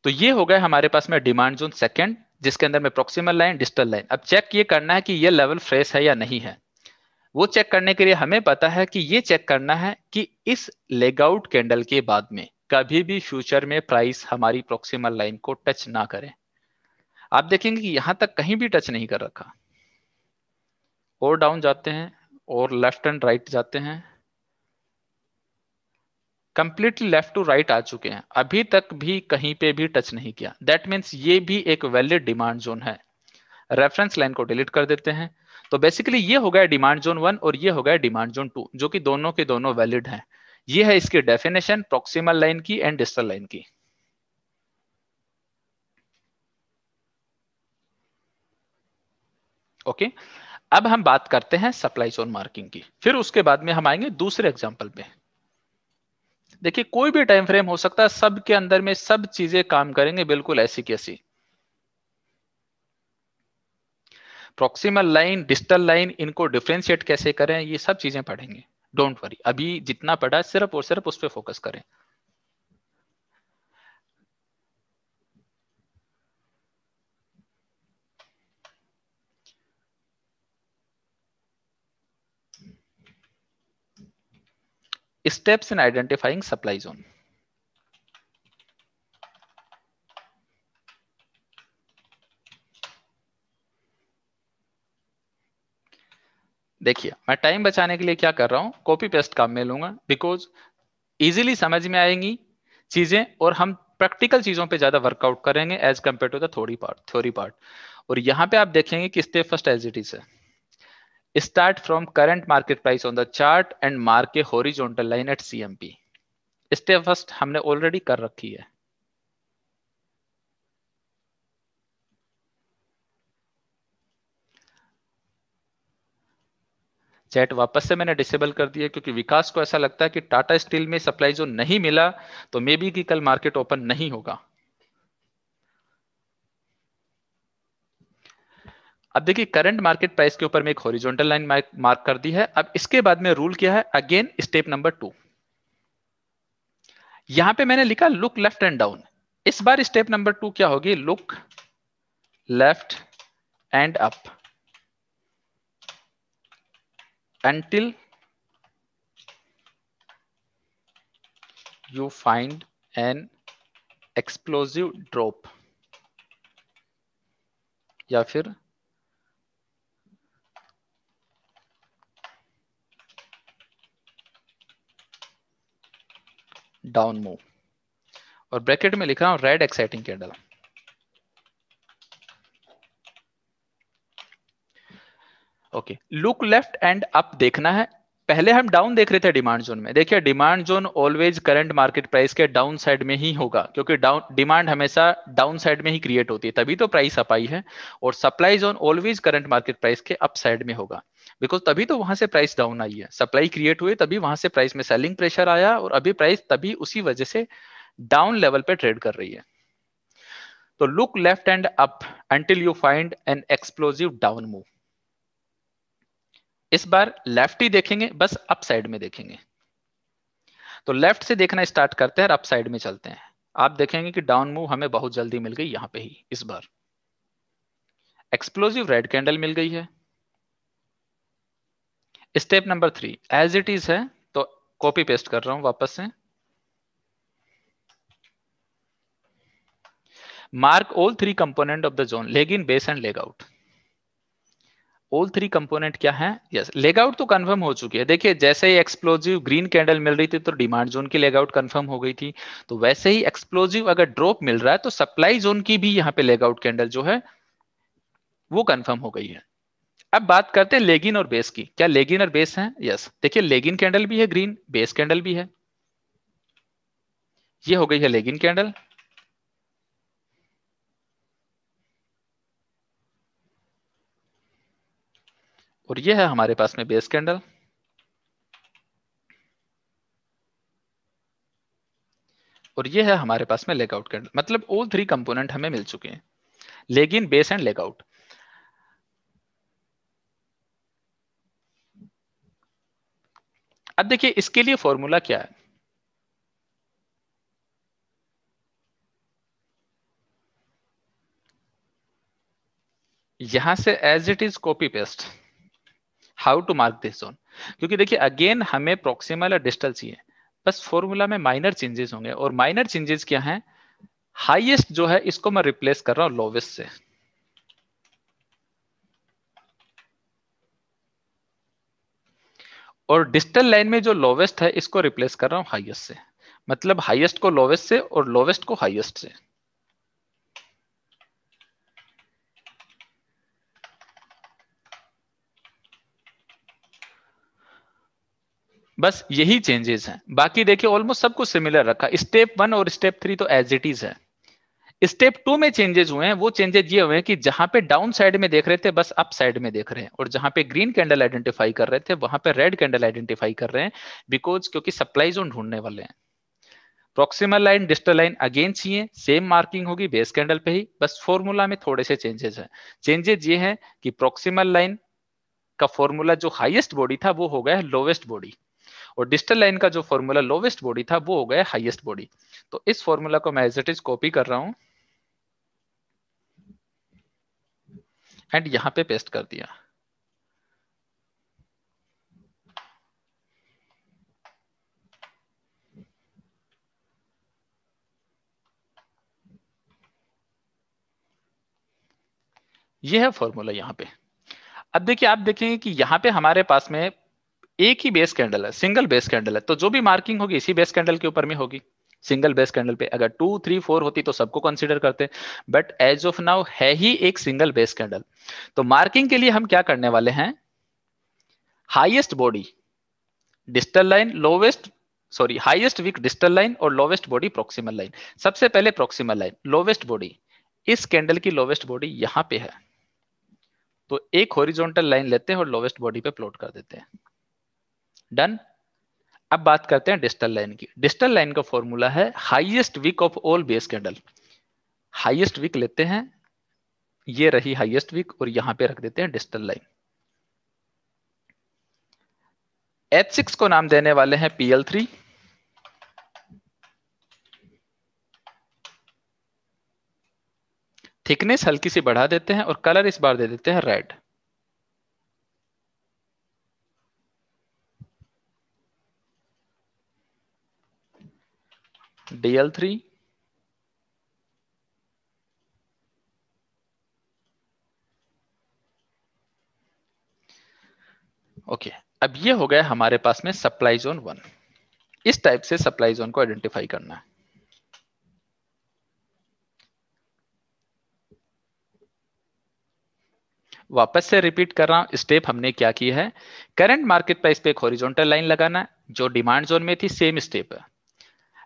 तो ये हो गया हमारे पास में डिमांड जोन सेकंड जिसके अंदर में प्रोक्सीमल लाइन डिजिटल लाइन अब चेक ये करना है कि ये लेवल फ्रेश है या नहीं है वो चेक करने के लिए हमें पता है कि ये चेक करना है कि इस लेगआउट कैंडल के बाद में कभी भी फ्यूचर में प्राइस हमारी प्रोक्सीमल लाइन को टच ना करें आप देखेंगे कि यहां तक कहीं भी टच नहीं कर रखा और डाउन जाते हैं और लेफ्ट एंड राइट जाते हैं कंप्लीटली लेफ्ट टू राइट आ चुके हैं अभी तक भी कहीं पे भी टच नहीं किया दैट मीन्स ये भी एक वैलिड डिमांड जोन है रेफरेंस लाइन को डिलीट कर देते हैं तो बेसिकली ये हो गया डिमांड जोन वन और ये हो गया डिमांड जोन टू जो कि दोनों के दोनों वैलिड हैं ये है इसकी डेफिनेशन प्रोक्सीमल लाइन की एंड डिस्टल लाइन की ओके okay? अब हम बात करते हैं सप्लाई जोन मार्किंग की फिर उसके बाद में हम आएंगे दूसरे एग्जाम्पल पे देखिए कोई भी टाइम फ्रेम हो सकता है सब के अंदर में सब चीजें काम करेंगे बिल्कुल ऐसी की ऐसी लाइन डिजिटल लाइन इनको डिफ्रेंशिएट कैसे करें ये सब चीजें पढ़ेंगे डोंट वरी अभी जितना पढ़ा सिर्फ और सिर्फ उस पर फोकस करें steps in identifying supply zone. देखिए मैं टाइम बचाने के लिए क्या कर रहा हूं कॉपी पेस्ट काम में लूंगा बिकॉज इजीली समझ में आएंगी चीजें और हम प्रैक्टिकल चीजों पे ज्यादा वर्कआउट करेंगे एज कम्पेयर टू द थोड़ी पार्ट थ्योरी पार्ट और यहां पे आप देखेंगे कि step first as it is है start from current market price on the chart and mark a horizontal line at CMP. Step first हमने ऑलरेडी कर रखी है चैट वापस से मैंने डिसेबल कर दिया क्योंकि विकास को ऐसा लगता है कि टाटा स्टील में सप्लाई जो नहीं मिला तो मे बी कि कल मार्केट ओपन नहीं होगा अब देखिए करंट मार्केट प्राइस के ऊपर मैं एक हॉरिजॉन्टल लाइन मार्क कर दी है अब इसके बाद में रूल क्या है अगेन स्टेप नंबर टू यहां पे मैंने लिखा लुक लेफ्ट एंड डाउन इस बार स्टेप नंबर टू क्या होगी look left and up until you find an explosive drop या फिर डाउन मूव और ब्रैकेट में लिख रहा हूं red exciting candle okay look left and up देखना है पहले हम डाउन देख रहे थे डिमांड जोन में देखिए demand zone always current market price के डाउन साइड में ही होगा क्योंकि डाउन डिमांड हमेशा डाउन साइड में ही क्रिएट होती है तभी तो प्राइस अप आई है और supply zone always current market price के अप साइड में होगा बिकॉज तभी तो वहां से प्राइस डाउन आई है सप्लाई क्रिएट हुई तभी वहां से प्राइस में सेलिंग प्रेशर आया और अभी प्राइस तभी उसी वजह से डाउन लेवल पे ट्रेड कर रही है तो look left and up until you find an explosive down move इस बार लेफ्ट ही देखेंगे बस अप साइड में देखेंगे तो लेफ्ट से देखना स्टार्ट करते हैं और अप साइड में चलते हैं आप देखेंगे कि डाउन मूव हमें बहुत जल्दी मिल गई यहां पे ही इस बार एक्सप्लोजिव रेड कैंडल मिल गई है step number three as it is है तो कॉपी पेस्ट कर रहा हूं वापस से mark all three component of the zone leg in base and leg out all three component क्या है यस लेगआउट तो कंफर्म हो चुकी है देखिए जैसे ही एक्सप्लोजिव ग्रीन कैंडल मिल रही थी तो डिमांड जोन की लेगआउट कंफर्म हो गई थी तो वैसे ही एक्सप्लोजिव अगर ड्रॉप मिल रहा है तो सप्लाई जोन की भी यहाँ पे लेगआउट कैंडल जो है वो कंफर्म हो गई है अब बात करते हैं लेगिन और बेस की क्या लेगिन और बेस है यस देखिए लेगिन कैंडल भी है ग्रीन बेस कैंडल भी है ये हो गई है लेगिन कैंडल और ये है हमारे पास में बेस कैंडल और ये है हमारे पास में लेग आउट कैंडल मतलब ऑल थ्री कंपोनेंट हमें मिल चुके हैं leg in base and leg out अब देखिए इसके लिए फॉर्मूला क्या है यहां से as it is copy paste how to mark this zone क्योंकि देखिए अगेन हमें प्रोक्सीमल और डिस्टल चाहिए बस फॉर्मूला में माइनर चेंजेस होंगे और माइनर चेंजेस क्या है हाइएस्ट जो है इसको मैं रिप्लेस कर रहा हूं लोवेस्ट से और डिस्टल लाइन में जो लोवेस्ट है इसको रिप्लेस कर रहा हूं हाइएस्ट से मतलब हाइएस्ट को लोवेस्ट से और लोवेस्ट को हाइएस्ट से बस यही चेंजेस हैं बाकी देखिए ऑलमोस्ट सब कुछ सिमिलर रखा स्टेप वन और स्टेप थ्री तो एज इट इज है स्टेप टू में चेंजेस हुए हैं वो चेंजेस ये हुए हैं कि जहां पे डाउन साइड में देख रहे थे बस अप साइड में देख रहे हैं और जहां पे ग्रीन कैंडल आइडेंटिफाई कर रहे थे वहां पे रेड कैंडल आइडेंटिफाई कर रहे हैं बिकॉज क्योंकि सप्लाई जोन ढूंढने वाले हैं proximal line distal line again चाहिए सेम मार्किंग होगी बेस कैंडल पे ही बस फॉर्मूला में थोड़े से चेंजेस है चेंजेस ये है कि प्रोक्सीमल लाइन का फॉर्मूला जो हाइएस्ट बॉडी था वो हो गया है लोवेस्ट बॉडी और डिस्टल लाइन का जो फॉर्मूला लोवेस्ट बॉडी था वो हो गया हाइएस्ट बॉडी तो इस फॉर्मूला को मैं एज इट इज कॉपी कर रहा हूं एंड यहां पे पेस्ट कर दिया यह है फॉर्मूला यहां पे अब देखिए आप देखेंगे कि यहां पे हमारे पास में एक ही बेस कैंडल है सिंगल बेस कैंडल है तो जो भी मार्किंग होगी इसी बेस कैंडल के ऊपर में होगी सिंगल बेस कैंडल पे अगर टू थ्री फोर होती तो सबको कंसिडर करते बट एज ऑफ नाउ है ही एक सिंगल बेस कैंडल तो मार्किंग के लिए हम क्या करने वाले हैं highest body distal line lowest sorry highest wick distal line और लोवेस्ट बॉडी प्रोक्सीमल लाइन सबसे पहले प्रोक्सीमल लाइन लोवेस्ट बॉडी इस कैंडल की लोवेस्ट बॉडी यहां पे है तो एक हॉरिजॉन्टल लाइन लेते हैं और लोवेस्ट बॉडी पे प्लॉट कर देते हैं डन अब बात करते हैं डिस्टल लाइन की डिस्टल लाइन का फॉर्मूला है highest wick of all base candle highest wick लेते हैं ये रही हाईएस्ट वीक और यहां पे रख देते हैं डिस्टल लाइन एच सिक्स को नाम देने वाले हैं थ्री थिकनेस हल्की सी बढ़ा देते हैं और कलर इस बार दे देते हैं रेड DL3. Okay okay. अब ये हो गया हमारे पास में सप्लाई जोन वन इस टाइप से सप्लाई जोन को आइडेंटिफाई करना है वापस से रिपीट कर रहा हूं स्टेप हमने क्या किया है करंट मार्केट प्राइस पे एक हॉरिजॉन्टल लाइन लगाना जो डिमांड जोन में थी सेम स्टेप है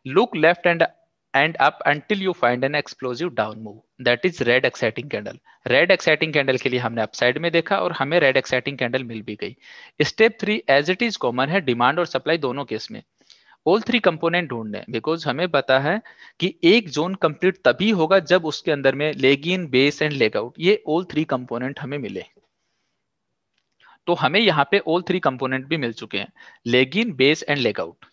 Look left and and up until you find an explosive down move. That is red exciting candle red exciting candle के लिए हमने अपसाइड में देखा और हमें रेड एक्साइटिंग कैंडल मिल भी गई step three as it is common है डिमांड और सप्लाई दोनों केस में ऑल थ्री कंपोनेंट ढूंढने बिकॉज हमें पता है कि एक जोन कंप्लीट तभी होगा जब उसके अंदर में leg in base and leg out ये ऑल थ्री कंपोनेंट हमें मिले तो हमें यहाँ पे ऑल थ्री कंपोनेंट भी मिल चुके हैं leg in base and leg out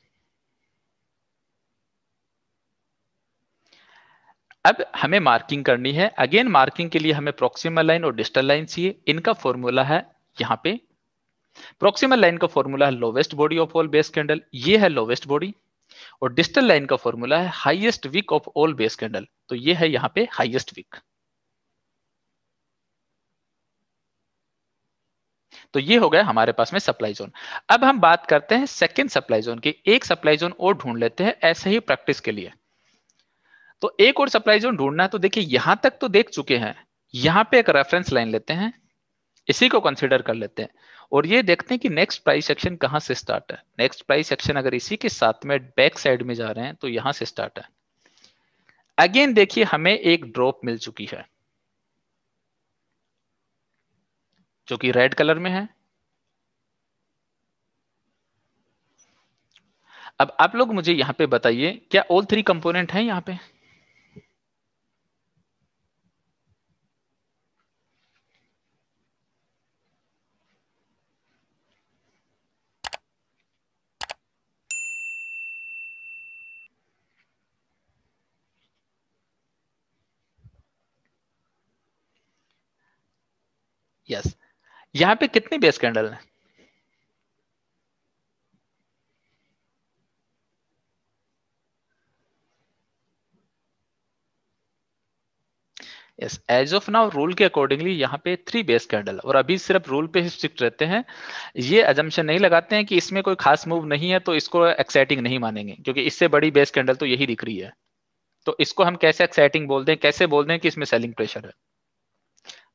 अब हमें मार्किंग करनी है अगेन मार्किंग के लिए हमें प्रोक्सीमल लाइन और डिस्टल लाइन चाहिए इनका फॉर्मूला है यहाँ पे प्रोक्सीमल लाइन का फॉर्मूला है lowest body of all base candle ये है लोवेस्ट बॉडी और डिस्टल लाइन का फॉर्मूला है highest wick of all base candle तो ये है यहाँ पे हाइएस्ट वीक तो ये हो गया हमारे पास में सप्लाई जोन अब हम बात करते हैं सेकेंड सप्लाई जोन की एक सप्लाई जोन और ढूंढ लेते हैं ऐसे ही प्रैक्टिस के लिए तो एक और सप्लाई जोन ढूंढना है तो देखिए यहां तक तो देख चुके हैं यहां पे एक रेफरेंस लाइन लेते हैं इसी को कंसिडर कर लेते हैं और ये देखते हैं कि नेक्स्ट प्राइस सेक्शन कहां से स्टार्ट है नेक्स्ट प्राइस सेक्शन अगर इसी के साथ में बैक साइड में जा रहे हैं तो यहां से स्टार्ट है अगेन देखिए हमें एक ड्रॉप मिल चुकी है जो कि रेड कलर में है अब आप लोग मुझे यहां पे बताइए क्या ऑल थ्री कंपोनेंट हैं यहां पे यस यहाँ पे कितनी बेस कैंडल है yes as of now rule के अकॉर्डिंगली यहाँ पे थ्री बेस कैंडल और अभी सिर्फ रूल पे ही स्ट्रिक्ट रहते हैं ये अजम्पन नहीं लगाते हैं कि इसमें कोई खास मूव नहीं है तो इसको एक्साइटिंग नहीं मानेंगे क्योंकि इससे बड़ी बेस कैंडल तो यही दिख रही है तो इसको हम कैसे एक्साइटिंग बोल दें कैसे बोल दें कि इसमें सेलिंग प्रेशर है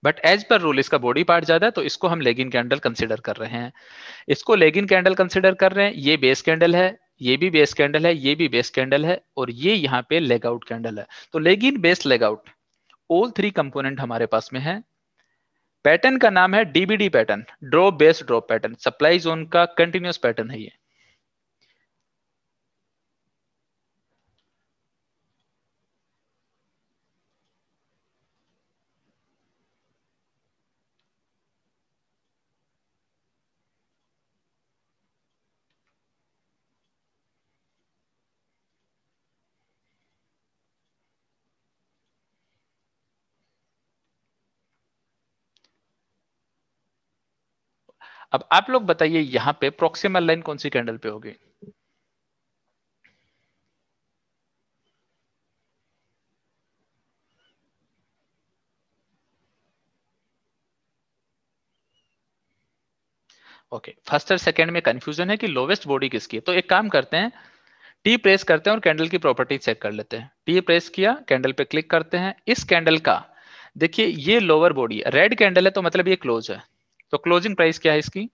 बट एज पर रूल इसका बॉडी पार्ट ज्यादा है तो इसको हम लेगिन कैंडल कंसिडर कर रहे हैं इसको लेगिन कैंडल कंसिडर कर रहे हैं ये बेस कैंडल है ये भी बेस कैंडल है ये भी बेस कैंडल है और ये यहाँ पे लेग आउट कैंडल है तो leg in base leg out all three component हमारे पास में है पैटर्न का नाम है DBD pattern drop base drop pattern supply zone का कंटिन्यूस पैटर्न है ये अब आप लोग बताइए यहां पे प्रोक्सीमल लाइन कौन सी कैंडल पे होगी ओके फर्स्ट और सेकंड में कंफ्यूजन है कि लोवेस्ट बॉडी किसकी है तो एक काम करते हैं टी प्रेस करते हैं और कैंडल की प्रॉपर्टी चेक कर लेते हैं टी प्रेस किया कैंडल पे क्लिक करते हैं इस कैंडल का देखिए ये लोअर बॉडी रेड कैंडल है तो मतलब ये क्लोज है तो क्लोजिंग प्राइस क्या है इसकी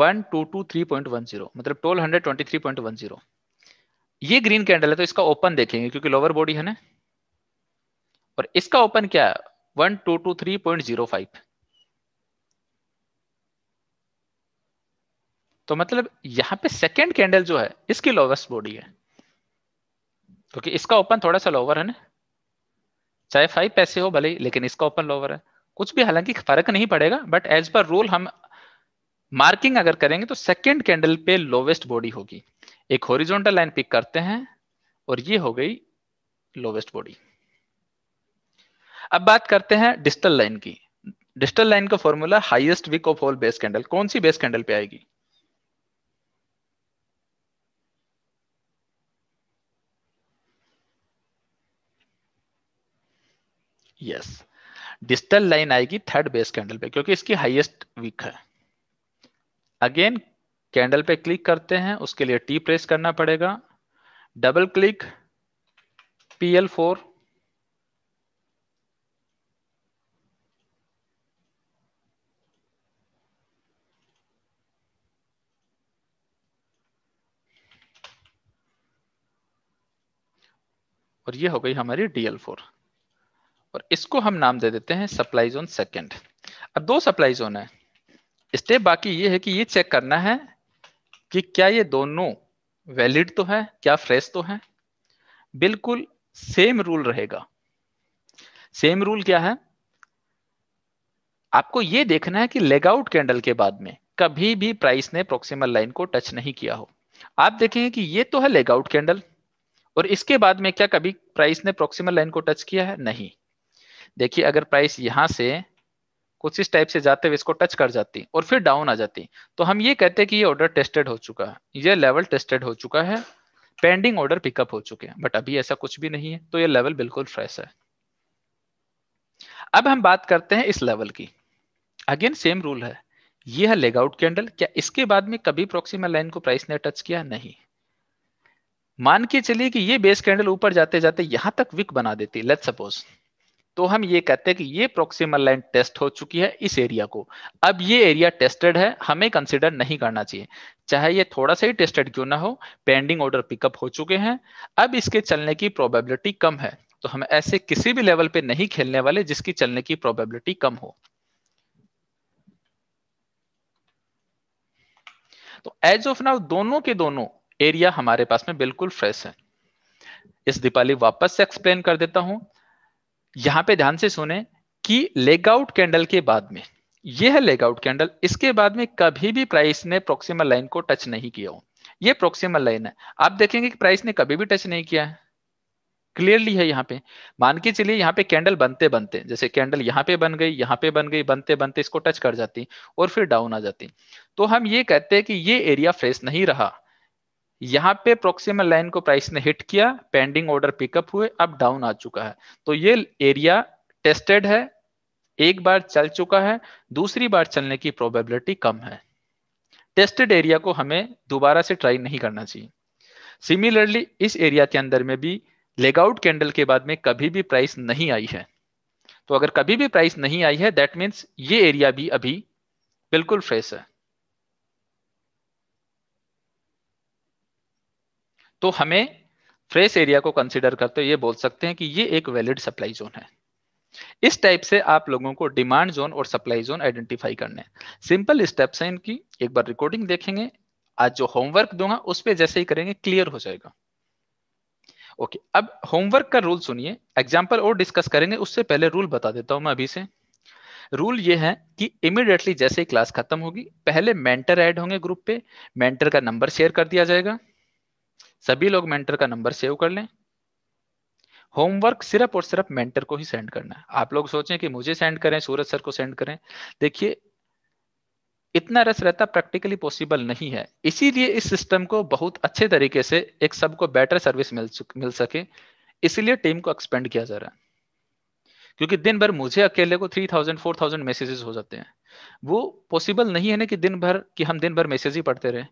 one two two three point one zero मतलब twelve hundred twenty three point one zero ये ग्रीन कैंडल है तो इसका ओपन देखेंगे क्योंकि लोअर बॉडी है ना और इसका ओपन क्या है one two two three point zero five तो मतलब यहां पे सेकेंड कैंडल जो है इसकी लोवेस्ट बॉडी है क्योंकि तो इसका ओपन थोड़ा सा लोअर है ना चाहे फाइव पैसे हो भले लेकिन इसका ओपन लोअर है कुछ भी हालांकि फर्क नहीं पड़ेगा बट एज पर रूल हम मार्किंग अगर करेंगे तो सेकेंड कैंडल पे लोवेस्ट बॉडी होगी एक होरिजोनटल लाइन पिक करते हैं और ये हो गई लोवेस्ट बॉडी अब बात करते हैं डिस्टल लाइन की डिस्टल लाइन का formula highest wick of all base candle कौन सी बेस कैंडल पे आएगी यस डिस्टल लाइन आएगी थर्ड बेस कैंडल पे क्योंकि इसकी हाईएस्ट वीक है अगेन कैंडल पे क्लिक करते हैं उसके लिए टी प्रेस करना पड़ेगा double click P L four और ये हो गई हमारी डीएल फोर और इसको हम नाम दे देते हैं सप्लाई जोन सेकेंड अब दो सप्लाई जोन है स्टेप बाकी ये है कि ये चेक करना है कि क्या ये दोनों वैलिड तो है क्या फ्रेश तो है बिल्कुल सेम रूल रहेगा सेम रूल क्या है आपको ये देखना है कि लेग आउट कैंडल के बाद में कभी भी प्राइस ने प्रोक्सीमल लाइन को टच नहीं किया हो आप देखेंगे कि ये तो है लेग आउट कैंडल और इसके बाद में क्या कभी प्राइस ने प्रोक्सीमल लाइन को टच किया है नहीं देखिए अगर प्राइस यहाँ से कुछ इस टाइप से जाते हुए इसको टच कर जाती और फिर डाउन आ जाती तो हम ये कहते हैं कि ये ऑर्डर टेस्टेड हो चुका है ये लेवल टेस्टेड हो चुका है पेंडिंग ऑर्डर पिकअप हो चुके हैं बट अभी ऐसा कुछ भी नहीं है तो ये लेवल बिल्कुल फ्रेश है अब हम बात करते हैं इस लेवल की अगेन सेम रूल है ये है लेग आउट कैंडल क्या इसके बाद में कभी प्रोक्सीमा लाइन को प्राइस ने टच किया नहीं मान के चलिए कि ये बेस कैंडल ऊपर जाते जाते यहां तक विक बना देती लेट सपोज तो हम ये कहते हैं कि ये प्रोक्सीमल लाइन टेस्ट हो चुकी है इस एरिया को अब ये एरिया टेस्टेड है हमें कंसिडर नहीं करना चाहिए चाहे ये थोड़ा सा ही टेस्टेड क्यों ना हो पेंडिंग ऑर्डर पिकअप हो चुके हैं अब इसके चलने की प्रोबेबिलिटी कम है तो हम ऐसे किसी भी लेवल पे नहीं खेलने वाले जिसकी चलने की प्रोबेबिलिटी कम हो तो एज ऑफ नाउ दोनों के दोनों एरिया हमारे पास में बिल्कुल फ्रेश है इस दीपाली वापस से एक्सप्लेन कर देता हूं यहां पे ध्यान से सुने कि लेग आउट कैंडल के बाद में यह है लेग आउट कैंडल इसके बाद में कभी भी प्राइस ने प्रोक्सीमल लाइन को टच नहीं किया हो ये प्रोक्सीमल लाइन है आप देखेंगे कि प्राइस ने कभी भी टच नहीं किया है क्लियरली है यहाँ पे मान के चलिए यहाँ पे कैंडल बनते बनते जैसे कैंडल यहाँ पे बन गई यहाँ पे बन गई बनते बनते इसको टच कर जाती और फिर डाउन आ जाती तो हम ये कहते हैं कि ये एरिया फ्रेश नहीं रहा यहाँ पे प्रोक्सिमल लाइन को प्राइस ने हिट किया पेंडिंग ऑर्डर पिकअप हुए अब डाउन आ चुका है तो ये एरिया टेस्टेड है एक बार चल चुका है दूसरी बार चलने की प्रोबेबिलिटी कम है टेस्टेड एरिया को हमें दोबारा से ट्राई नहीं करना चाहिए सिमिलरली इस एरिया के अंदर में भी लेगआउट कैंडल के बाद में कभी भी प्राइस नहीं आई है तो अगर कभी भी प्राइस नहीं आई है दैट मीन्स ये एरिया भी अभी बिल्कुल फ्रेश है तो हमें फ्रेश एरिया को कंसिडर करते हुए ये बोल सकते हैं कि ये एक वैलिड सप्लाई जोन है इस टाइप से आप लोगों को डिमांड जोन और सप्लाई जोन आइडेंटिफाई करने सिंपल स्टेप्स हैं इनकी एक बार रिकॉर्डिंग देखेंगे आज जो होमवर्क दूंगा उस पर जैसे ही करेंगे क्लियर हो जाएगा ओके अब होमवर्क का रूल सुनिए एग्जाम्पल और डिस्कस करेंगे उससे पहले रूल बता देता हूं मैं अभी से रूल ये है कि इमिडिएटली जैसे ही क्लास खत्म होगी पहले मेंटर ऐड होंगे ग्रुप पे मेंटर का नंबर शेयर कर दिया जाएगा सभी लोग मेंटर का नंबर सेव कर लें होमवर्क सिर्फ और सिर्फ मेंटर को ही सेंड करना है आप लोग सोचें कि मुझे सेंड करें सूरज सर को सेंड करें देखिए इतना रस रहता प्रैक्टिकली पॉसिबल नहीं है इसीलिए इस सिस्टम को बहुत अच्छे तरीके से एक सबको बेटर सर्विस मिल मिल सके इसलिए टीम को एक्सपेंड किया जा रहा है क्योंकि दिन भर मुझे अकेले को 3000 4000 मैसेजेस हो जाते हैं वो पॉसिबल नहीं है ना कि दिन भर कि हम दिन भर मैसेज ही पढ़ते रहे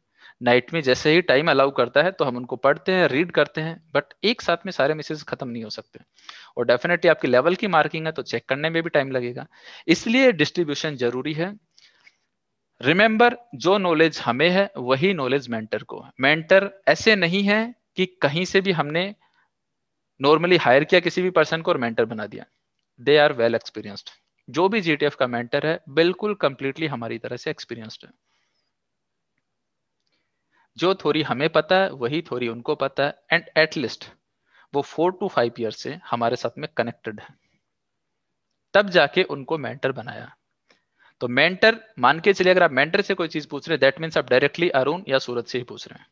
नाइट में जैसे ही टाइम अलाउ करता है तो हम उनको पढ़ते हैं रीड करते हैं बट एक साथ में सारे मैसेज खत्म नहीं हो सकते और डेफिनेटली आपकी लेवल की मार्किंग है तो चेक करने में भी टाइम लगेगा इसलिए डिस्ट्रीब्यूशन जरूरी है रिमेंबर जो नॉलेज हमें है वही नॉलेज मेंटर को मेंटर ऐसे नहीं है कि कहीं से भी हमने नॉर्मली हायर किया किसी भी पर्सन को और मेंटर बना दिया दे आर वेल एक्सपीरियंस्ड जो भी जीटीएफ का मेंटर है बिल्कुल कंप्लीटली हमारी तरह से एक्सपीरियंस्ड है जो थोड़ी हमें पता है वही थोड़ी उनको पता है एंड एटलीस्ट वो फोर टू फाइव ईयर से हमारे साथ में कनेक्टेड है तब जाके उनको मेंटर बनाया तो मेंटर मान के चलिए अगर आप मेंटर से कोई चीज पूछ रहे हैं दैट मीन्स आप डायरेक्टली अरुण या सूरज से ही पूछ रहे हैं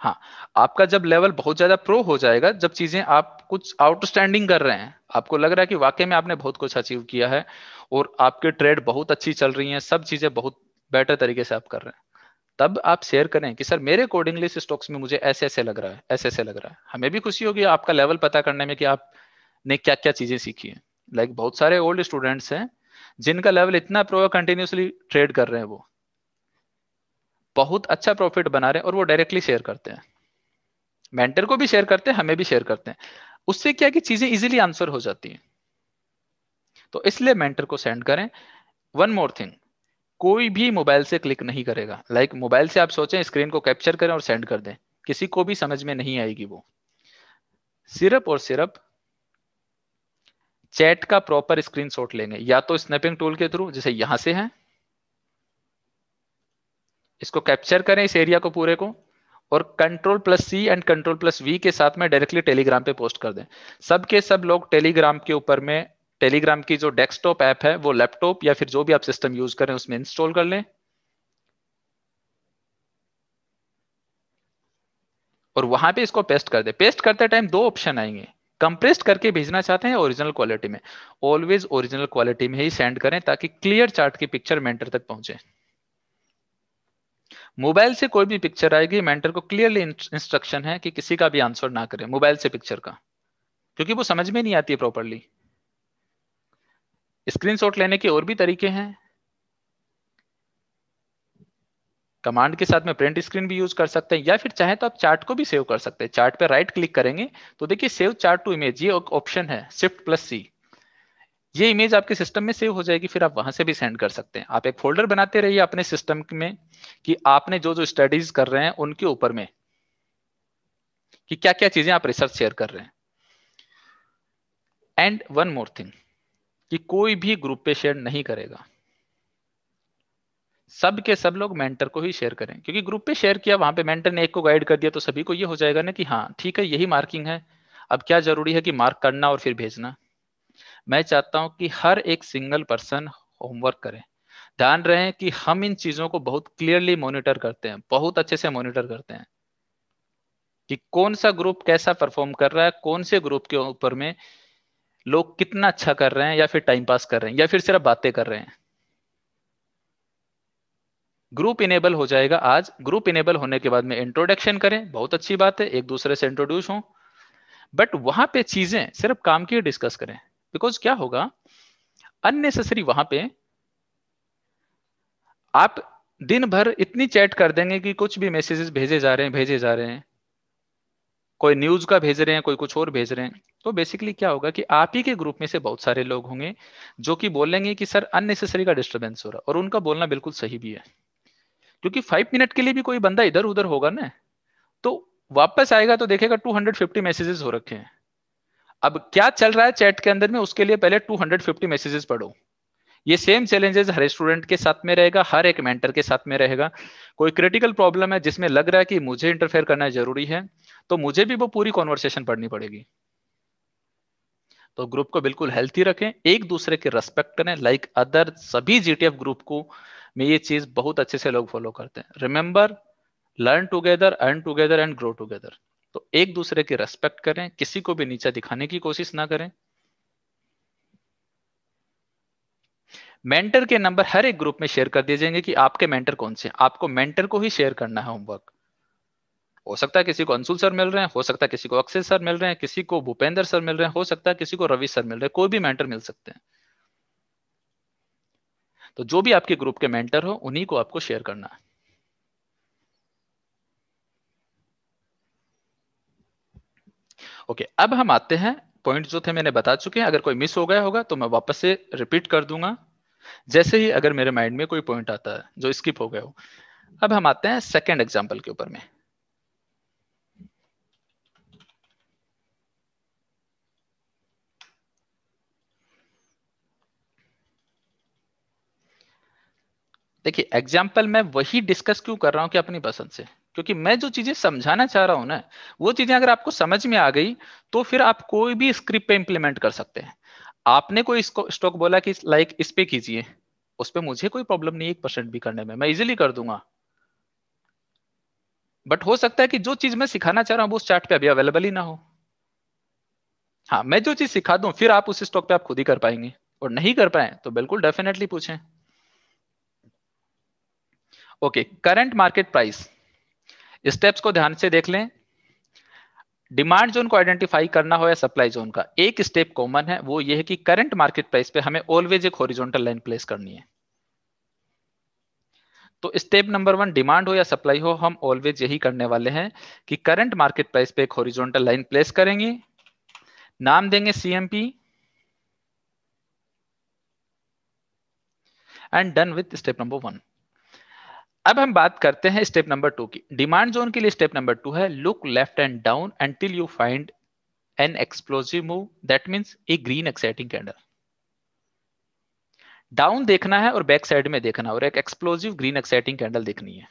हाँ आपका जब लेवल बहुत ज्यादा प्रो हो जाएगा जब चीजें आप कुछ आउटस्टैंडिंग कर रहे हैं आपको लग रहा है कि वाकई में आपने बहुत कुछ अचीव किया है और आपके ट्रेड बहुत अच्छी चल रही है सब चीजें बहुत बेटर तरीके से आप कर रहे हैं तब आप शेयर करें कि सर मेरे अकॉर्डिंगली इस स्टॉक्स में मुझे ऐसे ऐसे लग रहा है ऐसे ऐसे लग रहा है हमें भी खुशी होगी आपका लेवल पता करने में कि आपने क्या क्या चीजें सीखी है लाइक like, बहुत सारे ओल्ड स्टूडेंट्स हैं जिनका लेवल इतना प्रो कंटिन्यूसली ट्रेड कर रहे हैं वो बहुत अच्छा प्रॉफिट बना रहे हैं और वो डायरेक्टली शेयर करते हैं मेंटर को भी शेयर करते हैं हमें भी शेयर करते हैं उससे क्या कि चीजें इजीली आंसर हो जाती हैं तो इसलिए मेंटर को सेंड करें वन मोर थिंग कोई भी मोबाइल से क्लिक नहीं करेगा लाइक like, मोबाइल से आप सोचें स्क्रीन को कैप्चर करें और सेंड कर दें किसी को भी समझ में नहीं आएगी वो सिर्फ और सिर्फ चैट का प्रॉपर शॉट लेंगे या तो स्नैपिंग टूल के थ्रू जैसे यहां से है इसको कैप्चर करें इस एरिया को पूरे को और control plus C and control plus V के साथ में डायरेक्टली टेलीग्राम पे पोस्ट कर दें सबके सब लोग टेलीग्राम के ऊपर में टेलीग्राम की जो डेस्कटॉप ऐप है वो लैपटॉप या फिर जो भी आप सिस्टम यूज करें उसमें इंस्टॉल कर लें और वहां पे इसको पेस्ट कर दे पेस्ट करते टाइम दो ऑप्शन आएंगे कंप्रेस्ड करके भेजना चाहते हैं ओरिजिनल क्वालिटी में ऑलवेज ओरिजिनल क्वालिटी में ही सेंड करें ताकि क्लियर चार्ट की पिक्चर मेंटर तक पहुंचे मोबाइल से कोई भी पिक्चर आएगी मेंटर को क्लियरली इंस्ट्रक्शन है कि किसी का भी आंसर ना करें मोबाइल से पिक्चर का क्योंकि वो समझ में नहीं आती है प्रॉपरली स्क्रीनशॉट लेने के और भी तरीके हैं कमांड के साथ में प्रिंट स्क्रीन भी यूज कर सकते हैं या फिर चाहे तो आप चार्ट को भी सेव कर सकते हैं चार्ट पे राइट क्लिक करेंगे तो देखिए सेव चार्ट टू इमेज ये ऑप्शन है शिफ्ट प्लस सी ये इमेज आपके सिस्टम में सेव हो जाएगी फिर आप वहां से भी सेंड कर सकते हैं आप एक फोल्डर बनाते रहिए अपने सिस्टम में कि आपने जो जो स्टडीज कर रहे हैं उनके ऊपर में कि क्या क्या चीजें आप रिसर्च शेयर कर रहे हैं एंड वन मोर थिंग कि कोई भी ग्रुप पे शेयर नहीं करेगा सब के सब लोग मेंटर को ही शेयर करें क्योंकि ग्रुप पे शेयर किया वहां पे मेंटर ने एक को गाइड कर दिया तो सभी को ये हो जाएगा ना कि हाँ ठीक है यही मार्किंग है अब क्या जरूरी है कि मार्क करना और फिर भेजना मैं चाहता हूं कि हर एक सिंगल पर्सन होमवर्क करें ध्यान रहे कि हम इन चीजों को बहुत क्लियरली मॉनिटर करते हैं बहुत अच्छे से मॉनिटर करते हैं कि कौन सा ग्रुप कैसा परफॉर्म कर रहा है कौन से ग्रुप के ऊपर में लोग कितना अच्छा कर रहे हैं या फिर टाइम पास कर रहे हैं या फिर सिर्फ बातें कर रहे हैं ग्रुप इनेबल हो जाएगा आज ग्रुप इनेबल होने के बाद में इंट्रोडक्शन करें बहुत अच्छी बात है एक दूसरे से इंट्रोड्यूस हो बट वहां पे चीजें सिर्फ काम की डिस्कस करें बिकॉज क्या होगा अननेसेसरी वहां पे आप दिन भर इतनी चैट कर देंगे कि कुछ भी मैसेजेस भेजे जा रहे हैं भेजे जा रहे हैं कोई न्यूज का भेज रहे हैं कोई कुछ और भेज रहे हैं तो बेसिकली क्या होगा कि आप ही के ग्रुप में से बहुत सारे लोग होंगे जो कि बोलेंगे कि सर अननेसेसरी का डिस्टर्बेंस हो रहा है और उनका बोलना बिल्कुल सही भी है क्योंकि फाइव मिनट के लिए भी कोई बंदा इधर उधर होगा ना तो वापस आएगा तो देखेगा टू मैसेजेस हो रखे हैं अब क्या चल रहा है चैट के अंदर में उसके लिए पहले टू मैसेजेस पढ़ो ये सेम चैलेंजेस हर स्टूडेंट के साथ में रहेगा हर एक मेंटर के साथ में रहेगा कोई क्रिटिकल प्रॉब्लम है जिसमें लग रहा है कि मुझे इंटरफेयर करना जरूरी है तो मुझे भी वो पूरी कॉन्वर्सेशन पढ़नी पड़ेगी तो ग्रुप को बिल्कुल हेल्थी रखें एक दूसरे के रेस्पेक्ट करें लाइक अदर सभी जीटीएफ ग्रुप को में ये चीज बहुत अच्छे से लोग फॉलो करते हैं remember learn together earn together and grow together तो एक दूसरे की रेस्पेक्ट करें किसी को भी नीचा दिखाने की कोशिश ना करें मेंटर के नंबर हर एक ग्रुप में शेयर कर दिए जाएंगे कि आपके मेंटर कौन से आपको मेंटर को ही शेयर करना है होमवर्क हो सकता है किसी को अंशुल सर मिल रहे हैं हो सकता है किसी को अक्षय सर मिल रहे हैं किसी को भूपेंद्र सर मिल रहे हैं हो सकता है किसी को रवि सर मिल रहे हैं कोई भी मेंटर मिल सकते हैं तो जो भी आपके ग्रुप के मेंटर हो उन्हीं को आपको शेयर करना है ओके okay, अब हम आते हैं पॉइंट जो थे मैंने बता चुके हैं अगर कोई मिस हो गया होगा तो मैं वापस से रिपीट कर दूंगा जैसे ही अगर मेरे माइंड में कोई पॉइंट आता है जो स्किप हो गया हो अब हम आते हैं सेकेंड एग्जाम्पल के ऊपर में देखिए एग्जाम्पल मैं वही डिस्कस क्यों कर रहा हूं कि अपनी पसंद से क्योंकि मैं जो चीजें समझाना चाह रहा हूं ना वो चीजें अगर आपको समझ में आ गई तो फिर आप कोई भी स्क्रिप्ट पे इंप्लीमेंट कर सकते हैं आपने कोई स्टॉक बोला कि लाइक इस पे कीजिए उस पर मुझे कोई प्रॉब्लम नहीं एक परसेंट भी करने में मैं इजिली कर दूंगा बट हो सकता है कि जो चीज मैं सिखाना चाह रहा हूं वो उस चार्ट पे अभी अवेलेबल ही ना हो हाँ मैं जो चीज सिखा दूं फिर आप उस स्टॉक पे आप खुद ही कर पाएंगे और नहीं कर पाए तो बिल्कुल डेफिनेटली पूछें okay current market price steps को ध्यान से देख लें डिमांड जोन को आइडेंटिफाई करना हो या सप्लाई जोन का एक स्टेप कॉमन है वो ये है कि करंट मार्केट प्राइस पे हमें ऑलवेज एक हॉरिजॉन्टल लाइन प्लेस करनी है तो स्टेप नंबर वन डिमांड हो या सप्लाई हो हम ऑलवेज यही करने वाले हैं कि करंट मार्केट प्राइस पे एक हॉरिजॉन्टल लाइन प्लेस करेंगे नाम देंगे CMP and done with step number one अब हम बात करते हैं स्टेप नंबर टू की डिमांड जोन के लिए स्टेप नंबर टू है look left and down until you find an explosive move that means a green exciting candle down देखना है और बैक साइड में देखना और एक एक्सप्लोजिव ग्रीन एक्साइटिंग कैंडल देखनी है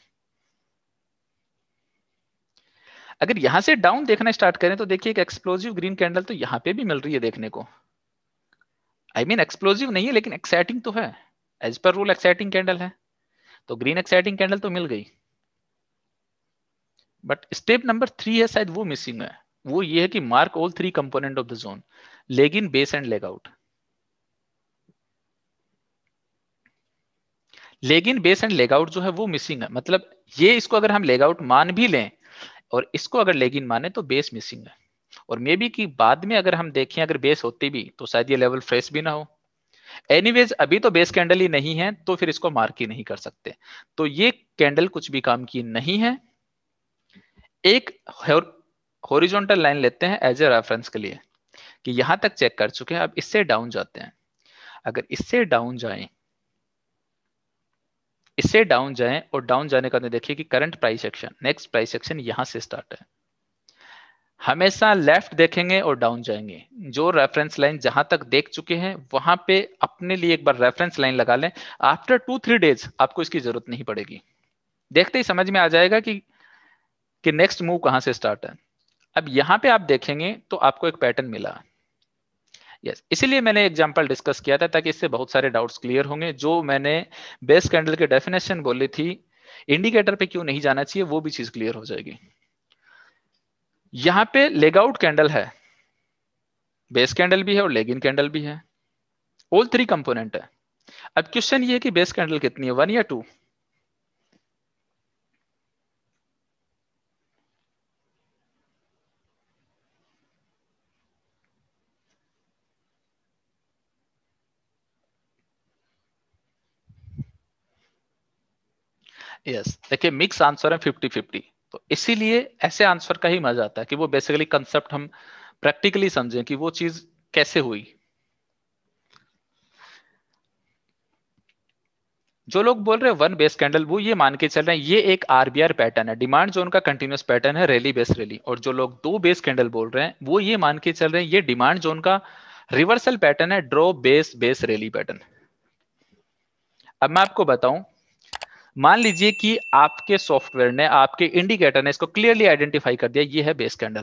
अगर यहां से डाउन देखना स्टार्ट करें तो देखिए एक एक्सप्लोजिव ग्रीन कैंडल तो यहां पे भी मिल रही है देखने को आई मीन एक्सप्लोजिव नहीं है लेकिन एक्साइटिंग तो है as per rule exciting candle है तो ग्रीन एक्साइटिंग कैंडल तो मिल गई बट स्टेप नंबर थ्री है शायद वो मिसिंग है वो ये है कि mark all three component of the zone leg in base and leg out leg in base and leg out जो है वो मिसिंग है मतलब ये इसको अगर हम लेग आउट मान भी लें और इसको अगर लेग इन माने तो बेस मिसिंग है और मे बी कि बाद में अगर हम देखें अगर बेस होती भी तो शायद ये लेवल फ्रेश भी ना हो एनीवेज अभी तो बेस कैंडल ही नहीं है तो फिर इसको मार्क ही नहीं कर सकते तो ये कैंडल कुछ भी काम की नहीं है एक हॉरिजॉन्टल लाइन लेते हैं एज ए रेफरेंस के लिए कि यहां तक चेक कर चुके हैं अब इससे डाउन जाते हैं अगर इससे डाउन जाए इससे डाउन जाए और डाउन जाने का देखिए कि current price action next price action यहां से स्टार्ट है हमेशा लेफ्ट देखेंगे और डाउन जाएंगे जो रेफरेंस लाइन जहां तक देख चुके हैं वहां पे अपने लिए एक बार रेफरेंस लाइन लगा लें आफ्टर टू थ्री डेज आपको इसकी जरूरत नहीं पड़ेगी देखते ही समझ में आ जाएगा कि कि नेक्स्ट मूव कहां से स्टार्ट है अब यहां पे आप देखेंगे तो आपको एक पैटर्न मिला यस इसीलिए मैंने एग्जाम्पल डिस्कस किया था ताकि इससे बहुत सारे डाउट क्लियर होंगे जो मैंने बेस कैंडल के डेफिनेशन बोली थी इंडिकेटर पे क्यों नहीं जाना चाहिए वो भी चीज क्लियर हो जाएगी यहां पे लेग आउट कैंडल है बेस कैंडल भी है और लेग इन कैंडल भी है ऑल थ्री कंपोनेंट है अब क्वेश्चन ये है कि बेस कैंडल कितनी है वन या टू यस देखिए मिक्स आंसर है फिफ्टी फिफ्टी तो इसीलिए ऐसे आंसर का ही मजा आता है कि वो बेसिकली कंसेप्ट हम प्रैक्टिकली समझें कि वो चीज कैसे हुई जो लोग बोल रहे हैं वन बेस कैंडल वो ये मान के चल रहे हैं ये एक आरबीआर पैटर्न है डिमांड जोन का कंटिन्यूस पैटर्न है रैली बेस रैली और जो लोग दो बेस कैंडल बोल रहे हैं वो ये मान के चल रहे हैं ये डिमांड जोन का रिवर्सल पैटर्न है drop base base rally pattern अब मैं आपको बताऊं मान लीजिए कि आपके सॉफ्टवेयर ने आपके इंडिकेटर ने इसको क्लियरली आइडेंटिफाई कर दिया ये है बेस कैंडल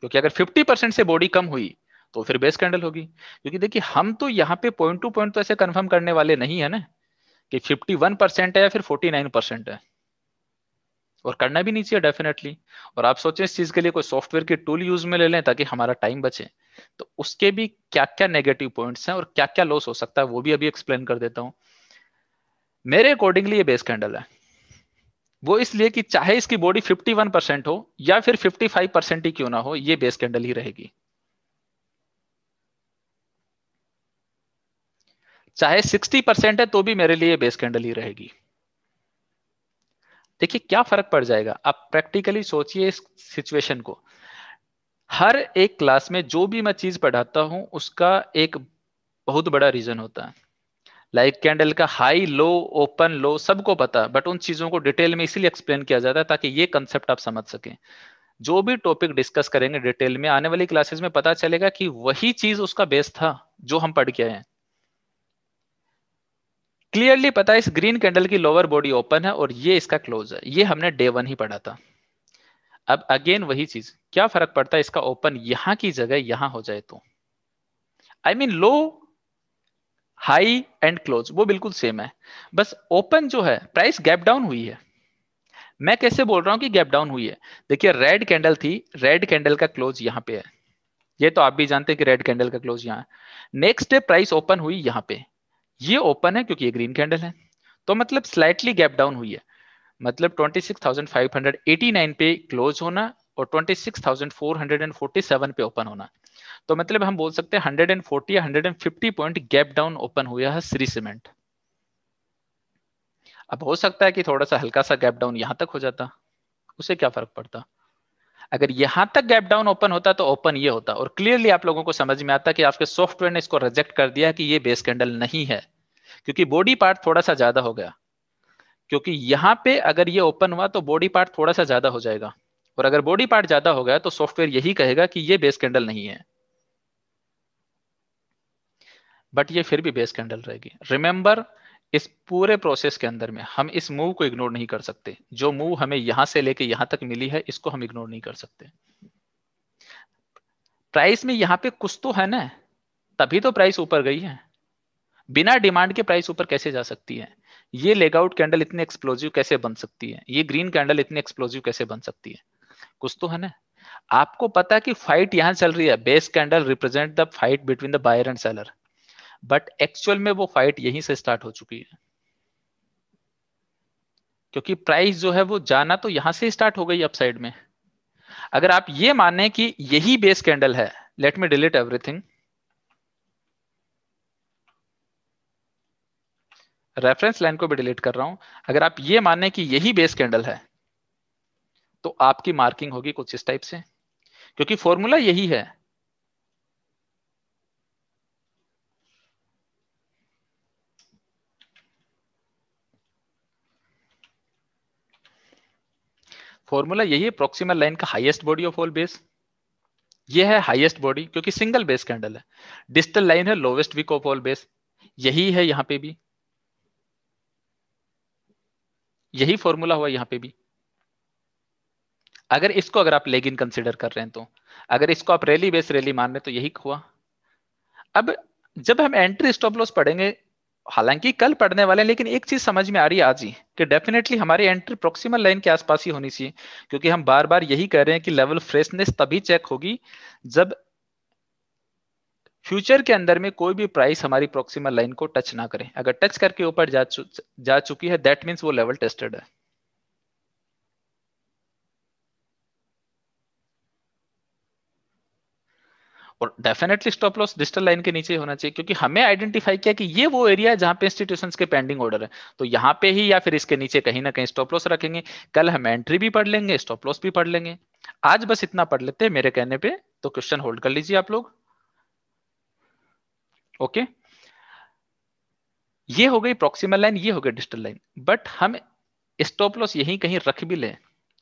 क्योंकि अगर 50 परसेंट से बॉडी कम हुई तो फिर बेस कैंडल होगी क्योंकि देखिए हम तो यहाँ पे पॉइंट टू पॉइंट तो ऐसे कंफर्म करने वाले नहीं है ना कि 51 परसेंट है या फिर 49 परसेंट है और करना भी नहीं चाहिए डेफिनेटली और आप सोचें इस चीज के लिए कोई सॉफ्टवेयर के टूल यूज में ले लें ताकि हमारा टाइम बचे तो उसके भी क्या क्या नेगेटिव पॉइंट्स हैं और क्या क्या लॉस हो सकता है वो भी अभी एक्सप्लेन कर देता हूँ मेरे अकॉर्डिंगली ये बेस कैंडल है वो इसलिए कि चाहे इसकी बॉडी 51 परसेंट हो या फिर 55 परसेंट ही क्यों ना हो ये बेस कैंडल ही रहेगी चाहे 60 परसेंट है तो भी मेरे लिए बेस कैंडल ही रहेगी देखिए क्या फर्क पड़ जाएगा आप प्रैक्टिकली सोचिए इस सिचुएशन को हर एक क्लास में जो भी मैं चीज पढ़ाता हूं उसका एक बहुत बड़ा रीजन होता है लाइक कैंडल का हाई लो ओपन लो सबको पता बट उन चीजों को डिटेल में इसीलिए एक्सप्लेन किया जाता है ताकि ये कंसेप्ट आप समझ सकें जो भी टॉपिक डिस्कस करेंगे डिटेल में आने वाली क्लासेस में पता चलेगा कि वही चीज उसका बेस था जो हम पढ़ के आए हैं क्लियरली पता है इस ग्रीन कैंडल की लोअर बॉडी ओपन है और ये इसका क्लोज है ये हमने डे वन ही पढ़ा था अब अगेन वही चीज क्या फर्क पड़ता है इसका ओपन यहां की जगह यहां हो जाए तो I mean low high and close वो बिल्कुल सेम है बस ओपन जो है प्राइस गैप डाउन हुई है मैं कैसे बोल रहा हूं कि गैप डाउन हुई है देखिए रेड कैंडल थी रेड कैंडल का क्लोज यहाँ पे है ये तो आप भी जानते हैं कि रेड कैंडल का क्लोज यहाँ है नेक्स्ट डे प्राइस ओपन हुई यहाँ पे ये ओपन है क्योंकि ये ग्रीन कैंडल है तो मतलब स्लाइटली गैप डाउन हुई है मतलब 26,589 पे क्लोज होना और 26,447 पे ओपन होना तो मतलब हम बोल सकते हैं 140 या 150 पॉइंट गैप डाउन ओपन हुआ है श्री सीमेंट अब हो सकता है कि थोड़ा सा हल्का सा गैप डाउन यहां तक हो जाता उसे क्या फर्क पड़ता अगर यहां तक गैप डाउन ओपन होता तो ओपन ये होता और क्लियरली आप लोगों को समझ में आता कि आपके सॉफ्टवेयर ने इसको रिजेक्ट कर दिया कि ये बेस कैंडल नहीं है क्योंकि बॉडी पार्ट थोड़ा सा ज्यादा हो गया क्योंकि यहाँ पे अगर ये ओपन हुआ तो बॉडी पार्ट थोड़ा सा ज्यादा हो जाएगा और अगर बॉडी पार्ट ज्यादा हो गया तो सॉफ्टवेयर यही कहेगा कि ये बेस कैंडल नहीं है बट ये फिर भी बेस कैंडल रहेगी रिमेंबर इस पूरे प्रोसेस के अंदर में हम इस मूव को इग्नोर नहीं कर सकते जो मूव हमें यहां से लेके यहां तक मिली है इसको हम इग्नोर नहीं कर सकते प्राइस में यहाँ पे कुछ तो है ना तभी तो प्राइस ऊपर गई है बिना डिमांड के प्राइस ऊपर कैसे जा सकती है ये लेग आउट कैंडल इतने एक्सप्लोजिव कैसे बन सकती है ये ग्रीन कैंडल इतने एक्सप्लोजिव कैसे बन सकती है कुछ तो है ना आपको पता कि फाइट यहां चल रही है base candle represent the fight between the buyer and seller but actual में वो फाइट यहीं से स्टार्ट हो चुकी है क्योंकि प्राइस जो है वो जाना तो यहां से स्टार्ट हो गई अपसाइड में अगर आप ये माने कि यही बेस कैंडल है let me delete everything reference line को भी डिलीट कर रहा हूं अगर आप ये माने कि यही बेस कैंडल है तो आपकी मार्किंग होगी कुछ इस टाइप से क्योंकि फॉर्मूला यही है फॉर्मूला यही है प्रोक्सीमल लाइन का highest body of all base ये है हाइएस्ट बॉडी क्योंकि सिंगल बेस कैंडल है डिस्टल लाइन है lowest wick of all base यही है यहां पे भी यही फॉर्मूला हुआ यहां पे भी अगर इसको अगर आप लेगिन कंसिडर कर रहे हैं तो अगर इसको आप रैली बेस रैली मान रहे तो यही हुआ अब जब हम एंट्री स्टॉप लॉस पढ़ेंगे हालांकि कल पढ़ने वाले लेकिन एक चीज समझ में आ रही है आज ही कि डेफिनेटली हमारी एंट्री प्रोक्सीमल लाइन के आसपास ही होनी चाहिए क्योंकि हम बार बार यही कह रहे हैं कि लेवल फ्रेशनेस तभी चेक होगी जब फ्यूचर के अंदर में कोई भी प्राइस हमारी प्रोक्सीमल लाइन को टच ना करे अगर टच करके ऊपर जा चु, जा चुकी है दैट मीन्स वो लेवल टेस्टेड है और definitely stop loss distal line के नीचे होना चाहिए क्योंकि हमें आइडेंटिफाई किया कि ये वो एरिया है जहां पे इंस्टीट्यूशन के पेंडिंग ऑर्डर है तो यहाँ पे ही या फिर इसके नीचे कहीं ना कहीं स्टॉप लॉस रखेंगे कल हम एंट्री भी पढ़ लेंगे स्टॉप लॉस भी पढ़ लेंगे आज बस इतना पढ़ लेते हैं मेरे कहने पे तो क्वेश्चन होल्ड कर लीजिए आप लोग ओके ये हो गई प्रोक्सीमल लाइन ये हो गई डिजिटल लाइन बट हम स्टॉप लॉस यही कहीं रख भी लें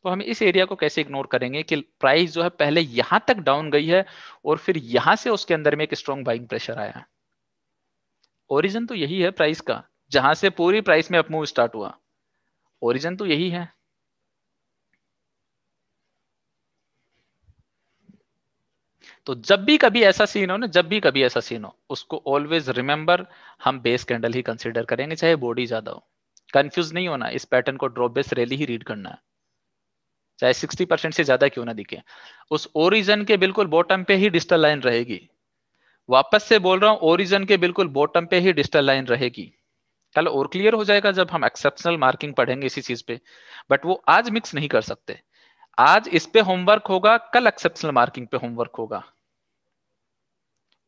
तो हम इस एरिया को कैसे इग्नोर करेंगे कि प्राइस जो है पहले यहां तक डाउन गई है और फिर यहां से उसके अंदर में एक स्ट्रॉन्ग बाइंग प्रेशर आया है ओरिजन तो यही है प्राइस का जहां से पूरी प्राइस में अपमूव स्टार्ट हुआ ओरिजन तो यही है तो जब भी कभी ऐसा सीन हो ना जब भी कभी ऐसा सीन हो उसको ऑलवेज रिमेंबर हम बेस कैंडल ही कंसिडर करेंगे चाहे बॉडी ज्यादा हो कंफ्यूज नहीं होना इस पैटर्न को ड्रॉप बेस रैली ही रीड करना है चाहे सिक्सटी परसेंट से ज्यादा क्यों ना दिखे उस ओरिजन के बिल्कुल बॉटम पे ही डिस्टल लाइन रहेगी वापस से बोल रहा हूँ ओरिजन के बिल्कुल बॉटम पे ही डिस्टल लाइन रहेगी कल और क्लियर हो जाएगा जब हम एक्सेप्शनल मार्किंग पढ़ेंगे इसी चीज पे बट वो आज मिक्स नहीं कर सकते आज इस पे होमवर्क होगा कल एक्सेप्शनल मार्किंग पे होमवर्क होगा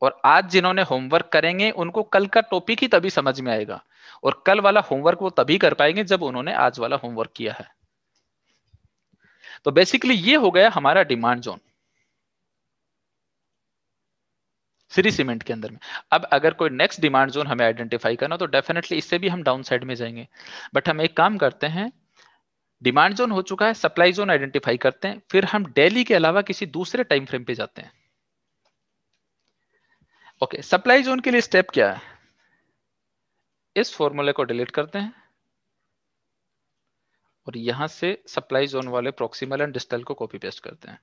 और आज जिन्होंने होमवर्क करेंगे उनको कल का टॉपिक ही तभी समझ में आएगा और कल वाला होमवर्क वो तभी कर पाएंगे जब उन्होंने आज वाला होमवर्क किया है तो बेसिकली ये हो गया हमारा डिमांड जोन सीरी सीमेंट के अंदर में अब अगर कोई नेक्स्ट डिमांड जोन हमें आइडेंटिफाई करना तो डेफिनेटली इससे भी हम डाउन साइड में जाएंगे बट हम एक काम करते हैं डिमांड जोन हो चुका है सप्लाई जोन आइडेंटिफाई करते हैं फिर हम डेली के अलावा किसी दूसरे टाइम फ्रेम पे जाते हैं ओके सप्लाई जोन के लिए स्टेप क्या है इस फॉर्मूले को डिलीट करते हैं और यहां से सप्लाई जोन वाले प्रोक्सीमल एंड डिस्टल को कॉपी पेस्ट करते हैं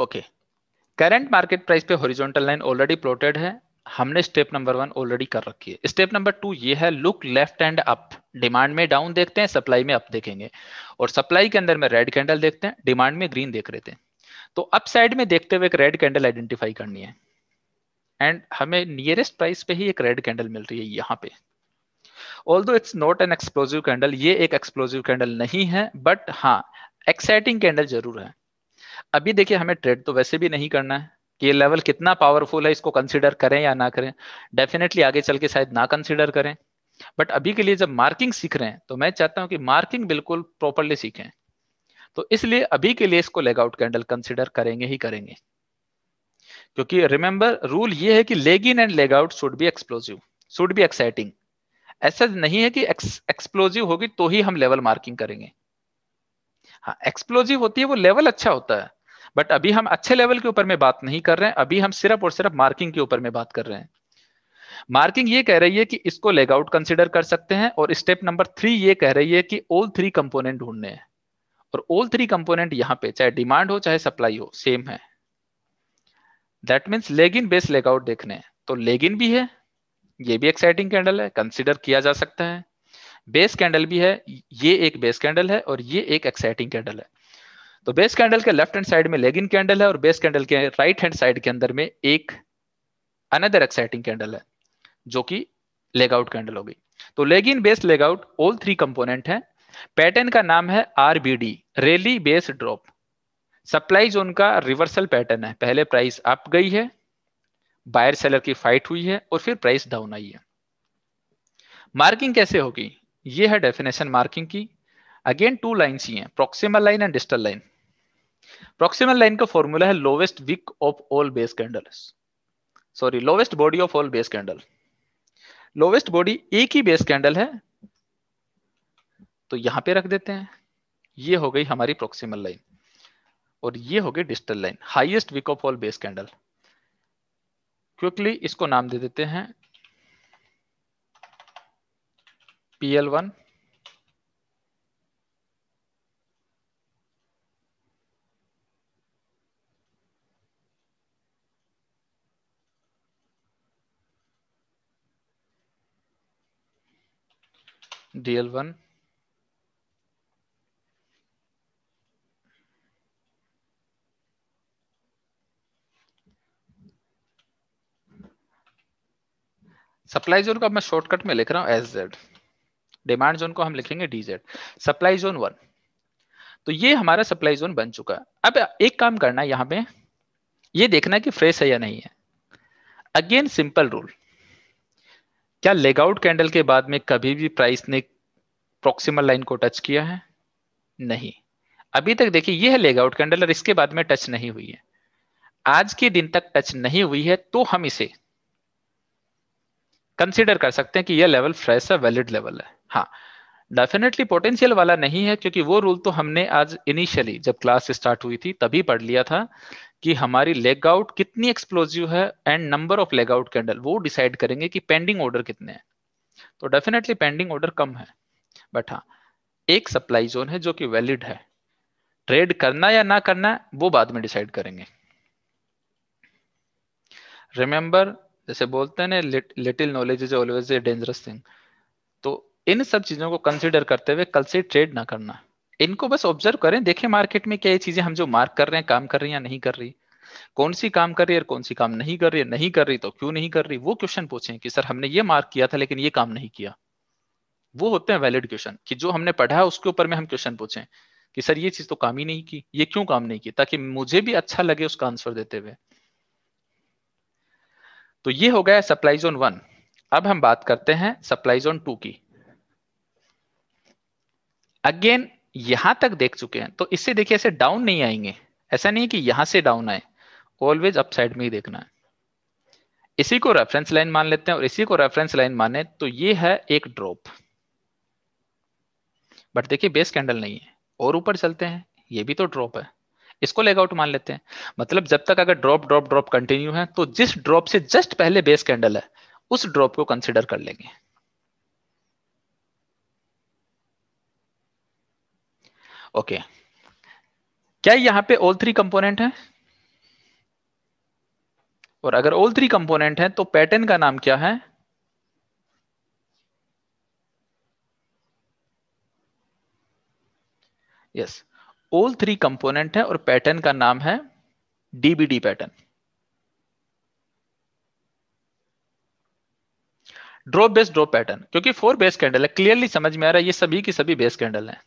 ओके करंट मार्केट प्राइस पे हॉरिजॉन्टल लाइन ऑलरेडी प्लॉटेड है हमने स्टेप नंबर वन ऑलरेडी कर रखी है स्टेप नंबर टू ये है look left and up demand में डाउन देखते हैं सप्लाई में अप देखेंगे और सप्लाई के अंदर में रेड कैंडल देखते हैं डिमांड में ग्रीन देख रहे थे तो अप साइड में देखते हुए एक रेड कैंडल आइडेंटिफाई करनी है एंड हमें नियरेस्ट प्राइस पे ही एक रेड कैंडल मिल रही है यहाँ पे although it's not an explosive candle ये एक एक्सप्लोजिव कैंडल नहीं है बट हाँ एक्साइटिंग कैंडल जरूर है अभी देखिए हमें ट्रेड तो वैसे भी नहीं करना है कि ये लेवल कितना पावरफुल है इसको कंसिडर करें या ना करें डेफिनेटली आगे चल के शायद ना कंसिडर करें बट अभी के लिए जब मार्किंग सीख रहे हैं तो मैं चाहता हूं कि मार्किंग बिल्कुल प्रॉपरली सीखें तो इसलिए अभी के लिए इसको लेग आउट कैंडल कंसिडर करेंगे ही करेंगे क्योंकि रिमेंबर रूल ये है कि leg in and leg out should be explosive should be exciting ऐसा नहीं है कि एक्सप्लोजिव होगी तो ही हम लेवल मार्किंग करेंगे हाँ एक्सप्लोजिव होती है वो लेवल अच्छा होता है बट अभी हम अच्छे लेवल के ऊपर में बात नहीं कर रहे हैं अभी हम सिर्फ और सिर्फ मार्किंग के ऊपर में बात कर रहे हैं मार्किंग ये कह रही है कि इसको लेग आउट कंसिडर कर सकते हैं और स्टेप नंबर थ्री ये कह रही है कि ऑल थ्री कंपोनेंट ढूंढने हैं और ऑल थ्री कंपोनेंट यहाँ पे चाहे डिमांड हो चाहे सप्लाई हो सेम है that means leg in base leg out देखने हैं तो लेग इन भी है ये भी एक्साइटिंग कैंडल है कंसिडर किया जा सकता है बेस कैंडल भी है ये एक बेस कैंडल है और ये एक एक्साइटिंग कैंडल है तो बेस कैंडल के लेफ्ट हैंड साइड में लेगिन कैंडल है और बेस कैंडल के राइट हैंड साइड के अंदर में एक अनदर एक्साइटिंग कैंडल है जो कि लेग आउट कैंडल होगी तो leg in based leg out all three component है पैटर्न का नाम है RBD rally based drop supply zone का रिवर्सल पैटर्न है पहले प्राइस अप गई है बायर सेलर की फाइट हुई है और फिर प्राइस डाउन आई है मार्किंग कैसे होगी ये है डेफिनेशन मार्किंग की अगेन टू लाइन्स ही हैं proximal line and distal line proximal line का फॉर्मूला है lowest wick of all base candle sorry lowest body of all base candle lowest body एक ही बेस कैंडल है तो यहां पे रख देते हैं ये हो गई हमारी प्रोक्सीमल लाइन और ये हो गई distal line highest wick of all base candle quickly इसको नाम दे देते हैं PL one DL1 supply zone को अब मैं शॉर्टकट में लिख रहा हूं एस जेड डिमांड जोन को हम लिखेंगे D Z supply zone one तो ये हमारा सप्लाई जोन बन चुका है अब एक काम करना है यहां पे ये देखना है कि फ्रेश है या नहीं है अगेन सिंपल रूल क्या लेगआउट कैंडल के बाद में कभी भी प्राइस ने प्रोक्सीमल लाइन को टच किया है नहीं अभी तक देखिए यह है लेगआउट कैंडल और इसके बाद में टच नहीं हुई है आज के दिन तक टच नहीं हुई है तो हम इसे कंसिडर कर सकते हैं कि यह लेवल फ्रेश है वैलिड लेवल है हाँ डेफिनेटली पोटेंशियल वाला नहीं है क्योंकि वो रूल तो हमने आज इनिशियली जब क्लास स्टार्ट हुई थी तभी पढ़ लिया था कि हमारी लेग आउट कितनी एक्सप्लोजिव है and number of leg out candle वो डिसाइड करेंगे कि पेंडिंग ऑर्डर कितने हैं तो डेफिनेटली पेंडिंग ऑर्डर कम है बट हाँ एक सप्लाई जोन है जो कि वैलिड है ट्रेड करना या ना करना वो बाद में डिसाइड करेंगे रिमेंबर जैसे बोलते हैं ना little knowledge is always a dangerous thing तो इन सब चीजों को कंसिडर करते हुए कल से ट्रेड ना करना इनको बस ऑब्जर्व करें देखें मार्केट में क्या ये चीजें हम जो मार्क कर रहे हैं काम कर रही है या नहीं कर रही कौन सी काम कर रही है और कौन सी काम नहीं कर रही है नहीं कर रही तो क्यों नहीं कर रही वो क्वेश्चन पूछें कि सर हमने ये मार्क किया था लेकिन ये काम नहीं किया वो होते हैं वैलिड क्वेश्चन कि जो हमने पढ़ा है उसके ऊपर में हम क्वेश्चन पूछें कि सर ये चीज तो काम ही नहीं की ये क्यों काम नहीं की ताकि मुझे भी अच्छा लगे उसका आंसर देते हुए तो ये हो गया सप्लाई जोन वन अब हम बात करते हैं सप्लाई जोन टू की अगेन यहां तक देख चुके हैं तो इससे देखिए ऐसे डाउन नहीं आएंगे ऐसा नहीं कि यहां से डाउन आए ऑलवेज अपसाइड में ही देखना है इसी को रेफरेंस लाइन मान लेते हैं और इसी को रेफरेंस लाइन माने तो ये है एक ड्रॉप बट देखिए बेस कैंडल नहीं है और ऊपर चलते हैं ये भी तो ड्रॉप है इसको लेग आउट मान लेते हैं मतलब जब तक अगर ड्रॉप ड्रॉप ड्रॉप कंटिन्यू है तो जिस ड्रॉप से जस्ट पहले बेस कैंडल है उस ड्रॉप को कंसिडर कर लेंगे ओके क्या यहां पे ऑल थ्री कंपोनेंट है और अगर ऑल थ्री कंपोनेंट है तो पैटर्न का नाम क्या है यस ऑल थ्री कंपोनेंट है और पैटर्न का नाम है DBD pattern drop base drop pattern क्योंकि फोर बेस कैंडल है क्लियरली समझ में आ रहा है ये सभी की सभी बेस कैंडल है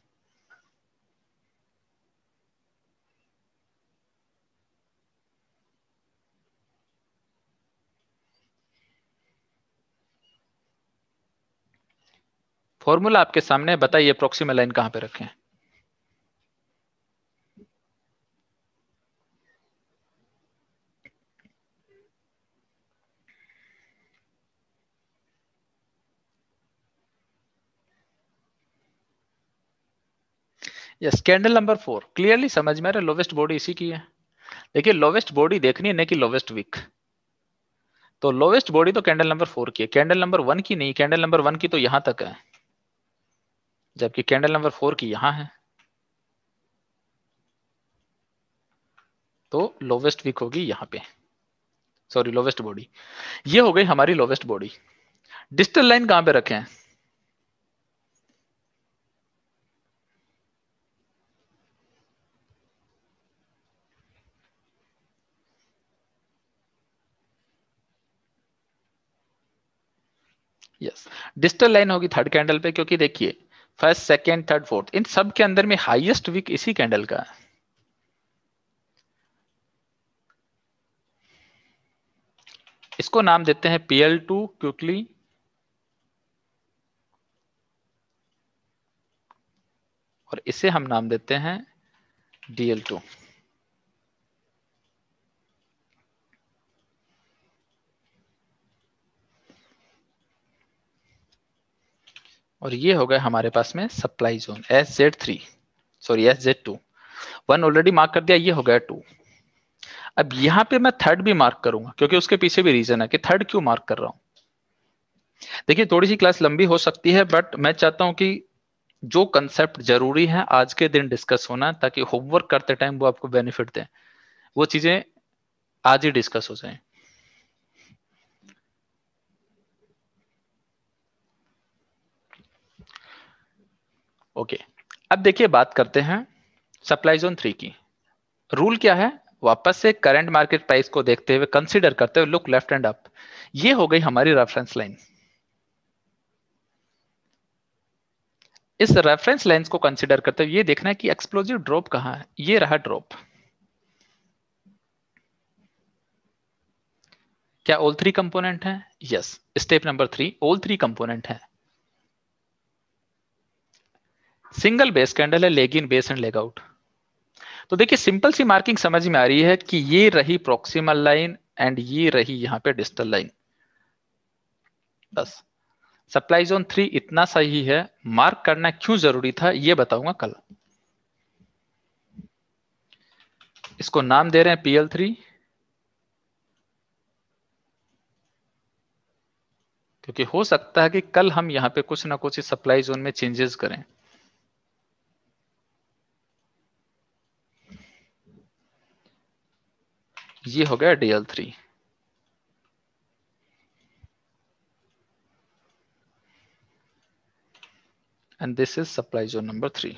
फॉर्मूला आपके सामने बताइए अप्रोक्सीमेट लाइन कहां पे रखें yes candle number four clearly समझ में आ रहा है लोवेस्ट बॉडी इसी की है देखिए लोवेस्ट बॉडी देखनी है ना कि लोवेस्ट वीक तो लोवेस्ट बॉडी तो कैंडल नंबर फोर की है कैंडल नंबर वन की नहीं कैंडल नंबर वन की तो यहां तक है जबकि कैंडल नंबर फोर की यहां है तो लोवेस्ट वीक होगी यहां पे सॉरी लोवेस्ट बॉडी ये हो गई हमारी लोवेस्ट बॉडी डिस्टल लाइन कहां पे रखे हैं यस डिस्टल लाइन होगी थर्ड कैंडल पे क्योंकि देखिए फर्स्ट सेकेंड थर्ड फोर्थ इन सब के अंदर में हाइएस्ट वीक इसी कैंडल का है इसको नाम देते हैं पीएल टू क्यूकली और इसे हम नाम देते हैं डीएल टू और ये हो गए हमारे पास में supply zone S Z three sorry S Z two one already mark कर दिया ये हो गया टू अब यहां पे मैं थर्ड भी मार्क करूंगा क्योंकि उसके पीछे भी रीजन है कि थर्ड क्यों मार्क कर रहा हूं देखिए थोड़ी सी क्लास लंबी हो सकती है बट मैं चाहता हूं कि जो कंसेप्ट जरूरी है आज के दिन डिस्कस होना ताकि होमवर्क करते टाइम वो आपको बेनिफिट दें वो चीजें आज ही डिस्कस हो जाए ओके अब देखिए बात करते हैं सप्लाई जोन थ्री की रूल क्या है वापस से करंट मार्केट प्राइस को देखते हुए कंसीडर करते हुए लुक लेफ्ट एंड अप ये हो गई हमारी रेफरेंस लाइन इस रेफरेंस लाइन को कंसीडर करते हुए ये देखना है कि एक्सप्लोजिव ड्रॉप कहां है ये रहा ड्रॉप क्या ऑल थ्री कंपोनेंट है yes step number three all three component है सिंगल बेस कैंडल है leg in base and leg out तो देखिए सिंपल सी मार्किंग समझ में आ रही है कि ये रही प्रोक्सीमल लाइन एंड ये रही यहां पे डिस्टल लाइन बस सप्लाई जोन थ्री इतना सही है मार्क करना क्यों जरूरी था ये बताऊंगा कल इसको नाम दे रहे हैं पीएल थ्री क्योंकि हो सकता है कि कल हम यहां पे कुछ ना कुछ सप्लाई जोन में चेंजेस करें ये हो गया DL three and this is supply zone number three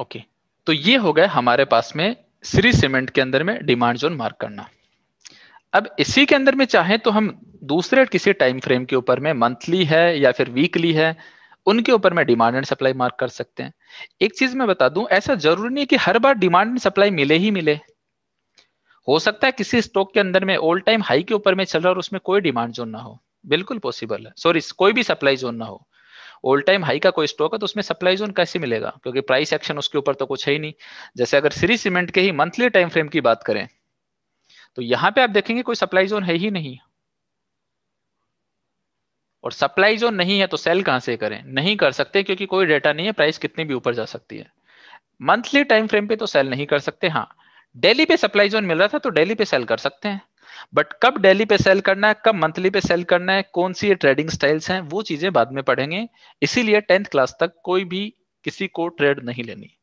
okay तो ये हो गया हमारे पास में श्री सीमेंट के अंदर में डिमांड जोन मार्क करना अब इसी के अंदर में चाहे तो हम दूसरे किसी टाइम फ्रेम के ऊपर में मंथली है या फिर वीकली है उनके ऊपर में डिमांड एंड सप्लाई मार्क कर सकते हैं एक चीज मैं बता दूं ऐसा जरूरी नहीं कि हर बार डिमांड एंड सप्लाई मिले ही मिले हो सकता है किसी स्टॉक के अंदर में ऑल टाइम हाई के ऊपर में चल रहा और उसमें कोई डिमांड जोन ना हो बिल्कुल पॉसिबल है सॉरी कोई भी सप्लाई जोन ना हो ऑल टाइम हाई का कोई स्टॉक है तो उसमें सप्लाई जोन कैसे मिलेगा क्योंकि प्राइस एक्शन उसके ऊपर तो कुछ है ही नहीं जैसे अगर सीरी सीमेंट के ही मंथली टाइम फ्रेम की बात करें तो यहाँ पे आप देखेंगे कोई सप्लाई जोन है ही नहीं और सप्लाई जो नहीं है तो सेल कहां से करें नहीं कर सकते क्योंकि कोई डेटा नहीं है प्राइस कितनी भी ऊपर जा सकती है मंथली टाइम फ्रेम पे तो सेल नहीं कर सकते हाँ डेली पे सप्लाई जोन मिल रहा था तो डेली पे सेल कर सकते हैं बट कब डेली पे सेल करना है कब मंथली पे सेल करना है कौन सी ये ट्रेडिंग स्टाइल्स हैं वो चीजें बाद में पढ़ेंगे इसीलिए टेंथ क्लास तक कोई भी किसी को ट्रेड नहीं लेनी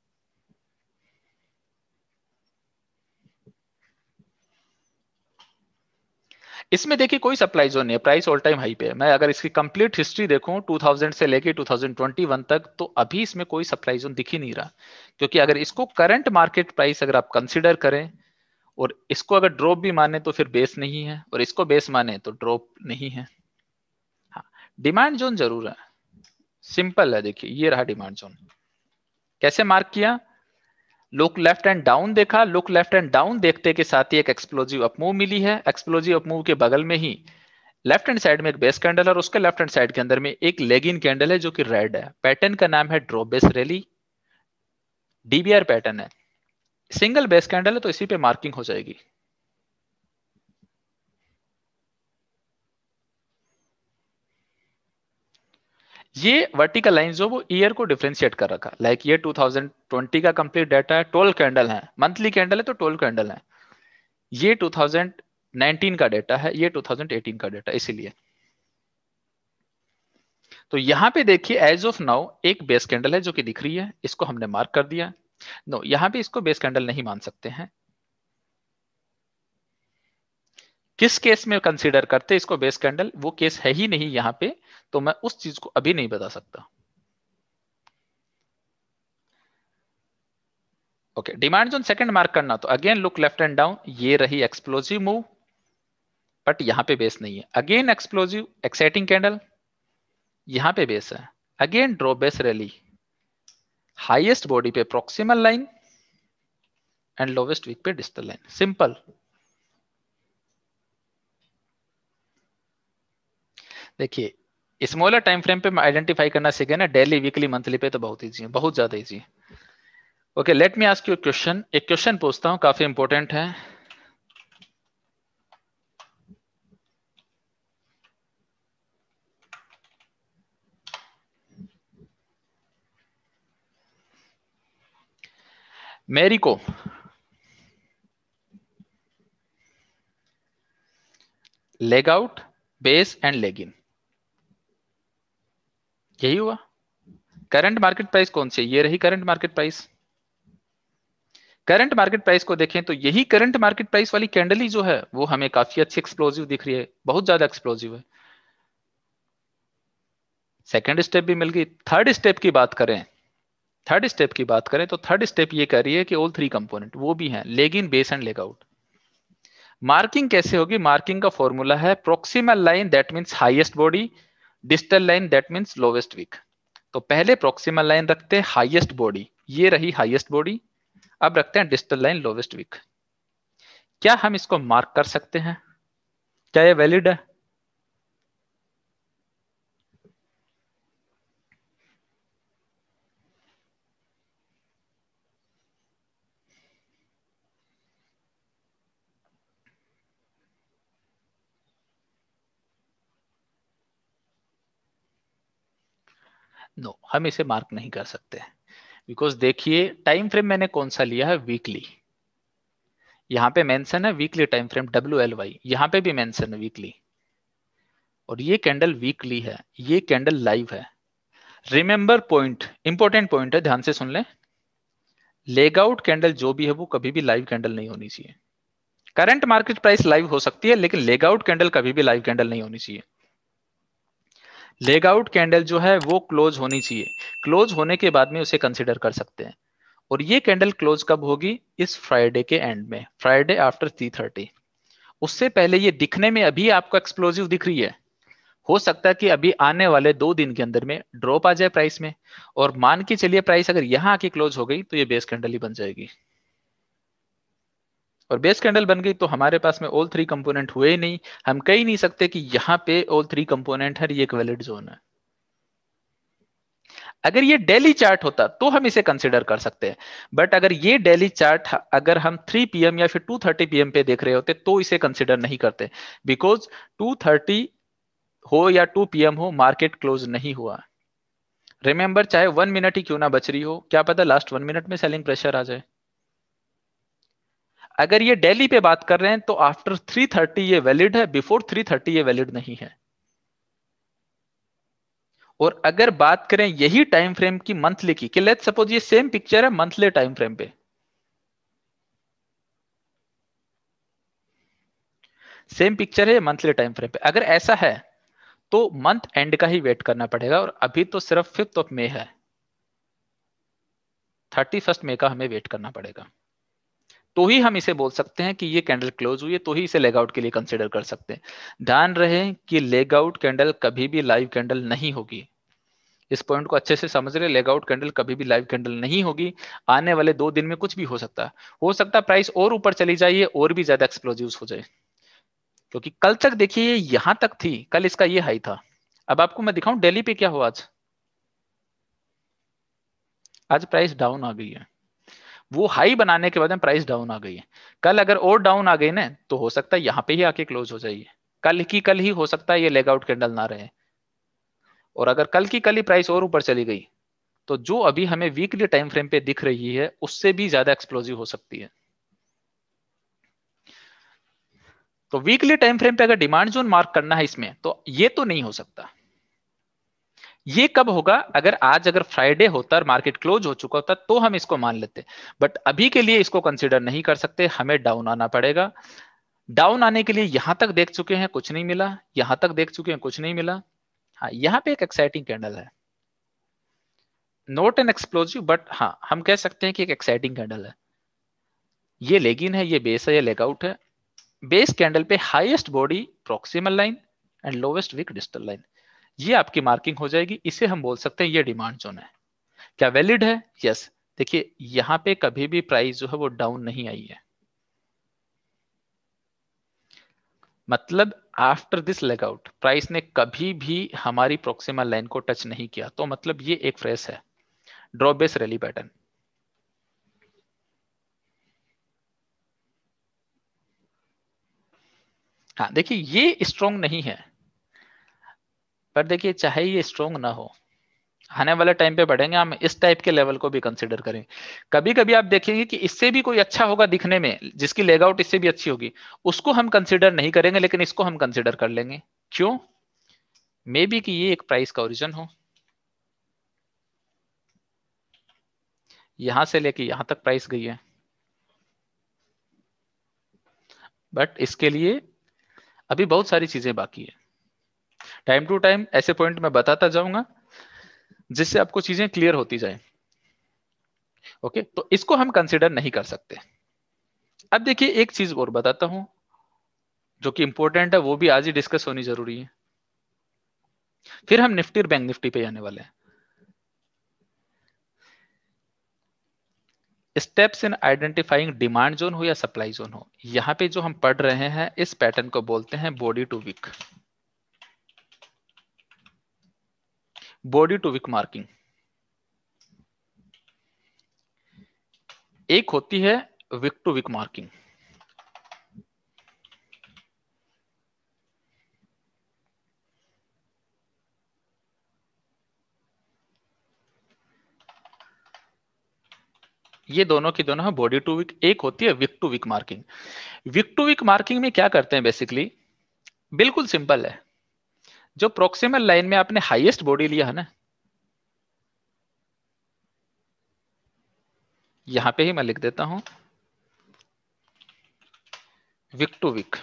इसमें देखिए कोई सप्लाई जोन नहीं है प्राइस ऑल टाइम हाई पे है मैं अगर इसकी कंप्लीट हिस्ट्री देखूं 2000 से लेके 2021 तक तो अभी इसमें कोई सप्लाई जोन दिख ही नहीं रहा क्योंकि अगर इसको करंट मार्केट प्राइस अगर आप कंसिडर करें और इसको अगर ड्रॉप भी माने तो फिर बेस नहीं है और इसको बेस माने तो ड्रॉप नहीं है हाँ डिमांड जोन जरूर है सिंपल है देखिए ये रहा डिमांड जोन कैसे मार्क किया लुक लेफ्ट एंड डाउन देखा लुक लेफ्ट एंड डाउन देखते के साथ ही एक एक्सप्लोजिव अपमूव मिली है एक्सप्लोजिव अपमूव के बगल में ही लेफ्ट हैंड साइड में एक बेस कैंडल है और उसके लेफ्ट हैंड साइड के अंदर में एक लेग इन कैंडल है जो कि रेड है पैटर्न का नाम है drop base rally DBR pattern है सिंगल बेस कैंडल है तो इसी पे मार्किंग हो जाएगी ये वर्टिकल लाइन जो वो ईयर को डिफ्रेंशिएट कर रखा लाइक ये 2020 का कंप्लीट डाटा है टोल कैंडल है मंथली कैंडल है तो टोल कैंडल है ये 2019 का डेटा है ये 2018 का डेटा इसीलिए तो यहां पे देखिए एज ऑफ नाउ एक बेस कैंडल है जो कि दिख रही है इसको हमने मार्क कर दिया नो no, यहां पे इसको बेस कैंडल नहीं मान सकते हैं किस केस में कंसीडर करते इसको बेस कैंडल वो केस है ही नहीं यहां पे तो मैं उस चीज को अभी नहीं बता सकता okay demand zone second mark करना तो again look left and down ये रही एक्सप्लोजिव मूव बट यहां पे बेस नहीं है अगेन एक्सप्लोजिव एक्साइटिंग कैंडल यहां पे बेस है again draw base rally highest body पे proximal line and lowest wick पे डिस्टल लाइन सिंपल देखिए स्मॉलर टाइम फ्रेम पे आइडेंटिफाई करना सीखे ना डेली वीकली मंथली पे तो बहुत ईजी है बहुत ज्यादा ईजी है okay let me ask you question एक क्वेश्चन पूछता हूँ काफी इंपॉर्टेंट है मेरी को leg out base and leg in यही हुआ करंट मार्केट प्राइस कौन सी ये रही current market price current market price को देखें तो यही करंट मार्केट प्राइस वाली कैंडल ही जो है वो हमें काफी अच्छी एक्सप्लोजिव दिख रही है बहुत ज्यादा एक्सप्लोजिव है सेकेंड स्टेप भी मिल गई थर्ड स्टेप की बात करें थर्ड स्टेप की बात करें तो थर्ड स्टेप ये कह रही है कि ऑल थ्री कंपोनेंट वो भी हैं leg in base and leg out marking कैसे होगी मार्किंग का फॉर्मूला है proximal line that means highest body distal line that means lowest wick तो पहले प्रोक्सीमल लाइन रखते हैं हाइएस्ट बॉडी ये रही हाइएस्ट बॉडी अब रखते हैं डिस्टल लाइन लोवेस्ट वीक क्या हम इसको मार्क कर सकते हैं क्या ये वैलिड है नो no, हम इसे मार्क नहीं कर सकते बिकॉज देखिए टाइम फ्रेम मैंने कौन सा लिया है वीकली यहां पे मेंशन है weekly time frame W L Y यहां पे भी मेंशन है वीकली और ये कैंडल वीकली है ये कैंडल लाइव है रिमेंबर पॉइंट इंपॉर्टेंट पॉइंट है ध्यान से सुन लें लेग आउट कैंडल जो भी है वो कभी भी लाइव कैंडल नहीं होनी चाहिए करंट मार्केट प्राइस लाइव हो सकती है लेकिन लेग आउट कैंडल कभी भी लाइव कैंडल नहीं होनी चाहिए लेग आउट कैंडल जो है वो क्लोज होनी चाहिए क्लोज होने के बाद में उसे कंसिडर कर सकते हैं और ये कैंडल क्लोज कब होगी इस फ्राइडे के एंड में फ्राइडे आफ्टर थ्री थर्टी उससे पहले ये दिखने में अभी आपको एक्सप्लोजिव दिख रही है हो सकता है कि अभी आने वाले दो दिन के अंदर में ड्रॉप आ जाए प्राइस में और मान के चलिए प्राइस अगर यहाँ आके क्लोज हो गई तो ये बेस कैंडल ही बन जाएगी और बेस कैंडल बन गई तो हमारे पास में ऑल थ्री कंपोनेंट हुए ही नहीं हम कह ही नहीं सकते कि यहां पे ऑल थ्री कंपोनेंट है ये एक वैलिड जोन है अगर ये डेली चार्ट होता तो हम इसे कंसिडर कर सकते हैं बट अगर ये डेली चार्ट अगर हम 3 पीएम या फिर 2:30 थर्टी पीएम पे देख रहे होते तो इसे कंसिडर नहीं करते बिकॉज 2:30 हो या 2 पीएम हो मार्केट क्लोज नहीं हुआ रिमेंबर चाहे वन मिनट ही क्यों ना बच रही हो क्या पता लास्ट वन मिनट में सेलिंग प्रेशर आ जाए अगर ये डेली पे बात कर रहे हैं तो आफ्टर 3:30 ये वैलिड है बिफोर 3:30 ये वैलिड नहीं है और अगर बात करें यही टाइम फ्रेम की मंथली की कि लेट्स सपोज ये सेम पिक्चर है मंथली टाइम फ्रेम पे सेम पिक्चर है मंथली टाइम फ्रेम पे अगर ऐसा है तो मंथ एंड का ही वेट करना पड़ेगा और अभी तो सिर्फ फिफ्थ ऑफ मे है थर्टी फर्स्ट मे का हमें वेट करना पड़ेगा तो ही हम इसे बोल सकते हैं कि ये कैंडल क्लोज हुई है तो ही इसे लेग आउट के लिए कंसिडर कर सकते हैं ध्यान रहे कि लेग आउट कैंडल कभी भी लाइव कैंडल नहीं होगी इस पॉइंट को अच्छे से समझ रहे लेग आउट कैंडल कभी भी लाइव कैंडल नहीं होगी आने वाले दो दिन में कुछ भी हो सकता है हो सकता है प्राइस और ऊपर चली जाइए और भी ज्यादा एक्सप्लोजिव हो जाए क्योंकि कल तक देखिए यहां तक थी कल इसका ये हाई था अब आपको मैं दिखाऊं डेली पे क्या हुआ आज आज प्राइस डाउन आ गई है वो हाई बनाने के बाद में प्राइस डाउन आ गई है कल अगर और डाउन आ गई ना तो हो सकता है यहाँ पे ही आके क्लोज हो जाइए कल की कल ही हो सकता है ये लेग आउट कैंडल ना रहे और अगर कल की कल ही प्राइस और ऊपर चली गई तो जो अभी हमें वीकली टाइम फ्रेम पे दिख रही है उससे भी ज्यादा एक्सप्लोजिव हो सकती है तो वीकली टाइम फ्रेम पे अगर डिमांड जोन मार्क करना है इसमें तो ये तो नहीं हो सकता ये कब होगा अगर आज अगर फ्राइडे होता और मार्केट क्लोज हो चुका होता तो हम इसको मान लेते बट अभी के लिए इसको कंसिडर नहीं कर सकते हमें डाउन आना पड़ेगा डाउन आने के लिए यहां तक देख चुके हैं कुछ नहीं मिला यहां तक देख चुके हैं कुछ नहीं मिला हाँ यहाँ पे एक एक्साइटिंग कैंडल है नोट एन एक्सप्लोजिव बट हाँ हम कह सकते हैं कि एक एक्साइटिंग कैंडल है ये लेगिन है ये बेस है ये लेगआउट है बेस कैंडल पे highest body proximal line and lowest wick distal line ये आपकी मार्किंग हो जाएगी इसे हम बोल सकते हैं ये डिमांड जोन है क्या वैलिड है यस yes. देखिए यहां पे कभी भी प्राइस जो है वो डाउन नहीं आई है मतलब आफ्टर दिस लेगआउट प्राइस ने कभी भी हमारी प्रोक्सीमा लाइन को टच नहीं किया तो मतलब ये एक फ्रेस है ड्रॉ बेस रैली पैटर्न हाँ देखिए ये स्ट्रॉन्ग नहीं है पर देखिए चाहे ये स्ट्रोंग ना हो आने वाले टाइम पे बढ़ेंगे हम इस टाइप के लेवल को भी कंसिडर करें कभी कभी आप देखेंगे कि इससे भी कोई अच्छा होगा दिखने में जिसकी लेगआउट इससे भी अच्छी होगी उसको हम कंसिडर नहीं करेंगे लेकिन इसको हम कंसिडर कर लेंगे क्यों मे बी कि ये एक प्राइस का ओरिजन हो यहां से लेके यहां तक प्राइस गई है बट इसके लिए अभी बहुत सारी चीजें बाकी है टाइम टू टाइम ऐसे पॉइंट मैं बताता जाऊंगा जिससे आपको चीजें क्लियर होती जाए ओके तो इसको हम कंसिडर नहीं कर सकते अब देखिए एक चीज और बताता हूं जो कि इंपॉर्टेंट है वो भी आज ही डिस्कस होनी जरूरी है फिर हम निफ्टी और बैंक निफ्टी पे आने वाले हैं steps in identifying demand zone हो या सप्लाई जोन हो यहां पे जो हम पढ़ रहे हैं इस पैटर्न को बोलते हैं body to wick body to wick marking एक होती है विक टू विक मार्किंग ये दोनों की दोनों है बॉडी टू विक एक होती है wick to wick marking wick to wick marking में क्या करते हैं बेसिकली बिल्कुल सिंपल है जो प्रोक्सीमल लाइन में आपने हाईएस्ट बॉडी लिया है ना यहां पे ही मैं लिख देता हूं wick to wick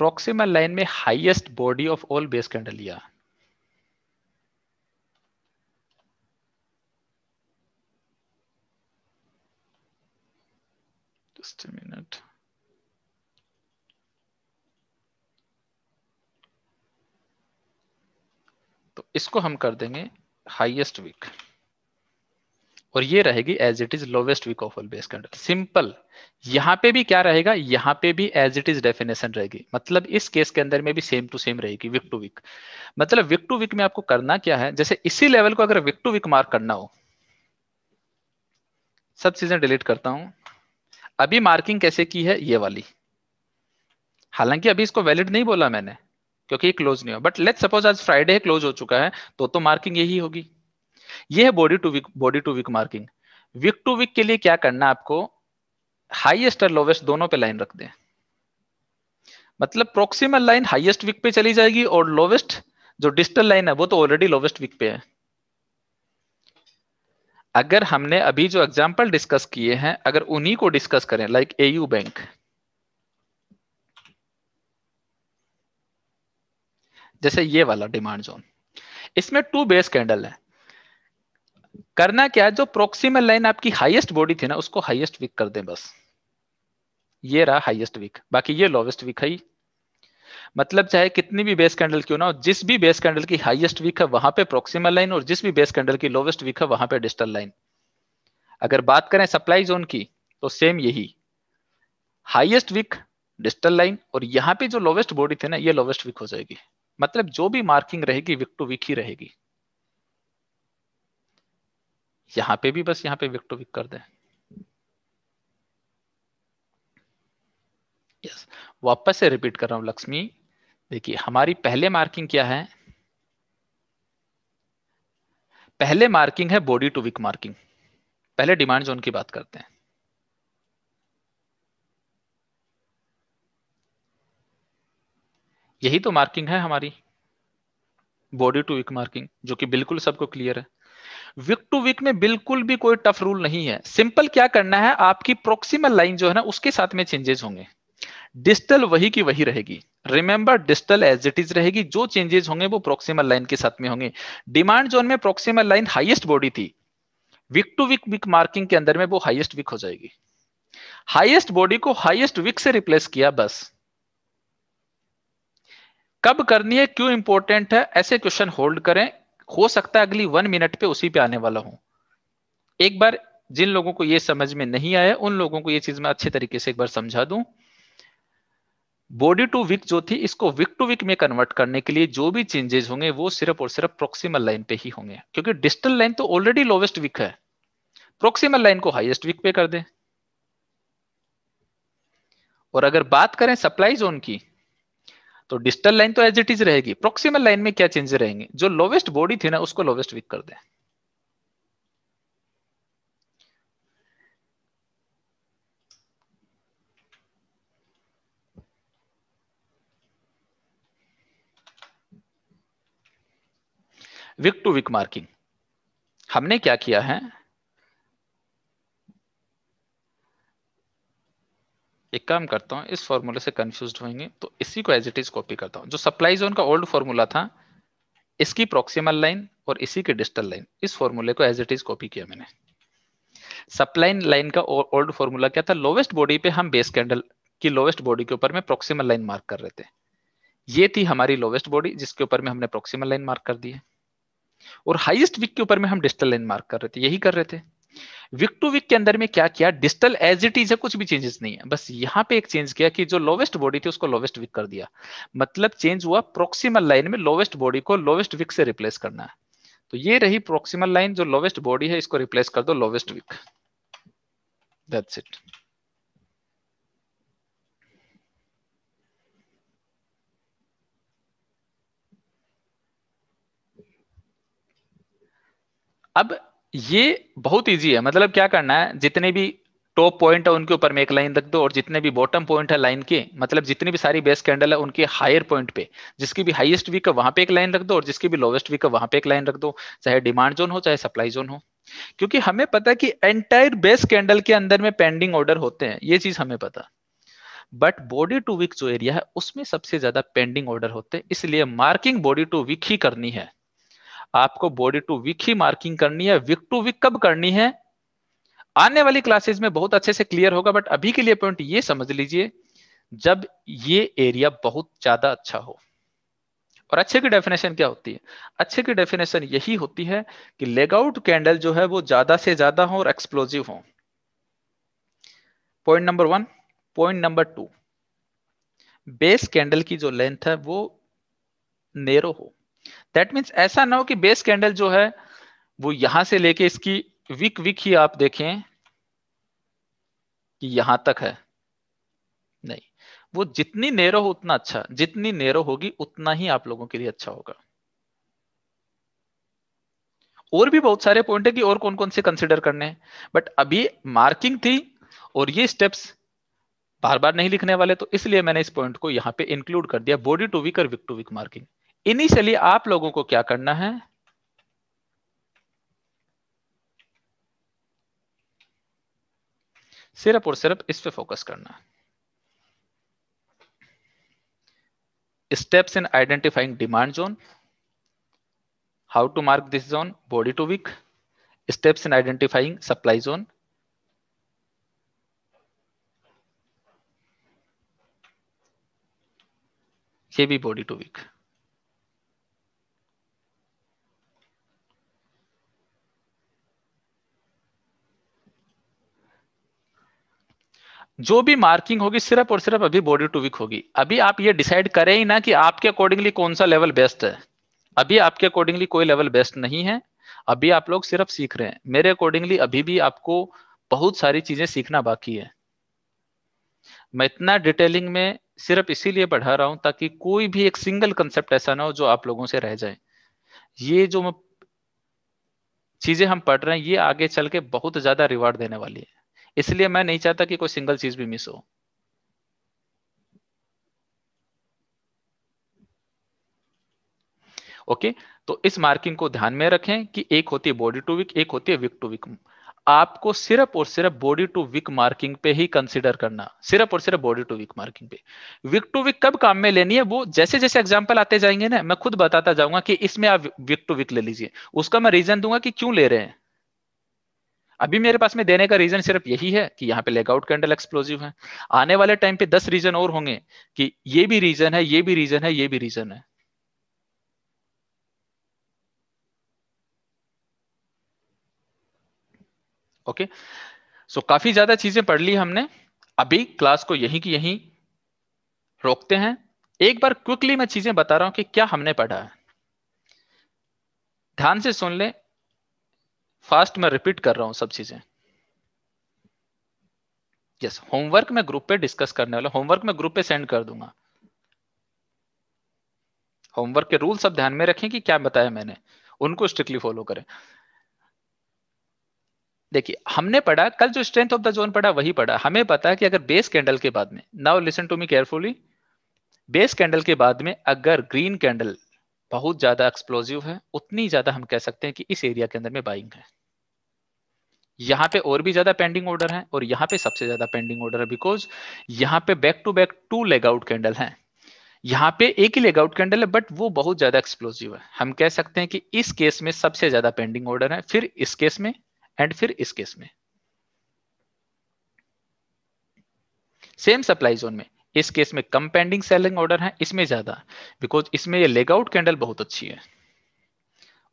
proximal line में highest body of all base कैंडलिया लिया तो इसको हम कर देंगे हाईएस्ट वीक और ये रहेगी as it is lowest wick of all base candle simple यहाँ पे भी क्या रहेगा यहाँ पे भी एज इट इज डेफिनेशन रहेगी मतलब इस केस के अंदर में भी सेम टू सेम रहेगी वीक टू वीक मतलब वीक टू वीक में आपको करना क्या है जैसे इसी लेवल को अगर विक टू विक मार्क करना हो सब चीजें डिलीट करता हूं अभी मार्किंग कैसे की है ये वाली हालांकि अभी इसको वैलिड नहीं बोला मैंने क्योंकि ये क्लोज नहीं हो बट लेट सपोज आज फ्राइडे क्लोज हो चुका है तो तो मार्किंग यही होगी ये है body to wick body to wick marking wick to wick के लिए क्या करना आपको हाईएस्ट और लोवेस्ट दोनों पे लाइन रख दें मतलब प्रोक्सीमल लाइन हाईएस्ट वीक पे चली जाएगी और लोवेस्ट जो डिजिटल लाइन है वो तो ऑलरेडी लोवेस्ट वीक पे है अगर हमने अभी जो एग्जाम्पल डिस्कस किए हैं अगर उन्हीं को डिस्कस करें लाइक ए यू बैंक जैसे ये वाला डिमांड जोन इसमें टू बेस कैंडल है करना क्या है जो प्रोक्सीमल लाइन आपकी हाईएस्ट बॉडी थी ना उसको हाईएस्ट वीक कर दें बस ये रहा हाईएस्ट वीक बाकी ये लोवेस्ट वीक है मतलब चाहे कितनी भी बेस कैंडल क्यों ना हो जिस भी बेस कैंडल की हाईएस्ट वीक है वहां पे प्रोक्सीमल लाइन और जिस भी बेस कैंडल की लोवेस्ट वीक है वहां पे डिस्टल लाइन अगर बात करें सप्लाई जोन की तो सेम यही हाइएस्ट वीक डिस्टल लाइन और यहाँ पे जो लोवेस्ट बॉडी थी ना ये लोवेस्ट वीक हो जाएगी मतलब जो भी मार्किंग रहेगी वीक टू वीक ही रहेगी यहां पे भी बस यहां पे विक कर दें यस वापस से रिपीट कर रहा हूं लक्ष्मी देखिए हमारी पहले मार्किंग क्या है पहले मार्किंग है बॉडी टू विक मार्किंग पहले डिमांड जोन की बात करते हैं यही तो मार्किंग है हमारी बॉडी टू विक मार्किंग जो कि बिल्कुल सबको क्लियर है विक टू विक में बिल्कुल भी कोई टफ रूल नहीं है सिंपल क्या करना है आपकी प्रोक्सीमल लाइन जो है ना उसके साथ में चेंजेस होंगे डिस्टल वही की वही रहेगी remember distal as it is रहेगी जो चेंजेस होंगे वो प्रोक्सीमल लाइन के साथ में होंगे डिमांड जोन में प्रोक्सीमल लाइन हाइएस्ट बॉडी थी wick to wick wick marking के अंदर में वो हाइएस्ट विक हो जाएगी हाइएस्ट बॉडी को हाइएस्ट विक से रिप्लेस किया बस कब करनी है क्यों इंपॉर्टेंट है ऐसे क्वेश्चन होल्ड करें हो सकता है अगली वन मिनट पे उसी पे आने वाला हूं एक बार जिन लोगों को ये समझ में नहीं आया उन लोगों को ये चीज मैं अच्छे तरीके से एक बार समझा दूं बॉडी टू विक जो थी इसको विक टू विक में कन्वर्ट करने के लिए जो भी चेंजेस होंगे वो सिर्फ और सिर्फ प्रोक्सीमल लाइन पे ही होंगे क्योंकि डिस्टल लाइन तो ऑलरेडी लोवेस्ट विक है प्रोक्सीमल लाइन को हाइएस्ट विक पे कर दे और अगर बात करें सप्लाई जोन की तो डिस्टल लाइन तो एज इट इज रहेगी प्रोक्सीमल लाइन में क्या चेंजेस रहेंगे जो लोवेस्ट बॉडी थी ना उसको लोवेस्ट वीक कर दें विक टू विक मार्किंग हमने क्या किया है एक काम करता हूँ इस फॉर्मूले से कंफ्यूज होंगे तो इसी को एज इट इज कॉपी करता हूँ जो सप्लाई जोन का ओल्ड फॉर्मूला था इसकी प्रोक्सीमल लाइन और इसी की डिस्टल लाइन इस फॉर्मूले को एज इट इज कॉपी किया मैंने सप्लाई लाइन का ओल्ड फॉर्मूला क्या था लोवेस्ट बॉडी पे हम बेस कैंडल की लोवेस्ट बॉडी के ऊपर में प्रोक्सीमल लाइन मार्क कर रहे थे ये थी हमारी लोवेस्ट बॉडी जिसके ऊपर में हमने प्रोक्सीमल लाइन मार्क कर दी है और हाइएस्ट विक के ऊपर में हम डिस्टल लाइन मार्क कर रहे थे यही कर रहे थे विक टू विक के अंदर में क्या किया डिस्टल एज इट इज है कुछ भी चेंजेस नहीं है बस यहाँ पे एक चेंज किया कि जो लोवेस्ट बॉडी थी उसको लोवेस्ट विक कर दिया मतलब चेंज हुआ प्रोक्सीमल लाइन में लोवेस्ट बॉडी को लोवेस्ट विक से रिप्लेस करना है तो ये रही प्रोक्सीमल लाइन जो लोवेस्ट बॉडी है इसको रिप्लेस कर दो लोवेस्ट विक दैट्स इट अब ये बहुत इजी है मतलब क्या करना है जितने भी टॉप पॉइंट है उनके ऊपर में एक लाइन रख दो और जितने भी बॉटम पॉइंट है लाइन के मतलब जितनी भी सारी बेस कैंडल है उनके हायर पॉइंट पे जिसकी भी हाईएस्ट वीक है वहां पे एक लाइन रख दो और जिसकी भी लोवेस्ट वीक है वहां पे एक लाइन रख दो चाहे डिमांड जोन हो चाहे सप्लाई जोन हो क्योंकि हमें पता है कि एंटायर बेस कैंडल के अंदर में पेंडिंग ऑर्डर होते हैं ये चीज हमें पता बट बॉडी टू वीक जो एरिया है उसमें सबसे ज्यादा पेंडिंग ऑर्डर होते हैं इसलिए मार्किंग बॉडी टू वीक ही करनी है आपको बॉडी टू विक ही मार्किंग करनी है विक टू विक कब करनी है आने वाली क्लासेस में बहुत अच्छे से क्लियर होगा बट अभी के लिए पॉइंट ये समझ लीजिए जब ये एरिया बहुत ज्यादा अच्छा हो और अच्छे की डेफिनेशन क्या होती है अच्छे की डेफिनेशन यही होती है कि लेगआउट कैंडल जो है वो ज्यादा से ज्यादा हो और एक्सप्लोजिव हो point number one point number two base candle की जो लेंथ है वो नेरो हो दैट मीन्स ऐसा ना हो कि बेस कैंडल जो है वो यहां से लेके इसकी विक विक ही आप देखें कि यहां तक है नहीं वो जितनी नेरो हो उतना अच्छा जितनी नेरो होगी उतना ही आप लोगों के लिए अच्छा होगा और भी बहुत सारे पॉइंट है कि और कौन कौन से कंसिडर करने हैं बट अभी मार्किंग थी और ये स्टेप्स बार बार नहीं लिखने वाले तो इसलिए मैंने इस पॉइंट को यहां पे इंक्लूड कर दिया बॉडी टू वीक और wick to wick marking initially आप लोगों को क्या करना है सिर्फ और सिर्फ इस पे फोकस करना steps in identifying demand zone how to mark this zone body to wick steps in identifying supply zone ये भी बॉडी टू वीक जो भी मार्किंग होगी सिर्फ और सिर्फ अभी बॉडी टू वीक होगी अभी आप ये डिसाइड करें ही ना कि आपके अकॉर्डिंगली कौन सा लेवल बेस्ट है अभी आपके अकॉर्डिंगली कोई लेवल बेस्ट नहीं है अभी आप लोग सिर्फ सीख रहे हैं मेरे अकॉर्डिंगली अभी भी आपको बहुत सारी चीजें सीखना बाकी है मैं इतना डिटेलिंग में सिर्फ इसीलिए पढ़ा रहा हूं ताकि कोई भी एक सिंगल कंसेप्ट ऐसा ना हो जो आप लोगों से रह जाए ये जो चीजें हम पढ़ रहे हैं ये आगे चल के बहुत ज्यादा रिवार्ड देने वाली है इसलिए मैं नहीं चाहता कि कोई सिंगल चीज भी मिस हो ओके okay? तो इस मार्किंग को ध्यान में रखें कि एक होती है बॉडी टू विक एक होती है विक टू विक आपको सिर्फ और सिर्फ बॉडी टू विक मार्किंग पे ही कंसिडर करना सिर्फ और सिर्फ बॉडी टू विक मार्किंग पे विक टू विक कब काम में लेनी है वो जैसे जैसे एग्जाम्पल आते जाएंगे ना मैं खुद बताता जाऊंगा कि इसमें आप विक टू विक ले लीजिए उसका मैं रीजन दूंगा कि क्यों ले रहे हैं अभी मेरे पास में देने का रीजन सिर्फ यही है कि यहाँ पे लेगआउट कैंडल एक्सप्लोजिव है आने वाले टाइम पे दस रीजन और होंगे कि ये भी रीजन है ये भी रीजन है ये भी रीजन है ओके okay? सो so, काफी ज्यादा चीजें पढ़ ली हमने अभी क्लास को यहीं की यहीं रोकते हैं एक बार क्विकली मैं चीजें बता रहा हूं कि क्या हमने पढ़ा है ध्यान से सुन लें फास्ट मैं रिपीट कर रहा हूं सब चीजें यस होमवर्क में ग्रुप पे डिस्कस करने वाला होमवर्क में ग्रुप पे सेंड कर दूंगा होमवर्क के रूल सब ध्यान में रखें कि क्या बताया मैंने उनको स्ट्रिक्टली फॉलो करें देखिए हमने पढ़ा कल जो स्ट्रेंथ ऑफ द जोन पढ़ा वही पढ़ा हमें पता है कि अगर बेस कैंडल के बाद में now listen to me carefully base candle के बाद में अगर ग्रीन कैंडल बहुत ज़्यादा एक्सप्लोजिव है उतनी ज़्यादा हम कह सकते हैं कि इस एरिया के अंदर में बाइंग है यहाँ पे और भी ज्यादा पेंडिंग ऑर्डर है और यहाँ पे सबसे ज्यादा पेंडिंग ऑर्डर है बिकॉज यहाँ पे back to back to leg out candle है यहाँ पे एक ही लेग आउट कैंडल है बट वो बहुत ज्यादा एक्सप्लोजिव है हम कह सकते हैं कि इस केस में सबसे ज्यादा पेंडिंग ऑर्डर है फिर इस केस में एंड फिर इस केस में सेम सप्लाई जोन में इस केस में कम पेंडिंग सेलिंग ऑर्डर है इसमें ज्यादा बिकॉज इसमें ये लेग आउट कैंडल बहुत अच्छी है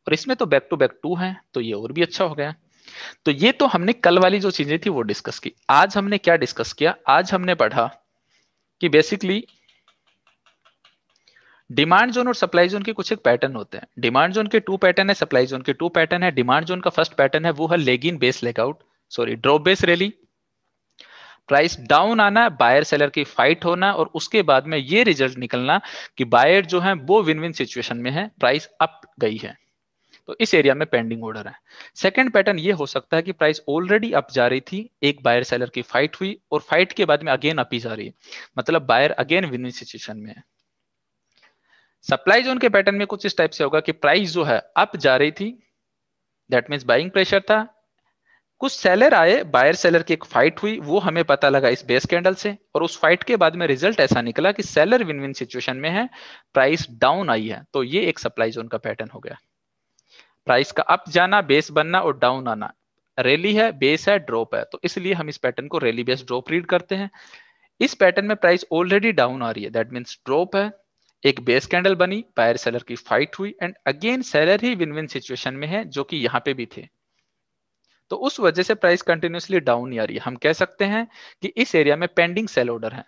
और इसमें तो बैक टू बैक टू है तो ये और भी अच्छा हो गया तो ये तो हमने कल वाली जो चीजें थी वो डिस्कस की आज हमने क्या डिस्कस किया आज हमने पढ़ा कि बेसिकली डिमांड जोन और सप्लाई जोन के कुछ एक पैटर्न होते हैं डिमांड जोन के टू पैटर्न है सप्लाई जोन के टू पैटर्न है डिमांड जोन का फर्स्ट पैटर्न है वो है leg in base leg out sorry drop base rally price down आना बायर सेलर की फाइट होना और उसके बाद में ये रिजल्ट निकलना कि बायर जो है वो विन विन सिचुएशन में है प्राइस अप गई है तो इस एरिया में पेंडिंग ऑर्डर है सेकंड पैटर्न ये हो सकता है कि प्राइस ऑलरेडी अप जा रही थी एक बायर सेलर की फाइट हुई और फाइट के बाद में अगेन अप ही जा रही है मतलब buyer again win win situation में है सप्लाई जोन के पैटर्न में कुछ इस टाइप से होगा कि प्राइस जो है अप जा रही थी दैट मीन्स बाइंग प्रेशर था कुछ सेलर आए बायर सेलर की एक फाइट हुई वो हमें पता लगा इस बेस कैंडल से और उस फाइट के बाद में रिजल्ट ऐसा निकला कि सेलर विन विन सिचुएशन में है प्राइस डाउन आई है तो ये एक सप्लाई जोन का पैटर्न हो गया प्राइस का अप जाना बेस बनना और डाउन आना रैली है बेस है ड्रॉप है तो इसलिए हम इस पैटर्न को रैली बेस ड्रॉप रीड करते हैं इस पैटर्न में प्राइस ऑलरेडी डाउन आ रही है दैट मीन्स ड्रॉप है एक बेस कैंडल बनी बायर सेलर की फाइट हुई एंड अगेन सेलर ही विन विन सिचुएशन में है जो कि यहाँ पे भी थे तो उस वजह से प्राइस कंटिन्यूसली डाउन ही आ रही है हम कह सकते हैं कि इस एरिया में पेंडिंग सेल ऑर्डर है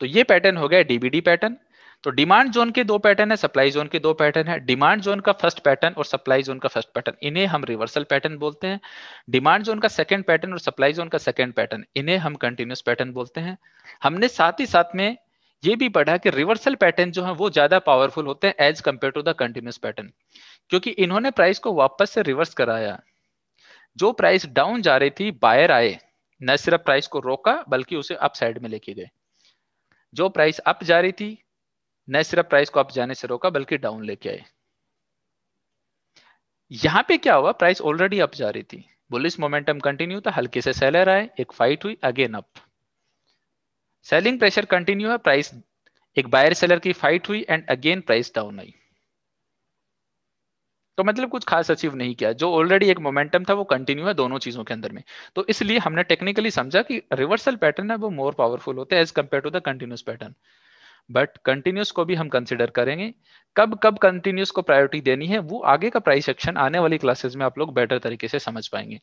तो ये पैटर्न हो गया डीबीडी पैटर्न तो डिमांड जोन के दो पैटर्न है सप्लाई जोन के दो पैटर्न है डिमांड जोन का फर्स्ट पैटर्न और सप्लाई जोन का फर्स्ट पैटर्न इन्हें हम रिवर्सल पैटर्न बोलते हैं डिमांड जोन का सेकंड पैटर्न और सप्लाई जोन का सेकंड पैटर्न इन्हें हम कंटिन्यूस पैटर्न बोलते हैं हमने साथ ही साथ में ये भी पढ़ा कि रिवर्सल पैटर्न जो है वो ज्यादा पावरफुल होते हैं as compare to the continuous pattern क्योंकि इन्होंने प्राइस को वापस से रिवर्स कराया जो प्राइस डाउन जा रही थी बायर आए न सिर्फ प्राइस को रोका बल्कि उसे अप साइड में लेके गए जो प्राइस अप जा रही थी न सिर्फ प्राइस को अप जाने से रोका बल्कि डाउन लेके आए यहां पे क्या हुआ प्राइस ऑलरेडी अप जा रही थी बुलिस मोमेंटम कंटिन्यू था हल्के से सेलर आए एक फाइट हुई again up selling pressure continue है प्राइस एक बायर सेलर की फाइट हुई एंड अगेन प्राइस डाउन आई तो मतलब कुछ खास अचीव नहीं किया जो ऑलरेडी एक मोमेंटम था वो कंटिन्यू है दोनों चीजों के अंदर में तो इसलिए हमने टेक्निकली समझा कि रिवर्सल पैटर्न है वो मोर पावरफुल होते हैं as compare to the continuous pattern but continuous को भी हम कंसिडर करेंगे कब कब कंटिन्यूस को प्रायोरिटी देनी है वो आगे का प्राइस एक्शन आने वाली क्लासेस में आप लोग बेटर तरीके से समझ पाएंगे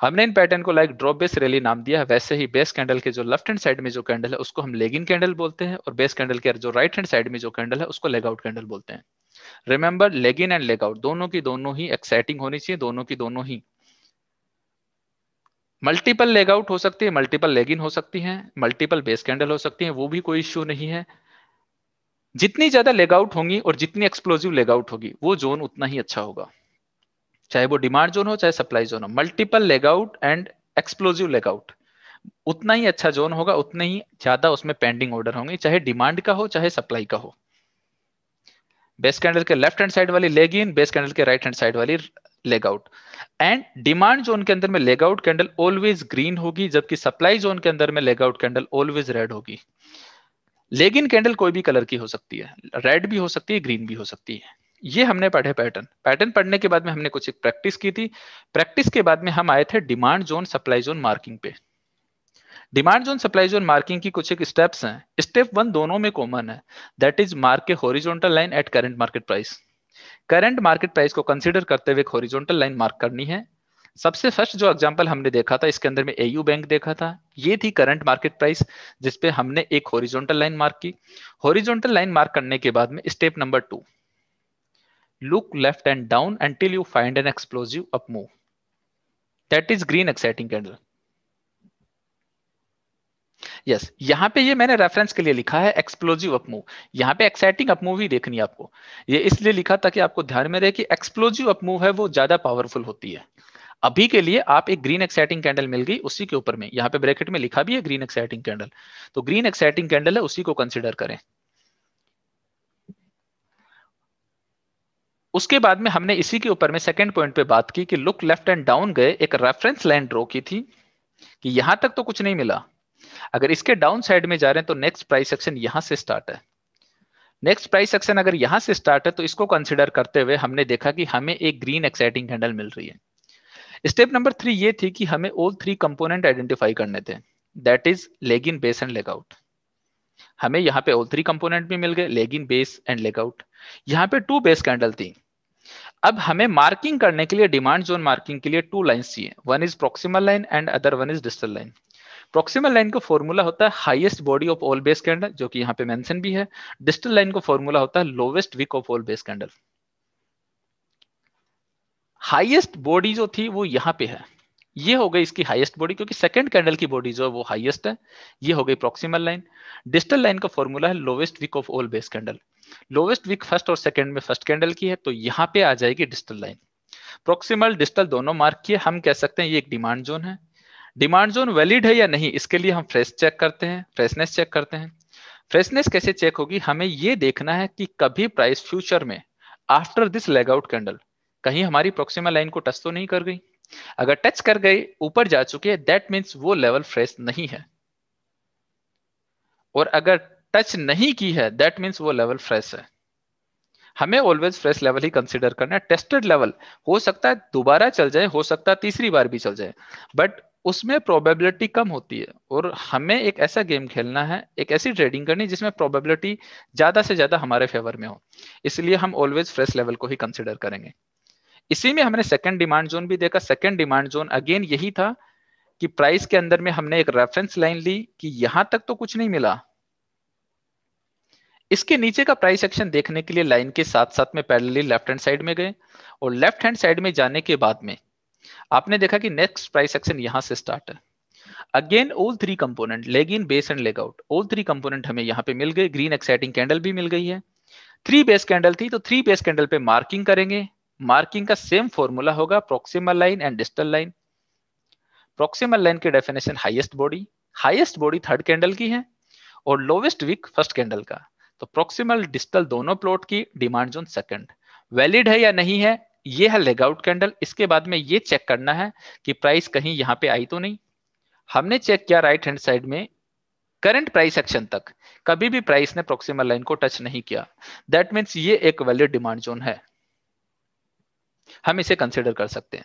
हमने इन पैटर्न को लाइक ड्रॉप बेस रैली नाम दिया है वैसे ही बेस कैंडल के जो लेफ्ट हैंड साइड में जो कैंडल है उसको हम लेगिन कैंडल बोलते हैं और बेस कैंडल के जो राइट हैंड साइड में जो कैंडल है उसको लेग आउट कैंडल बोलते हैं remember leg in and leg out दोनों की दोनों ही एक्साइटिंग होनी चाहिए दोनों की दोनों ही मल्टीपल लेग आउट हो सकती है मल्टीपल लेग इन हो सकती है मल्टीपल बेस कैंडल हो सकती है वो भी कोई इश्यू नहीं है जितनी ज्यादा लेग आउट होंगी और जितनी एक्सप्लोजिव लेग आउट होगी वो जोन उतना ही अच्छा होगा चाहे वो डिमांड जोन हो चाहे सप्लाई जोन हो multiple leg out and explosive leg out उतना ही अच्छा जोन होगा उतने ही ज्यादा उसमें पेंडिंग ऑर्डर होंगे चाहे डिमांड का हो चाहे सप्लाई का हो बेस कैंडल के लेफ्ट हैंड साइड वाली लेग इन बेस कैंडल के राइट हैंड साइड वाली leg out and demand zone के अंदर में leg out candle always green होगी जबकि सप्लाई जोन के अंदर में leg out candle always red होगी लेग इन कैंडल कोई भी कलर की हो सकती है रेड भी हो सकती है ग्रीन भी हो सकती है ये हमने पढ़े पैटर्न पैटर्न पढ़ने के बाद में हमने कुछ एक प्रैक्टिस की थी प्रैक्टिस के बाद में हम आए थे demand zone supply zone marking पे demand zone supply zone marking की कुछ एक स्टेप्स हैं स्टेप वन दोनों में कॉमन है दैट इज मार्क के horizontal line at current market price current market price को कंसिडर करते हुए होरिजोनटल लाइन मार्क करनी है सबसे फर्स्ट जो एग्जाम्पल हमने देखा था इसके अंदर में एयू बैंक देखा था ये थी करंट मार्केट प्राइस जिसपे हमने एक होरिजोनटल लाइन मार्क की होरिजोनटल लाइन मार्क करने के बाद में step number two look left and down until you find an explosive up move that is green exciting candle yes yes, यहाँ पे ये मैंने रेफरेंस के लिए लिखा है एक्सप्लोजिव अपमूव यहाँ पे एक्साइटिंग अपमूव ही देखनी है आपको ये इसलिए लिखा ताकि आपको ध्यान में रहे कि एक्सप्लोजिव अपमूव है वो ज्यादा पावरफुल होती है अभी के लिए आप एक ग्रीन एक्साइटिंग कैंडल मिल गई उसी के ऊपर में यहाँ पे ब्रैकेट में लिखा भी है ग्रीन एक्साइटिंग कैंडल तो ग्रीन एक्साइटिंग कैंडल है उसी को कंसिडर करें उसके बाद में हमने इसी के ऊपर में सेकंड पॉइंट पे बात की कि लुक लेफ्ट एंड डाउन गए एक रेफरेंस लाइन ड्रॉ की थी कि यहां तक तो कुछ नहीं मिला अगर इसके डाउन साइड में जा रहे हैं तो नेक्स्ट प्राइस एक्शन यहां से स्टार्ट है नेक्स्ट प्राइस एक्शन अगर यहां से स्टार्ट है तो इसको कंसिडर करते हुए हमने देखा कि हमें एक ग्रीन एक्साइटिंग कैंडल मिल रही है स्टेप नंबर थ्री ये थी कि हमें ऑल थ्री कंपोनेंट आइडेंटिफाई करने थे that is leg in base and leg out हमें यहाँ पे ऑल थ्री कंपोनेंट भी मिल गए leg in base and leg out यहाँ पे टू बेस कैंडल थी अब हमें मार्किंग करने के लिए डिमांड जोन मार्किंग के लिए टू लाइन चाहिए one is proximal line and other one is distal line proximal line का फॉर्मूला होता है highest body of all base candle जो कि यहाँ पे मेंशन भी है डिस्टल लाइन का फॉर्मूला होता है lowest wick of all base candle highest body जो थी वो यहाँ पे है ये हो गई इसकी हाईएस्ट बॉडी क्योंकि सेकंड कैंडल की बॉडी जो है वो हाईएस्ट है ये हो गई प्रोक्सिमल लाइन डिस्टल लाइन का फॉर्मूला है lowest wick of all base candle lowest wick first और सेकंड में फर्स्ट कैंडल की है तो यहाँ पे आ जाएगी डिस्टल लाइन प्रोक्सिमल डिस्टल दोनों मार्क किए हम कह सकते हैं ये एक डिमांड जोन है डिमांड जोन वैलिड है या नहीं इसके लिए हम फ्रेश चेक करते हैं फ्रेशनेस चेक करते हैं फ्रेशनेस कैसे चेक होगी हमें ये देखना है कि कभी प्राइस फ्यूचर में after this leg out candle कहीं हमारी प्रोक्सीमा लाइन को टच तो नहीं कर गई अगर टच कर गई ऊपर जा चुके दैट मीन्स वो लेवल फ्रेश नहीं है और अगर टच नहीं की है दैट मीन्स वो लेवल फ्रेश है हमें ऑलवेज फ्रेश लेवल ही कंसिडर करना है टेस्टेड लेवल हो सकता है दोबारा चल जाए हो सकता है तीसरी बार भी चल जाए बट उसमें प्रोबेबिलिटी कम होती है और हमें एक ऐसा गेम खेलना है एक ऐसी ट्रेडिंग करनी जिसमें प्रोबेबिलिटी ज्यादा से ज्यादा हमारे फेवर में हो इसलिए हम ऑलवेज फ्रेश लेवल को ही कंसिडर करेंगे इसी में हमने सेकेंड डिमांड जोन भी देखा सेकेंड डिमांड जोन अगेन यही था कि प्राइस के अंदर में हमने एक रेफरेंस लाइन ली कि यहां तक तो कुछ नहीं मिला इसके नीचे का प्राइस एक्शन देखने के लिए लाइन के साथ साथ में पैरेलली लेफ्ट हैंड साइड में गए और लेफ्ट हैंड साइड में जाने के बाद में आपने देखा कि नेक्स्ट प्राइस एक्शन यहां से स्टार्ट है again all three component leg in base and leg out all three component हमें यहां पे मिल गए ग्रीन एक्साइटिंग कैंडल भी मिल गई है थ्री बेस कैंडल थी तो थ्री बेस कैंडल पे मार्किंग करेंगे मार्किंग का सेम फॉर्मूला होगा proximal line and distal line proximal line के definition highest body highest body third candle की है और लोवेस्ट वीक फर्स्ट कैंडल का तो प्रोक्सिमल डिस्टल दोनों प्लॉट की डिमांड जोन सेकंड वैलिड है या नहीं है ये है लेगआउट कैंडल इसके बाद में ये चेक करना है कि प्राइस कहीं यहां पे आई तो नहीं हमने चेक किया राइट हैंड साइड में करंट प्राइस एक्शन तक कभी भी प्राइस ने प्रोक्सीमल लाइन को टच नहीं किया दैट मीन्स ये एक वैलिड डिमांड जोन है हम इसे कंसिडर कर सकते हैं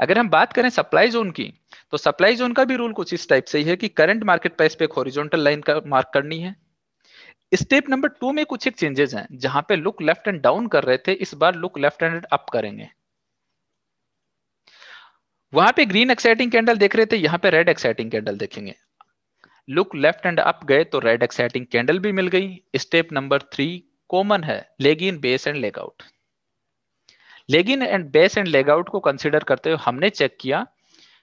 अगर हम बात करें सप्लाई जोन की तो सप्लाई जोन का भी रूल कुछ इस टाइप से ही है कि करंट मार्केट प्राइस पे एक हॉरिजॉन्टल लाइन का मार्क करनी है स्टेप नंबर टू में कुछ एक चेंजेस हैं जहां पे लुक लेफ्ट एंड डाउन कर रहे थे इस बार लुक लेफ्ट एंड अप करेंगे वहां पे ग्रीन एक्साइटिंग कैंडल देख रहे थे यहां पे रेड एक्साइटिंग कैंडल देखेंगे लुक लेफ्ट एंड अप गए तो रेड एक्साइटिंग कैंडल भी मिल गई स्टेप नंबर थ्री कॉमन है leg in base and leg out leg in and base and leg out को कंसिडर करते हुए हमने चेक किया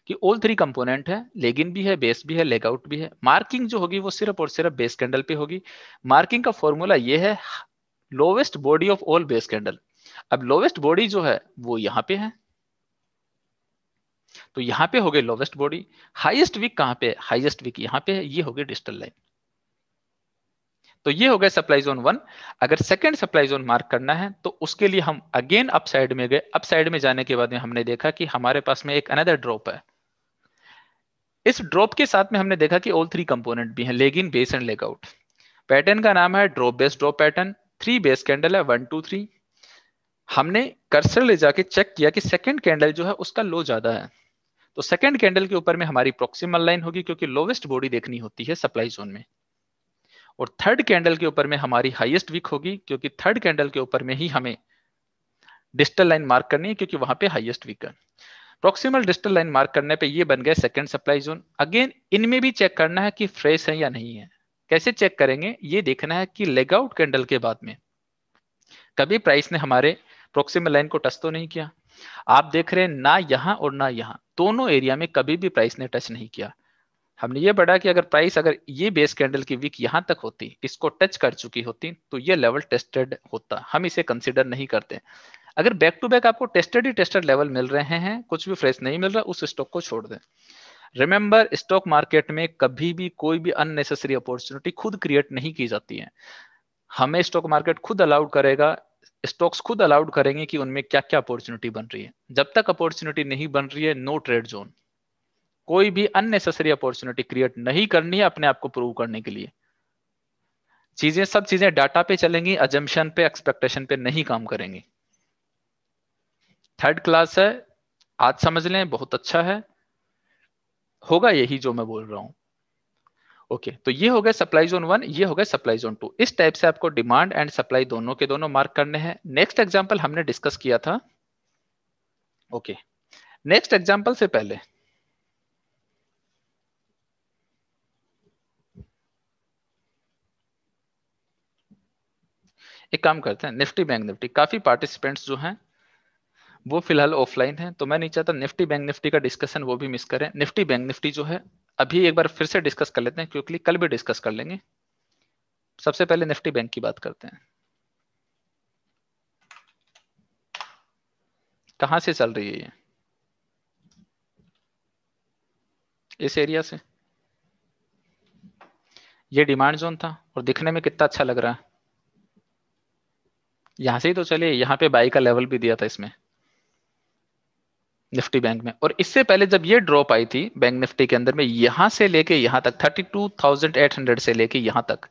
कि ऑल थ्री कंपोनेंट है लेगिन भी है बेस भी है लेग आउट भी है मार्किंग जो होगी वो सिर्फ और सिर्फ बेस कैंडल पे होगी मार्किंग का फॉर्मूला ये है lowest body of all base candle अब लोवेस्ट बॉडी जो है वो यहाँ पे है तो यहाँ पे हो गए लोवेस्ट बॉडी हाइएस्ट वीक कहाँ पे हाइएस्ट वीक यहाँ पे है ये हो गई डिस्टल लाइन तो ये हो गया सप्लाई जोन वन अगर सेकंड सप्लाई जोन मार्क करना है तो उसके लिए हम अगेन अपसाइड में गए अपसाइड में जाने के बाद में हमने देखा कि हमारे पास में एक अनदर ड्रॉप है इस ड्रॉप के साथ में हमने देखा कि ऑल थ्री कंपोनेंट भी हैं leg in base and leg out pattern का नाम है drop base drop pattern three base candle है वन टू थ्री हमने कर्सर ले जाके चेक किया कि सेकंड कैंडल जो है उसका लो ज्यादा है तो सेकंड कैंडल के ऊपर में हमारी प्रोक्सिमल लाइन होगी क्योंकि लोवेस्ट बॉडी देखनी होती है सप्लाई जोन में और थर्ड कैंडल के ऊपर में हमारी हाईएस्ट वीक होगी क्योंकि थर्ड कैंडल के ऊपर में ही हमें डिजिटल लाइन मार्क करनी है क्योंकि वहां पे हाईएस्ट वीक है प्रोक्सीमल डिस्टल लाइन मार्क करने पे ये बन गया सेकेंड सप्लाई जोन अगेन इनमें भी चेक करना है कि फ्रेश है या नहीं है कैसे चेक करेंगे ये देखना है कि लेग आउट कैंडल के बाद में कभी प्राइस ने हमारे प्रोक्सीमल लाइन को टच तो नहीं किया आप देख रहे हैं ना यहाँ और ना यहाँ दोनों एरिया में कभी भी प्राइस ने टच नहीं किया हमने ये पढ़ा कि अगर प्राइस अगर ये बेस कैंडल की वीक यहां तक होती इसको टच कर चुकी होती तो ये लेवल टेस्टेड होता हम इसे कंसिडर नहीं करते अगर बैक टू बैक आपको टेस्टेड ही टेस्टेड लेवल मिल रहे हैं कुछ भी फ्रेश नहीं मिल रहा उस स्टॉक को छोड़ दें रिमेंबर स्टॉक मार्केट में कभी भी कोई भी अननेसेसरी अपॉर्चुनिटी खुद क्रिएट नहीं की जाती है हमें स्टॉक मार्केट खुद अलाउड करेगा स्टॉक्स खुद अलाउड करेंगे कि उनमें क्या क्या अपॉर्चुनिटी बन रही है जब तक अपॉर्चुनिटी नहीं बन रही है नो ट्रेड जोन कोई भी अननेसेसरी अपॉर्चुनिटी क्रिएट नहीं करनी है अपने आप को प्रूव करने के लिए चीजें सब चीजें डाटा पे चलेंगी अजम्पन पे एक्सपेक्टेशन पे नहीं काम करेंगी थर्ड क्लास है आज समझ लें बहुत अच्छा है होगा यही जो मैं बोल रहा हूं ओके okay, तो ये हो गए सप्लाई जोन वन ये हो गया सप्लाई जोन टू इस टाइप से आपको डिमांड एंड सप्लाई दोनों के दोनों मार्क करने हैं नेक्स्ट एग्जाम्पल हमने डिस्कस किया था ओके नेक्स्ट एग्जाम्पल से पहले एक काम करते हैं निफ्टी बैंक निफ्टी काफी पार्टिसिपेंट्स जो हैं वो फिलहाल ऑफलाइन है तो मैं नहीं चाहता निफ्टी बैंक निफ्टी का डिस्कशन वो भी मिस करें निफ्टी बैंक निफ्टी जो है अभी एक बार फिर से डिस्कस कर लेते हैं क्योंकि कल भी डिस्कस कर लेंगे सबसे पहले निफ्टी बैंक की बात करते हैं कहां से चल रही है ये इस एरिया से ये डिमांड जोन था और दिखने में कितना अच्छा लग रहा है यहां से ही तो चलिए यहां पे बाई का लेवल भी दिया था इसमें निफ्टी बैंक में और इससे पहले जब ये ड्रॉप आई थी बैंक निफ्टी के अंदर में यहां से लेके यहां तक 32,800 से लेके यहां तक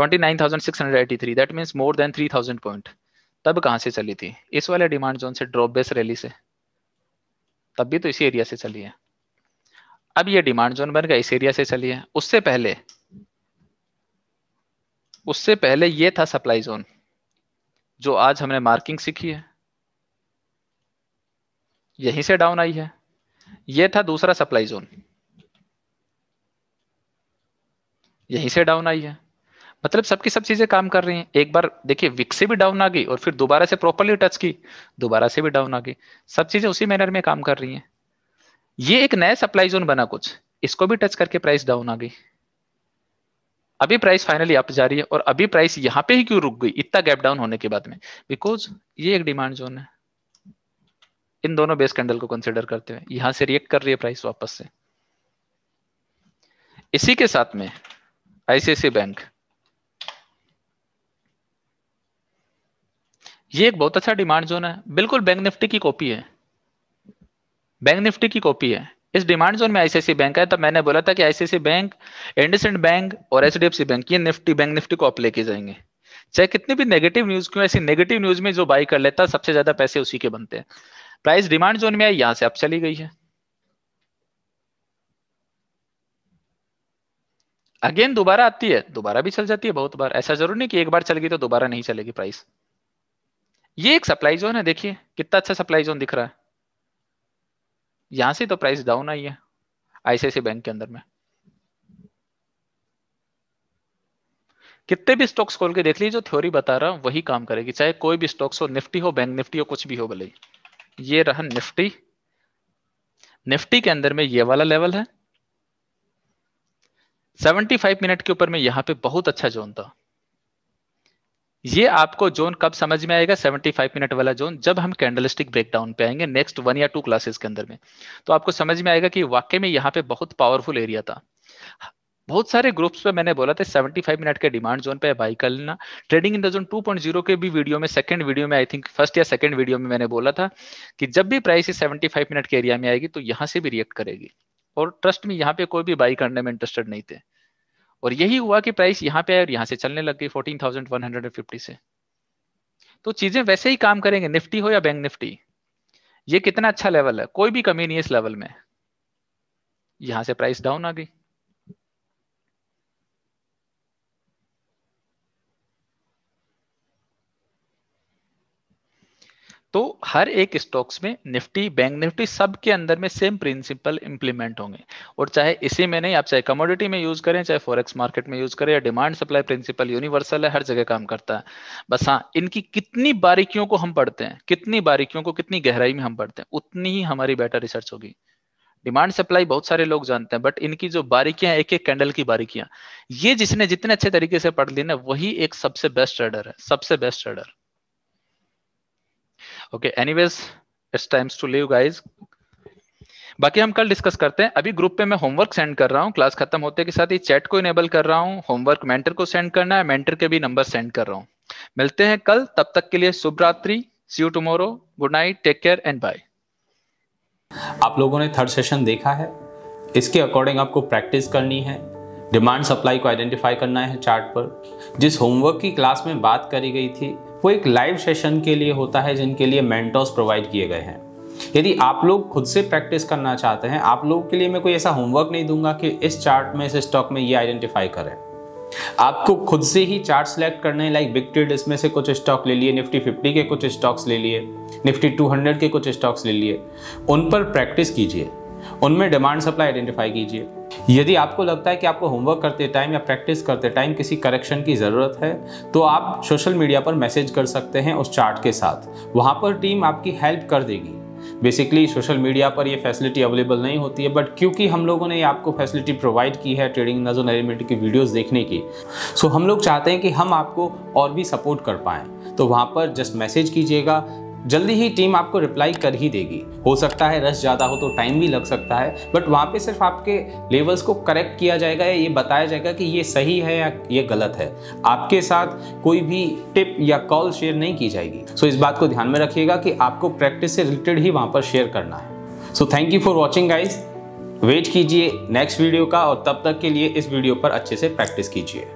29,683 that means more than 3,000 point तब कहां से चली थी इस वाले डिमांड जोन से ड्रॉप बेस रैली से तब भी तो इसी एरिया से चली है अब ये डिमांड जोन बन गया इस एरिया से चली है उससे पहले उससे पहले ये था सप्लाई जोन जो आज हमने मार्किंग सीखी है यहीं से डाउन आई है ये था दूसरा सप्लाई जोन यहीं से डाउन आई है मतलब सबकी सब चीजें काम कर रही हैं एक बार देखिए विक से भी डाउन आ गई और फिर दोबारा से प्रॉपरली टच की दोबारा से भी डाउन आ गई सब चीजें उसी मैनर में काम कर रही हैं ये एक नया सप्लाई जोन बना कुछ इसको भी टच करके प्राइस डाउन आ गई अभी प्राइस फाइनली अप जा रही है और अभी प्राइस यहां पे ही क्यों रुक गई इतना गैप डाउन होने के बाद में बिकॉज ये एक डिमांड जोन है इन दोनों बेस कैंडल को कंसिडर करते हुए यहां से रिएक्ट कर रही है प्राइस वापस से इसी के साथ में आईसीआईसी बैंक ये एक बहुत अच्छा डिमांड जोन है बिल्कुल बैंक निफ्टी की कॉपी है बैंक निफ्टी की कॉपी है इस डिमांड जोन में आईसीआईसी बैंक है तब मैंने बोला था कि आईसीआईसी बैंक इंडसेंड बैंक और एचडीएफसी बैंक ये निफ्टी बैंक निफ्टी को आप लेके जाएंगे चाहे कितनी भी नेगेटिव न्यूज क्यों ऐसी नेगेटिव न्यूज में जो बाई कर लेता सबसे ज्यादा पैसे उसी के बनते हैं प्राइस डिमांड जोन में आई यहां से अब चली गई है अगेन दोबारा आती है दोबारा भी चल जाती है बहुत बार ऐसा जरूर नहीं कि एक बार चल गई तो दोबारा नहीं चलेगी प्राइस ये एक सप्लाई जोन है देखिए कितना अच्छा सप्लाई जोन दिख रहा है यहां से तो प्राइस डाउन आई है आईसीआईसी बैंक के अंदर में कितने भी स्टॉक्स खोल के देख लीजिए जो थ्योरी बता रहा हूं वही काम करेगी चाहे कोई भी स्टॉक्स हो निफ्टी हो बैंक निफ्टी हो कुछ भी हो भले ही ये रहा निफ्टी निफ्टी के अंदर में ये वाला लेवल है 75 मिनट के ऊपर में यहां पे बहुत अच्छा जोन था ये आपको जोन कब समझ में आएगा 75 मिनट वाला जोन जब हम कैंडलिस्टिक ब्रेकडाउन पे आएंगे नेक्स्ट वन या टू क्लासेस के अंदर में तो आपको समझ में आएगा कि वाकई में यहाँ पे बहुत पावरफुल एरिया था बहुत सारे ग्रुप्स पे मैंने बोला था 75 मिनट के डिमांड जोन पे बाई कर लेना ट्रेडिंग इन द जोन 2.0 के भी वीडियो में सेकंड वीडियो में आई थिंक फर्स्ट या सेकंड वीडियो में मैंने बोला था कि जब भी प्राइस इस 75 मिनट के एरिया में आएगी तो यहाँ से भी रिएक्ट करेगी और ट्रस्ट में यहाँ पे कोई भी बाई करने में इंटरेस्टेड नहीं थे और यही हुआ कि प्राइस यहाँ पे आए और यहाँ से चलने लग गई फोर्टीन से तो चीजें वैसे ही काम करेंगे निफ्टी हो या बैंक निफ्टी ये कितना अच्छा लेवल है कोई भी कमी नहीं है इस लेवल में यहां से प्राइस डाउन आ गई तो हर एक स्टॉक्स में निफ्टी बैंक निफ्टी सब के अंदर में सेम प्रिंसिपल इंप्लीमेंट होंगे और चाहे इसी में नहीं आप चाहे कमोडिटी में यूज करें चाहे फॉरेक्स मार्केट में यूज करें या डिमांड सप्लाई प्रिंसिपल यूनिवर्सल है हर जगह काम करता है बस हाँ इनकी कितनी बारीकियों को हम पढ़ते हैं कितनी बारीकियों को कितनी गहराई में हम पढ़ते हैं उतनी ही हमारी बेटर रिसर्च होगी डिमांड सप्लाई बहुत सारे लोग जानते हैं बट इनकी जो बारीकियां एक एक कैंडल की बारीकियां ये जिसने जितने अच्छे तरीके से पढ़ ली ना वही एक सबसे बेस्ट ट्रेडर है सबसे best trader okay anyways it's times to leave guys बाकी हम कल डिस्कस करते हैं अभी ग्रुप पे मैं होमवर्क सेंड कर रहा हूँ क्लास खत्म होते के साथ ही चैट को इनेबल कर रहा हूँ होमवर्क मेंटर को सेंड करना है मेंटर के भी नंबर सेंड कर रहा हूँ मिलते हैं कल तब तक के लिए शुभ रात्रि see you tomorrow good night take care and bye आप लोगों ने थर्ड सेशन देखा है इसके अकॉर्डिंग आपको प्रैक्टिस करनी है डिमांड सप्लाई को आइडेंटिफाई करना है चार्ट पर जिस होमवर्क की क्लास में बात करी गई थी वो एक लाइव सेशन के लिए होता है जिनके लिए मेंटर्स प्रोवाइड किए गए हैं यदि आप लोग खुद से प्रैक्टिस करना चाहते हैं आप लोगों के लिए मैं कोई ऐसा होमवर्क नहीं दूंगा कि इस चार्ट में इस स्टॉक में ये आइडेंटिफाई करें आपको खुद से ही चार्ट सेलेक्ट करने लाइक बिग ट्रेड इसमें से कुछ स्टॉक ले लिए निफ्टी फिफ्टी के कुछ स्टॉक्स ले लिए निफ्टी टू के कुछ स्टॉक्स ले लिए उन पर प्रैक्टिस कीजिए उनमें डिमांड सप्लाई आइडेंटिफाई कीजिए यदि आपको लगता है कि आपको होमवर्क करते टाइम या प्रैक्टिस करते टाइम किसी करेक्शन की ज़रूरत है तो आप सोशल मीडिया पर मैसेज कर सकते हैं उस चार्ट के साथ वहाँ पर टीम आपकी हेल्प कर देगी बेसिकली सोशल मीडिया पर ये फैसिलिटी अवेलेबल नहीं होती है बट क्योंकि हम लोगों ने आपको फैसिलिटी प्रोवाइड की है ट्रेडिंग नजो नरेमेंट की वीडियोस देखने की सो so, हम लोग चाहते हैं कि हम आपको और भी सपोर्ट कर पाएँ तो वहाँ पर जस्ट मैसेज कीजिएगा जल्दी ही टीम आपको रिप्लाई कर ही देगी हो सकता है रश ज़्यादा हो तो टाइम भी लग सकता है बट वहाँ पे सिर्फ आपके लेवल्स को करेक्ट किया जाएगा या ये बताया जाएगा कि ये सही है या ये गलत है आपके साथ कोई भी टिप या कॉल शेयर नहीं की जाएगी सो so, इस बात को ध्यान में रखिएगा कि आपको प्रैक्टिस से रिलेटेड ही वहाँ पर शेयर करना है so thank you for watching guys wait कीजिए नेक्स्ट वीडियो का और तब तक के लिए इस वीडियो पर अच्छे से प्रैक्टिस कीजिए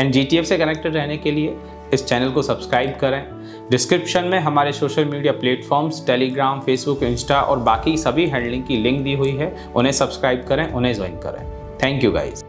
एंड जी से कनेक्टेड रहने के लिए इस चैनल को सब्सक्राइब करें डिस्क्रिप्शन में हमारे social media platforms Telegram Facebook Insta और बाकी सभी हैंडलिंग की लिंक दी हुई है उन्हें सब्सक्राइब करें उन्हें ज्वाइन करें थैंक यू गाइज़